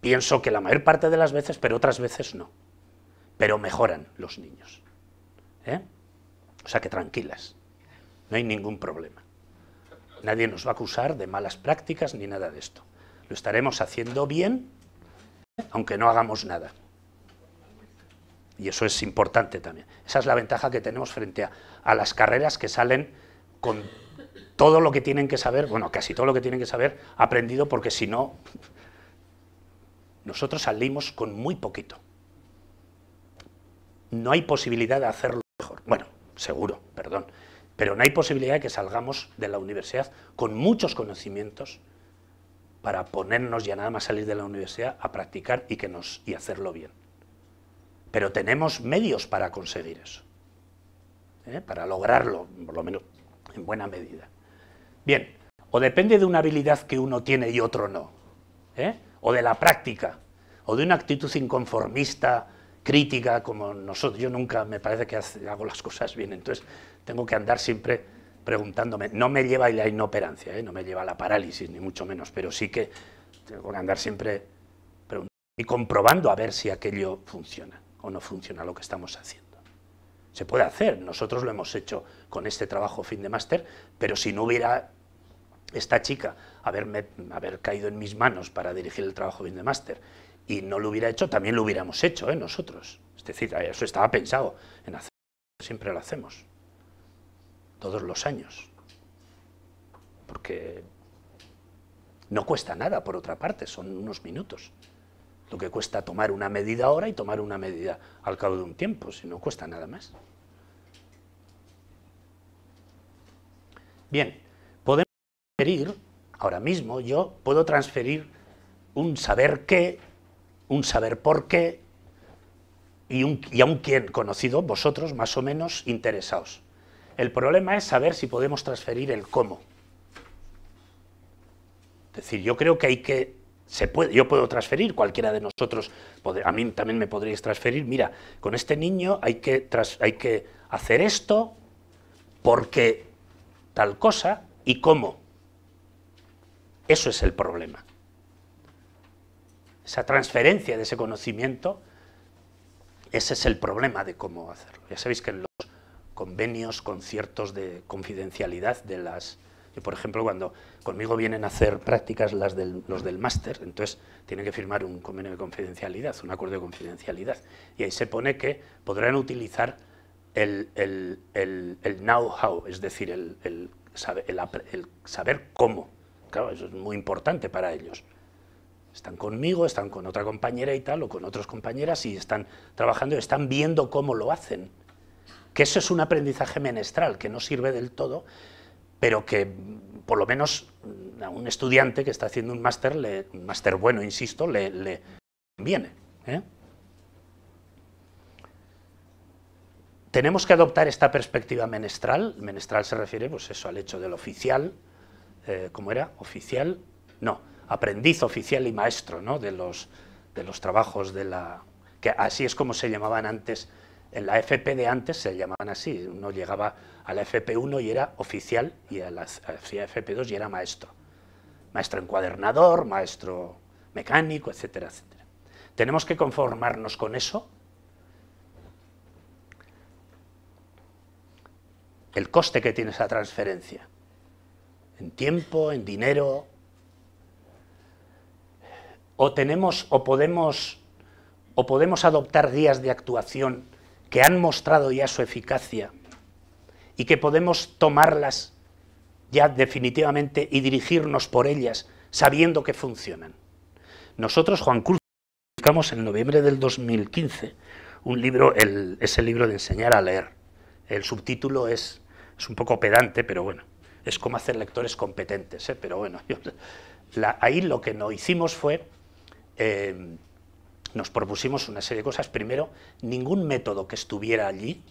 pienso que la mayor parte de las veces, pero otras veces no. Pero mejoran los niños. ¿eh? O sea que tranquilas, no hay ningún problema. Nadie nos va a acusar de malas prácticas ni nada de esto. Lo estaremos haciendo bien, aunque no hagamos nada. Y eso es importante también. Esa es la ventaja que tenemos frente a, las carreras que salen con todo lo que tienen que saber, bueno, casi todo lo que tienen que saber aprendido, porque si no, nosotros salimos con muy poquito. No hay posibilidad de hacerlo mejor. Bueno, seguro, perdón. Pero no hay posibilidad de que salgamos de la universidad con muchos conocimientos para ponernos ya nada más salir de la universidad a practicar y, que nos, y hacerlo bien pero tenemos medios para conseguir eso, ¿eh? para lograrlo, por lo menos en buena medida. Bien, o depende de una habilidad que uno tiene y otro no, ¿eh? o de la práctica, o de una actitud inconformista, crítica, como nosotros. Yo nunca me parece que hago las cosas bien, entonces tengo que andar siempre preguntándome. No me lleva a la inoperancia, ¿eh? no me lleva a la parálisis, ni mucho menos, pero sí que tengo que andar siempre preguntando y comprobando a ver si aquello funciona o no funciona lo que estamos haciendo. Se puede hacer, nosotros lo hemos hecho con este trabajo fin de máster, pero si no hubiera esta chica haber caído en mis manos para dirigir el trabajo fin de máster y no lo hubiera hecho, también lo hubiéramos hecho ¿eh? nosotros. Es decir, eso estaba pensado en hacer, siempre lo hacemos, todos los años, porque no cuesta nada, por otra parte, son unos minutos. Lo que cuesta tomar una medida ahora y tomar una medida al cabo de un tiempo, si no cuesta nada más. Bien, podemos transferir, ahora mismo yo puedo transferir un saber qué, un saber por qué y, un, a un quién conocido, vosotros más o menos interesados. El problema es saber si podemos transferir el cómo. Es decir, yo creo que hay que yo puedo transferir, cualquiera de nosotros, a mí también me podréis transferir, mira, con este niño hay que, hay que hacer esto porque tal cosa y cómo. Eso es el problema. Esa transferencia de ese conocimiento, ese es el problema de cómo hacerlo. Ya sabéis que en los convenios, conciertos de confidencialidad de las... por ejemplo, cuando Conmigo vienen a hacer prácticas las del, los del máster, entonces tienen que firmar un convenio de confidencialidad, un acuerdo de confidencialidad. Y ahí se pone que podrán utilizar el, el know-how, es decir, el, saber cómo. Claro, eso es muy importante para ellos. Están conmigo, están con otra compañera y tal, o con otras compañeras, y están trabajando, están viendo cómo lo hacen. Que eso es un aprendizaje menestral, que no sirve del todo, pero que mm, por lo menos mm, a un estudiante que está haciendo un máster, un máster bueno, insisto, le, conviene. ¿eh? Tenemos que adoptar esta perspectiva menestral, menestral se refiere pues eso, al hecho del oficial, eh, ¿cómo era? Oficial, no, aprendiz oficial y maestro de, los, de los trabajos de la... que así es como se llamaban antes, en la FP de antes se llamaban así, uno llegaba a la FP1 y era oficial y a la, FP2 y era maestro. Maestro encuadernador, maestro mecánico, etcétera, etcétera. ¿Tenemos que conformarnos con eso? El coste que tiene esa transferencia, en tiempo, en dinero, o tenemos o podemos o podemos adoptar guías de actuación que han mostrado ya su eficacia y que podemos tomarlas ya definitivamente y dirigirnos por ellas, sabiendo que funcionan. Nosotros, Juan Cruz, publicamos en noviembre del 2015 un libro, es el libro de enseñar a leer. El subtítulo es, un poco pedante, pero bueno, es como hacer lectores competentes, ¿eh? pero bueno, ahí lo que no hicimos fue, eh, nos propusimos una serie de cosas. Primero, ningún método que estuviera allí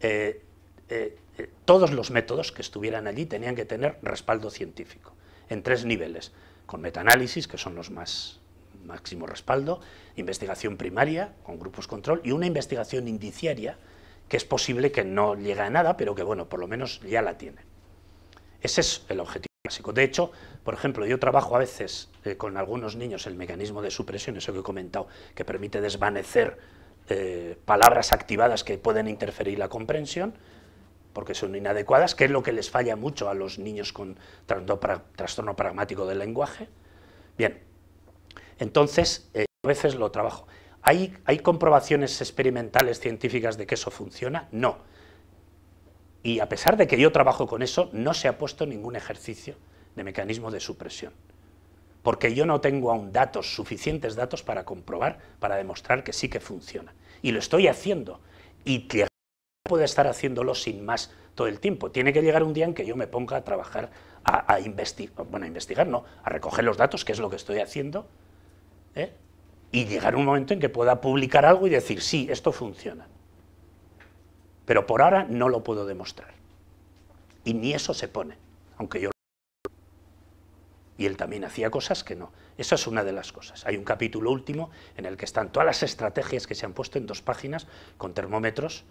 eh, eh, eh, todos los métodos que estuvieran allí tenían que tener respaldo científico, en tres niveles, con metaanálisis, que son los más máximo respaldo, investigación primaria, con grupos control, y una investigación indiciaria, que es posible que no llegue a nada, pero que bueno, por lo menos ya la tiene. Ese es el objetivo. básico, De hecho, por ejemplo, yo trabajo a veces eh, con algunos niños el mecanismo de supresión, eso que he comentado, que permite desvanecer palabras activadas que pueden interferir la comprensión, porque son inadecuadas, que es lo que les falla mucho a los niños con trastorno pragmático del lenguaje. Bien, entonces, eh, a veces lo trabajo. ¿Hay, ¿Hay comprobaciones experimentales científicas de que eso funciona? No. Y a pesar de que yo trabajo con eso, no se ha puesto ningún ejercicio de mecanismo de supresión. Porque yo no tengo aún datos, suficientes datos para comprobar, para demostrar que sí que funciona. Y lo estoy haciendo. Y puede estar haciéndolo sin más todo el tiempo. Tiene que llegar un día en que yo me ponga a trabajar, a, investigar, bueno, a investigar no, a recoger los datos, que es lo que estoy haciendo, ¿eh? y llegar un momento en que pueda publicar algo y decir, sí, esto funciona. Pero por ahora no lo puedo demostrar. Y ni eso se pone, aunque yo y él también hacía cosas que no. Esa es una de las cosas. Hay un capítulo último en el que están todas las estrategias que se han puesto en dos páginas con termómetros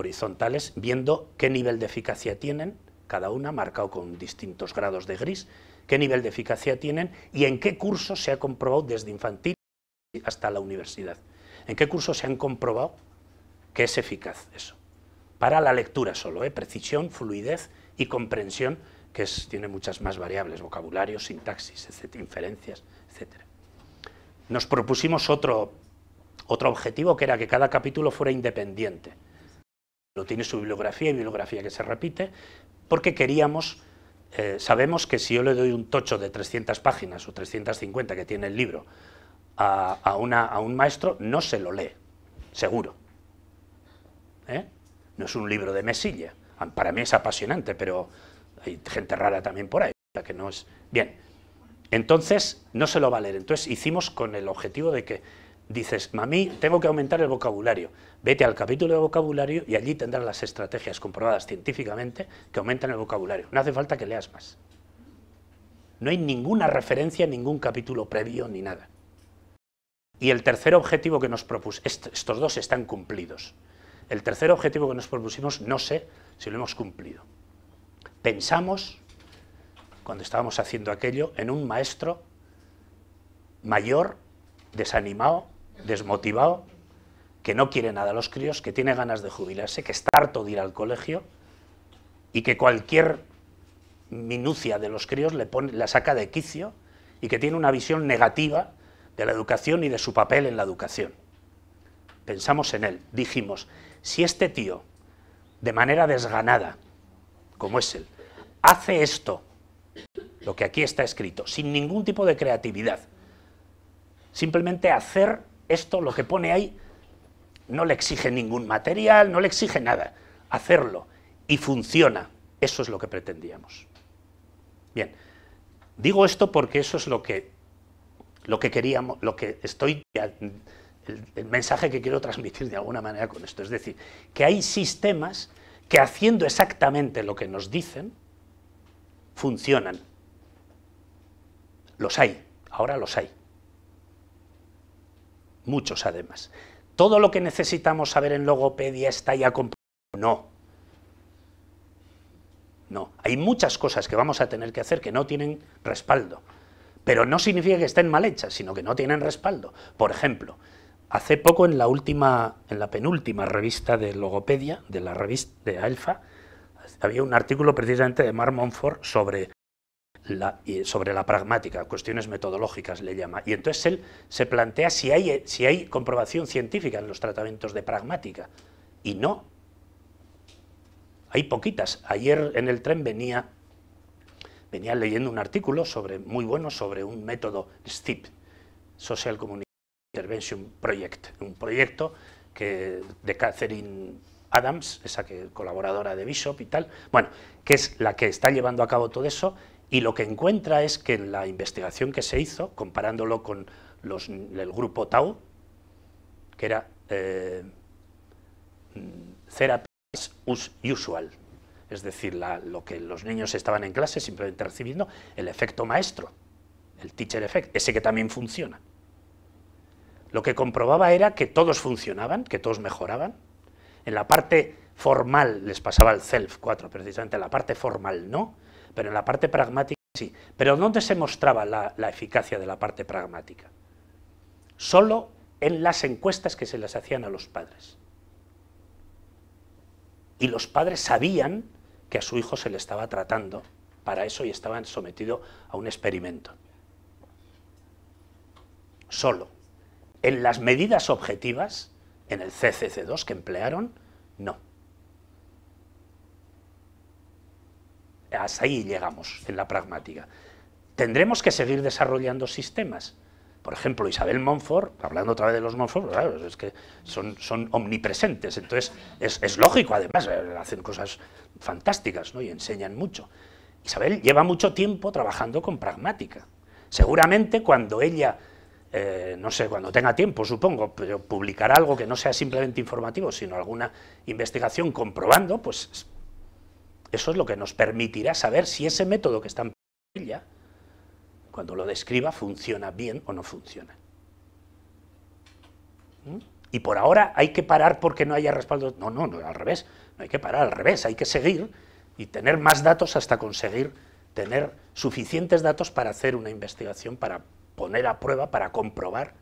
horizontales, viendo qué nivel de eficacia tienen, cada una marcado con distintos grados de gris, qué nivel de eficacia tienen y en qué curso se ha comprobado desde infantil hasta la universidad. ¿En qué curso se han comprobado que es eficaz eso? Para la lectura solo, ¿eh? precisión, fluidez y comprensión, que tiene muchas más variables, vocabulario, sintaxis, etcétera, inferencias, etc. Nos propusimos otro objetivo, que era que cada capítulo fuera independiente lo tiene su bibliografía y bibliografía que se repite, porque queríamos, eh, sabemos que si yo le doy un tocho de 300 páginas o 350 que tiene el libro a, a, un maestro, no se lo lee, seguro. ¿Eh? No es un libro de mesilla, ah, para mí es apasionante, pero hay gente rara también por ahí, que no es... Bien, entonces no se lo va a leer, entonces hicimos con el objetivo de que dices, mami, tengo que aumentar el vocabulario. Vete al capítulo de vocabulario y allí tendrás las estrategias comprobadas científicamente que aumentan el vocabulario. No hace falta que leas más. No hay ninguna referencia, ningún capítulo previo ni nada. Y el tercer objetivo que nos propusimos, estos dos están cumplidos. El tercer objetivo que nos propusimos, no sé si lo hemos cumplido. Pensamos, cuando estábamos haciendo aquello, en un maestro mayor, desanimado, desmotivado, que no quiere nada a los críos, que tiene ganas de jubilarse, que está harto de ir al colegio y que cualquier minucia de los críos le pone, la saca de quicio y que tiene una visión negativa de la educación y de su papel en la educación. Pensamos en él, dijimos, si este tío, de manera desganada, como es él, hace esto, lo que aquí está escrito, sin ningún tipo de creatividad, simplemente hacer esto lo que pone ahí no le exige ningún material, no le exige nada. Hacerlo. Y funciona. Eso es lo que pretendíamos. Bien. Digo esto porque eso es lo que, lo que queríamos, lo que estoy, el, el mensaje que quiero transmitir de alguna manera con esto. Es decir, que hay sistemas que haciendo exactamente lo que nos dicen, funcionan. Los hay, ahora los hay muchos además. ¿Todo lo que necesitamos saber en logopedia está ya completo? No. No, hay muchas cosas que vamos a tener que hacer que no tienen respaldo, pero no significa que estén mal hechas, sino que no tienen respaldo. Por ejemplo, hace poco en la última, en la penúltima revista de logopedia, de la revista de Alfa, había un artículo precisamente de Mark Monfort sobre sobre la pragmática, cuestiones metodológicas le llama. Y entonces él se plantea si hay, si hay comprobación científica en los tratamientos de pragmática. Y no. Hay poquitas. Ayer en el tren venía, venía leyendo un artículo sobre, muy bueno sobre un método STIP, Social Community Intervention Project, un proyecto que, de Catherine Adams, esa que, colaboradora de Bishop y tal, bueno, que es la que está llevando a cabo todo eso y lo que encuentra es que en la investigación que se hizo, comparándolo con el grupo Tau, que era eh, mm, Usual, es decir, lo que los niños estaban en clase simplemente recibiendo, el efecto maestro, el teacher effect, ese que también funciona. Lo que comprobaba era que todos funcionaban, que todos mejoraban. En la parte formal les pasaba el self 4, precisamente en la parte formal no, pero en la parte pragmática sí. Pero ¿dónde se mostraba la, eficacia de la parte pragmática? Solo en las encuestas que se les hacían a los padres. Y los padres sabían que a su hijo se le estaba tratando para eso y estaban sometidos a un experimento. Solo en las medidas objetivas, en el CCC2 que emplearon, no. Hasta ahí llegamos en la pragmática. Tendremos que seguir desarrollando sistemas. Por ejemplo, Isabel Monfort, hablando otra vez de los Monfort, pues, claro, es que son, son omnipresentes, entonces es, lógico, además, eh, hacen cosas fantásticas ¿no? y enseñan mucho. Isabel lleva mucho tiempo trabajando con pragmática. Seguramente cuando ella, eh, no sé, cuando tenga tiempo, supongo, pero publicará algo que no sea simplemente informativo, sino alguna investigación comprobando, pues eso es lo que nos permitirá saber si ese método que está en ella, cuando lo describa, funciona bien o no funciona. ¿Mm? Y por ahora hay que parar porque no haya respaldo. No, no, no, al revés. No hay que parar, al revés. Hay que seguir y tener más datos hasta conseguir tener suficientes datos para hacer una investigación, para poner a prueba, para comprobar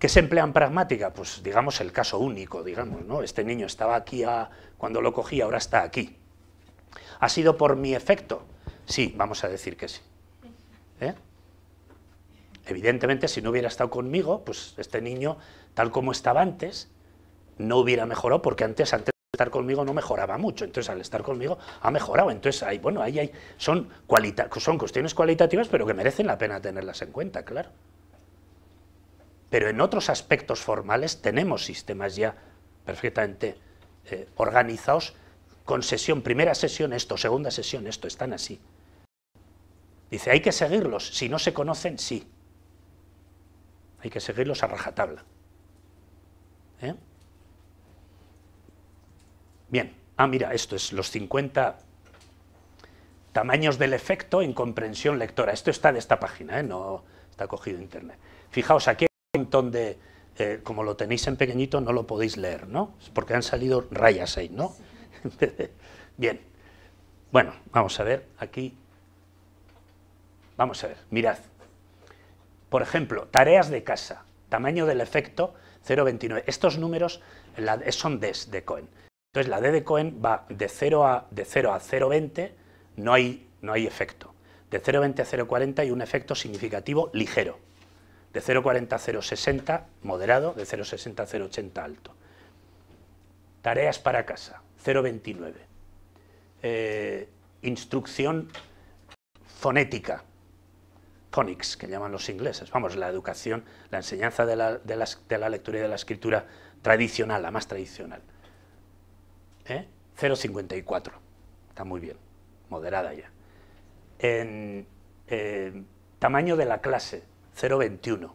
¿Qué se emplea en pragmática? Pues digamos el caso único, digamos, ¿no? Este niño estaba aquí cuando lo cogí, ahora está aquí. ¿Ha sido por mi efecto? Sí, vamos a decir que sí. ¿Eh? Evidentemente, si no hubiera estado conmigo, pues este niño, tal como estaba antes, no hubiera mejorado, porque antes, antes de estar conmigo, no mejoraba mucho. Entonces, al estar conmigo, ha mejorado. Entonces, hay, bueno, ahí hay, son, son cuestiones cualitativas, pero que merecen la pena tenerlas en cuenta, claro pero en otros aspectos formales tenemos sistemas ya perfectamente eh, organizados con sesión, primera sesión esto, segunda sesión esto, están así. Dice, hay que seguirlos, si no se conocen, sí. Hay que seguirlos a rajatabla. ¿Eh? Bien, ah, mira, esto es los 50 tamaños del efecto en comprensión lectora. Esto está de esta página, ¿eh? no está cogido internet. Fijaos, aquí donde de, eh, como lo tenéis en pequeñito, no lo podéis leer, ¿no? Porque han salido rayas ahí, ¿no? (laughs) Bien. Bueno, vamos a ver, aquí, vamos a ver, mirad. Por ejemplo, tareas de casa, tamaño del efecto 0,29. Estos números son des de Cohen. Entonces la D de Cohen va de 0 a, a 0,20, no hay, no hay efecto. De 0,20 a 0,40 hay un efecto significativo ligero de 0,40 a 0,60 moderado, de 0,60 a 0,80 alto. Tareas para casa, 0,29. Eh, instrucción fonética, phonics, que llaman los ingleses. Vamos, la educación, la enseñanza de la, lectura y de la escritura tradicional, la más tradicional. 0,54. ¿Eh? Está muy bien, moderada ya. En eh, tamaño de la clase, 0,21.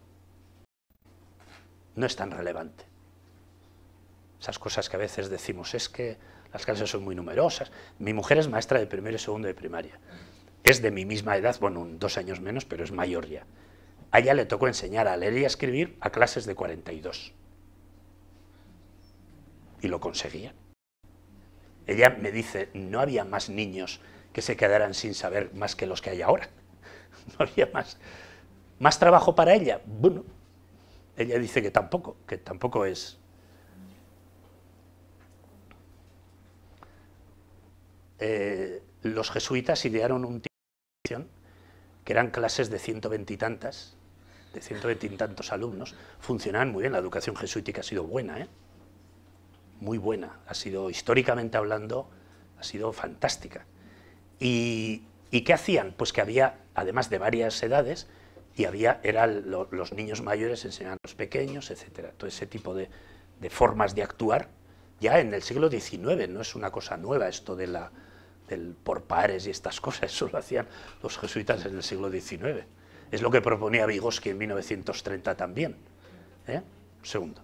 No es tan relevante. Esas cosas que a veces decimos, es que las clases son muy numerosas. Mi mujer es maestra de primero y segundo de primaria. Es de mi misma edad, bueno, dos años menos, pero es mayor ya. A ella le tocó enseñar a leer y a escribir a clases de 42. Y lo conseguía. Ella me dice, no había más niños que se quedaran sin saber más que los que hay ahora. (laughs) No había más. ¿Más trabajo para ella? Bueno, ella dice que tampoco, que tampoco es. Eh, los jesuitas idearon un tipo de educación que eran clases de 120 veintitantas, de ciento veintitantos tantos alumnos, funcionaban muy bien, la educación jesuítica ha sido buena, ¿eh? muy buena, ha sido históricamente hablando, ha sido fantástica. ¿Y qué hacían? Pues que había, además de varias edades, y había, eran los niños mayores enseñaban a los pequeños, etcétera. Todo ese tipo de, formas de actuar, ya en el siglo XIX, no es una cosa nueva esto de la, del por pares y estas cosas, eso lo hacían los jesuitas en el siglo XIX. Es lo que proponía Vygotsky en 1930 también. ¿eh? segundo.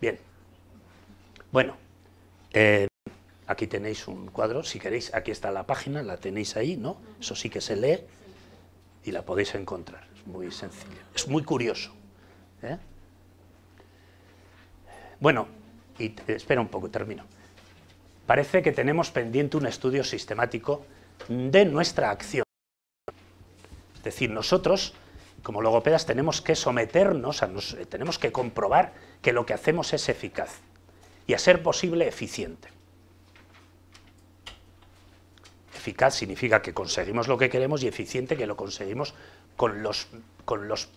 Bien. Bueno, eh, aquí tenéis un cuadro, si queréis, aquí está la página, la tenéis ahí, ¿no? Eso sí que se lee y la podéis encontrar muy sencillo. Es muy curioso. ¿eh? Bueno, y espera un poco, termino. Parece que tenemos pendiente un estudio sistemático de nuestra acción. Es decir, nosotros, como logopedas, tenemos que someternos, a eh, tenemos que comprobar que lo que hacemos es eficaz y a ser posible eficiente. Eficaz significa que conseguimos lo que queremos y eficiente que lo conseguimos con los, los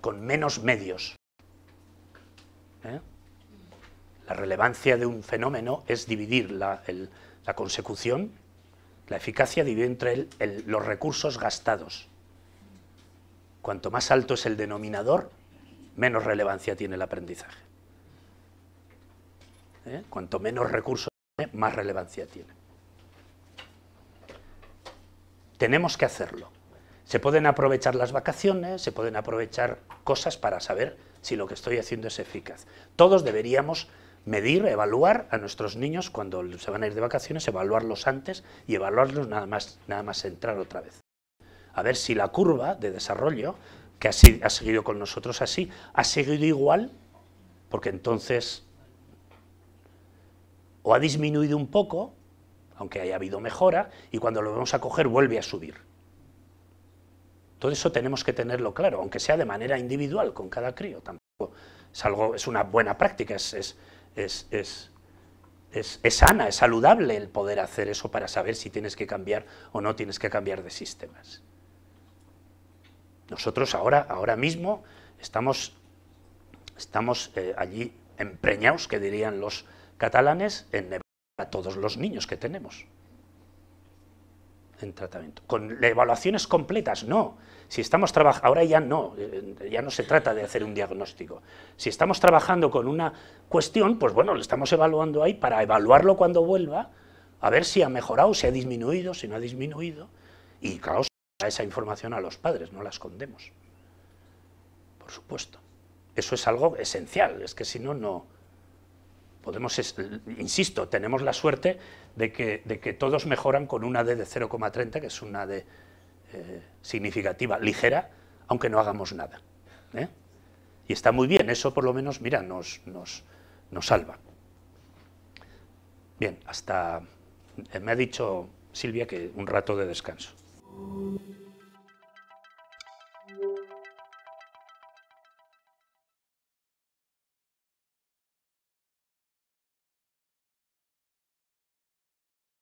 con menos medios. ¿Eh? La relevancia de un fenómeno es dividir la, consecución, la eficacia divide entre los recursos gastados. Cuanto más alto es el denominador, menos relevancia tiene el aprendizaje. ¿Eh? Cuanto menos recursos tiene, más relevancia tiene. Tenemos que hacerlo. Se pueden aprovechar las vacaciones, se pueden aprovechar cosas para saber si lo que estoy haciendo es eficaz. Todos deberíamos medir, evaluar a nuestros niños cuando se van a ir de vacaciones, evaluarlos antes y evaluarlos nada más, nada más entrar otra vez. A ver si la curva de desarrollo que ha, ha seguido con nosotros así, ha seguido igual, porque entonces o ha disminuido un poco, aunque haya habido mejora, y cuando lo vamos a coger vuelve a subir. Todo eso tenemos que tenerlo claro, aunque sea de manera individual con cada crío. Tampoco es, algo, es una buena práctica, es, es, es, sana, es saludable el poder hacer eso para saber si tienes que cambiar o no tienes que cambiar de sistemas. Nosotros ahora, ahora mismo estamos, estamos eh, allí empreñados, que dirían los catalanes, en nevar a todos los niños que tenemos en tratamiento. Con evaluaciones completas, no. Si estamos trabajando, ahora ya no, eh, ya no se trata de hacer un diagnóstico. Si estamos trabajando con una cuestión, pues bueno, lo estamos evaluando ahí para evaluarlo cuando vuelva, a ver si ha mejorado, si ha disminuido, si no ha disminuido. Y claro, esa información a los padres, no la escondemos. Por supuesto. Eso es algo esencial, es que si no, no, podemos, insisto, tenemos la suerte de que, de que todos mejoran con una D de 0,30, que es una D eh, significativa, ligera, aunque no hagamos nada. ¿eh? Y está muy bien, eso por lo menos, mira, nos, nos, nos salva. Bien, hasta... Eh, me ha dicho Silvia que un rato de descanso.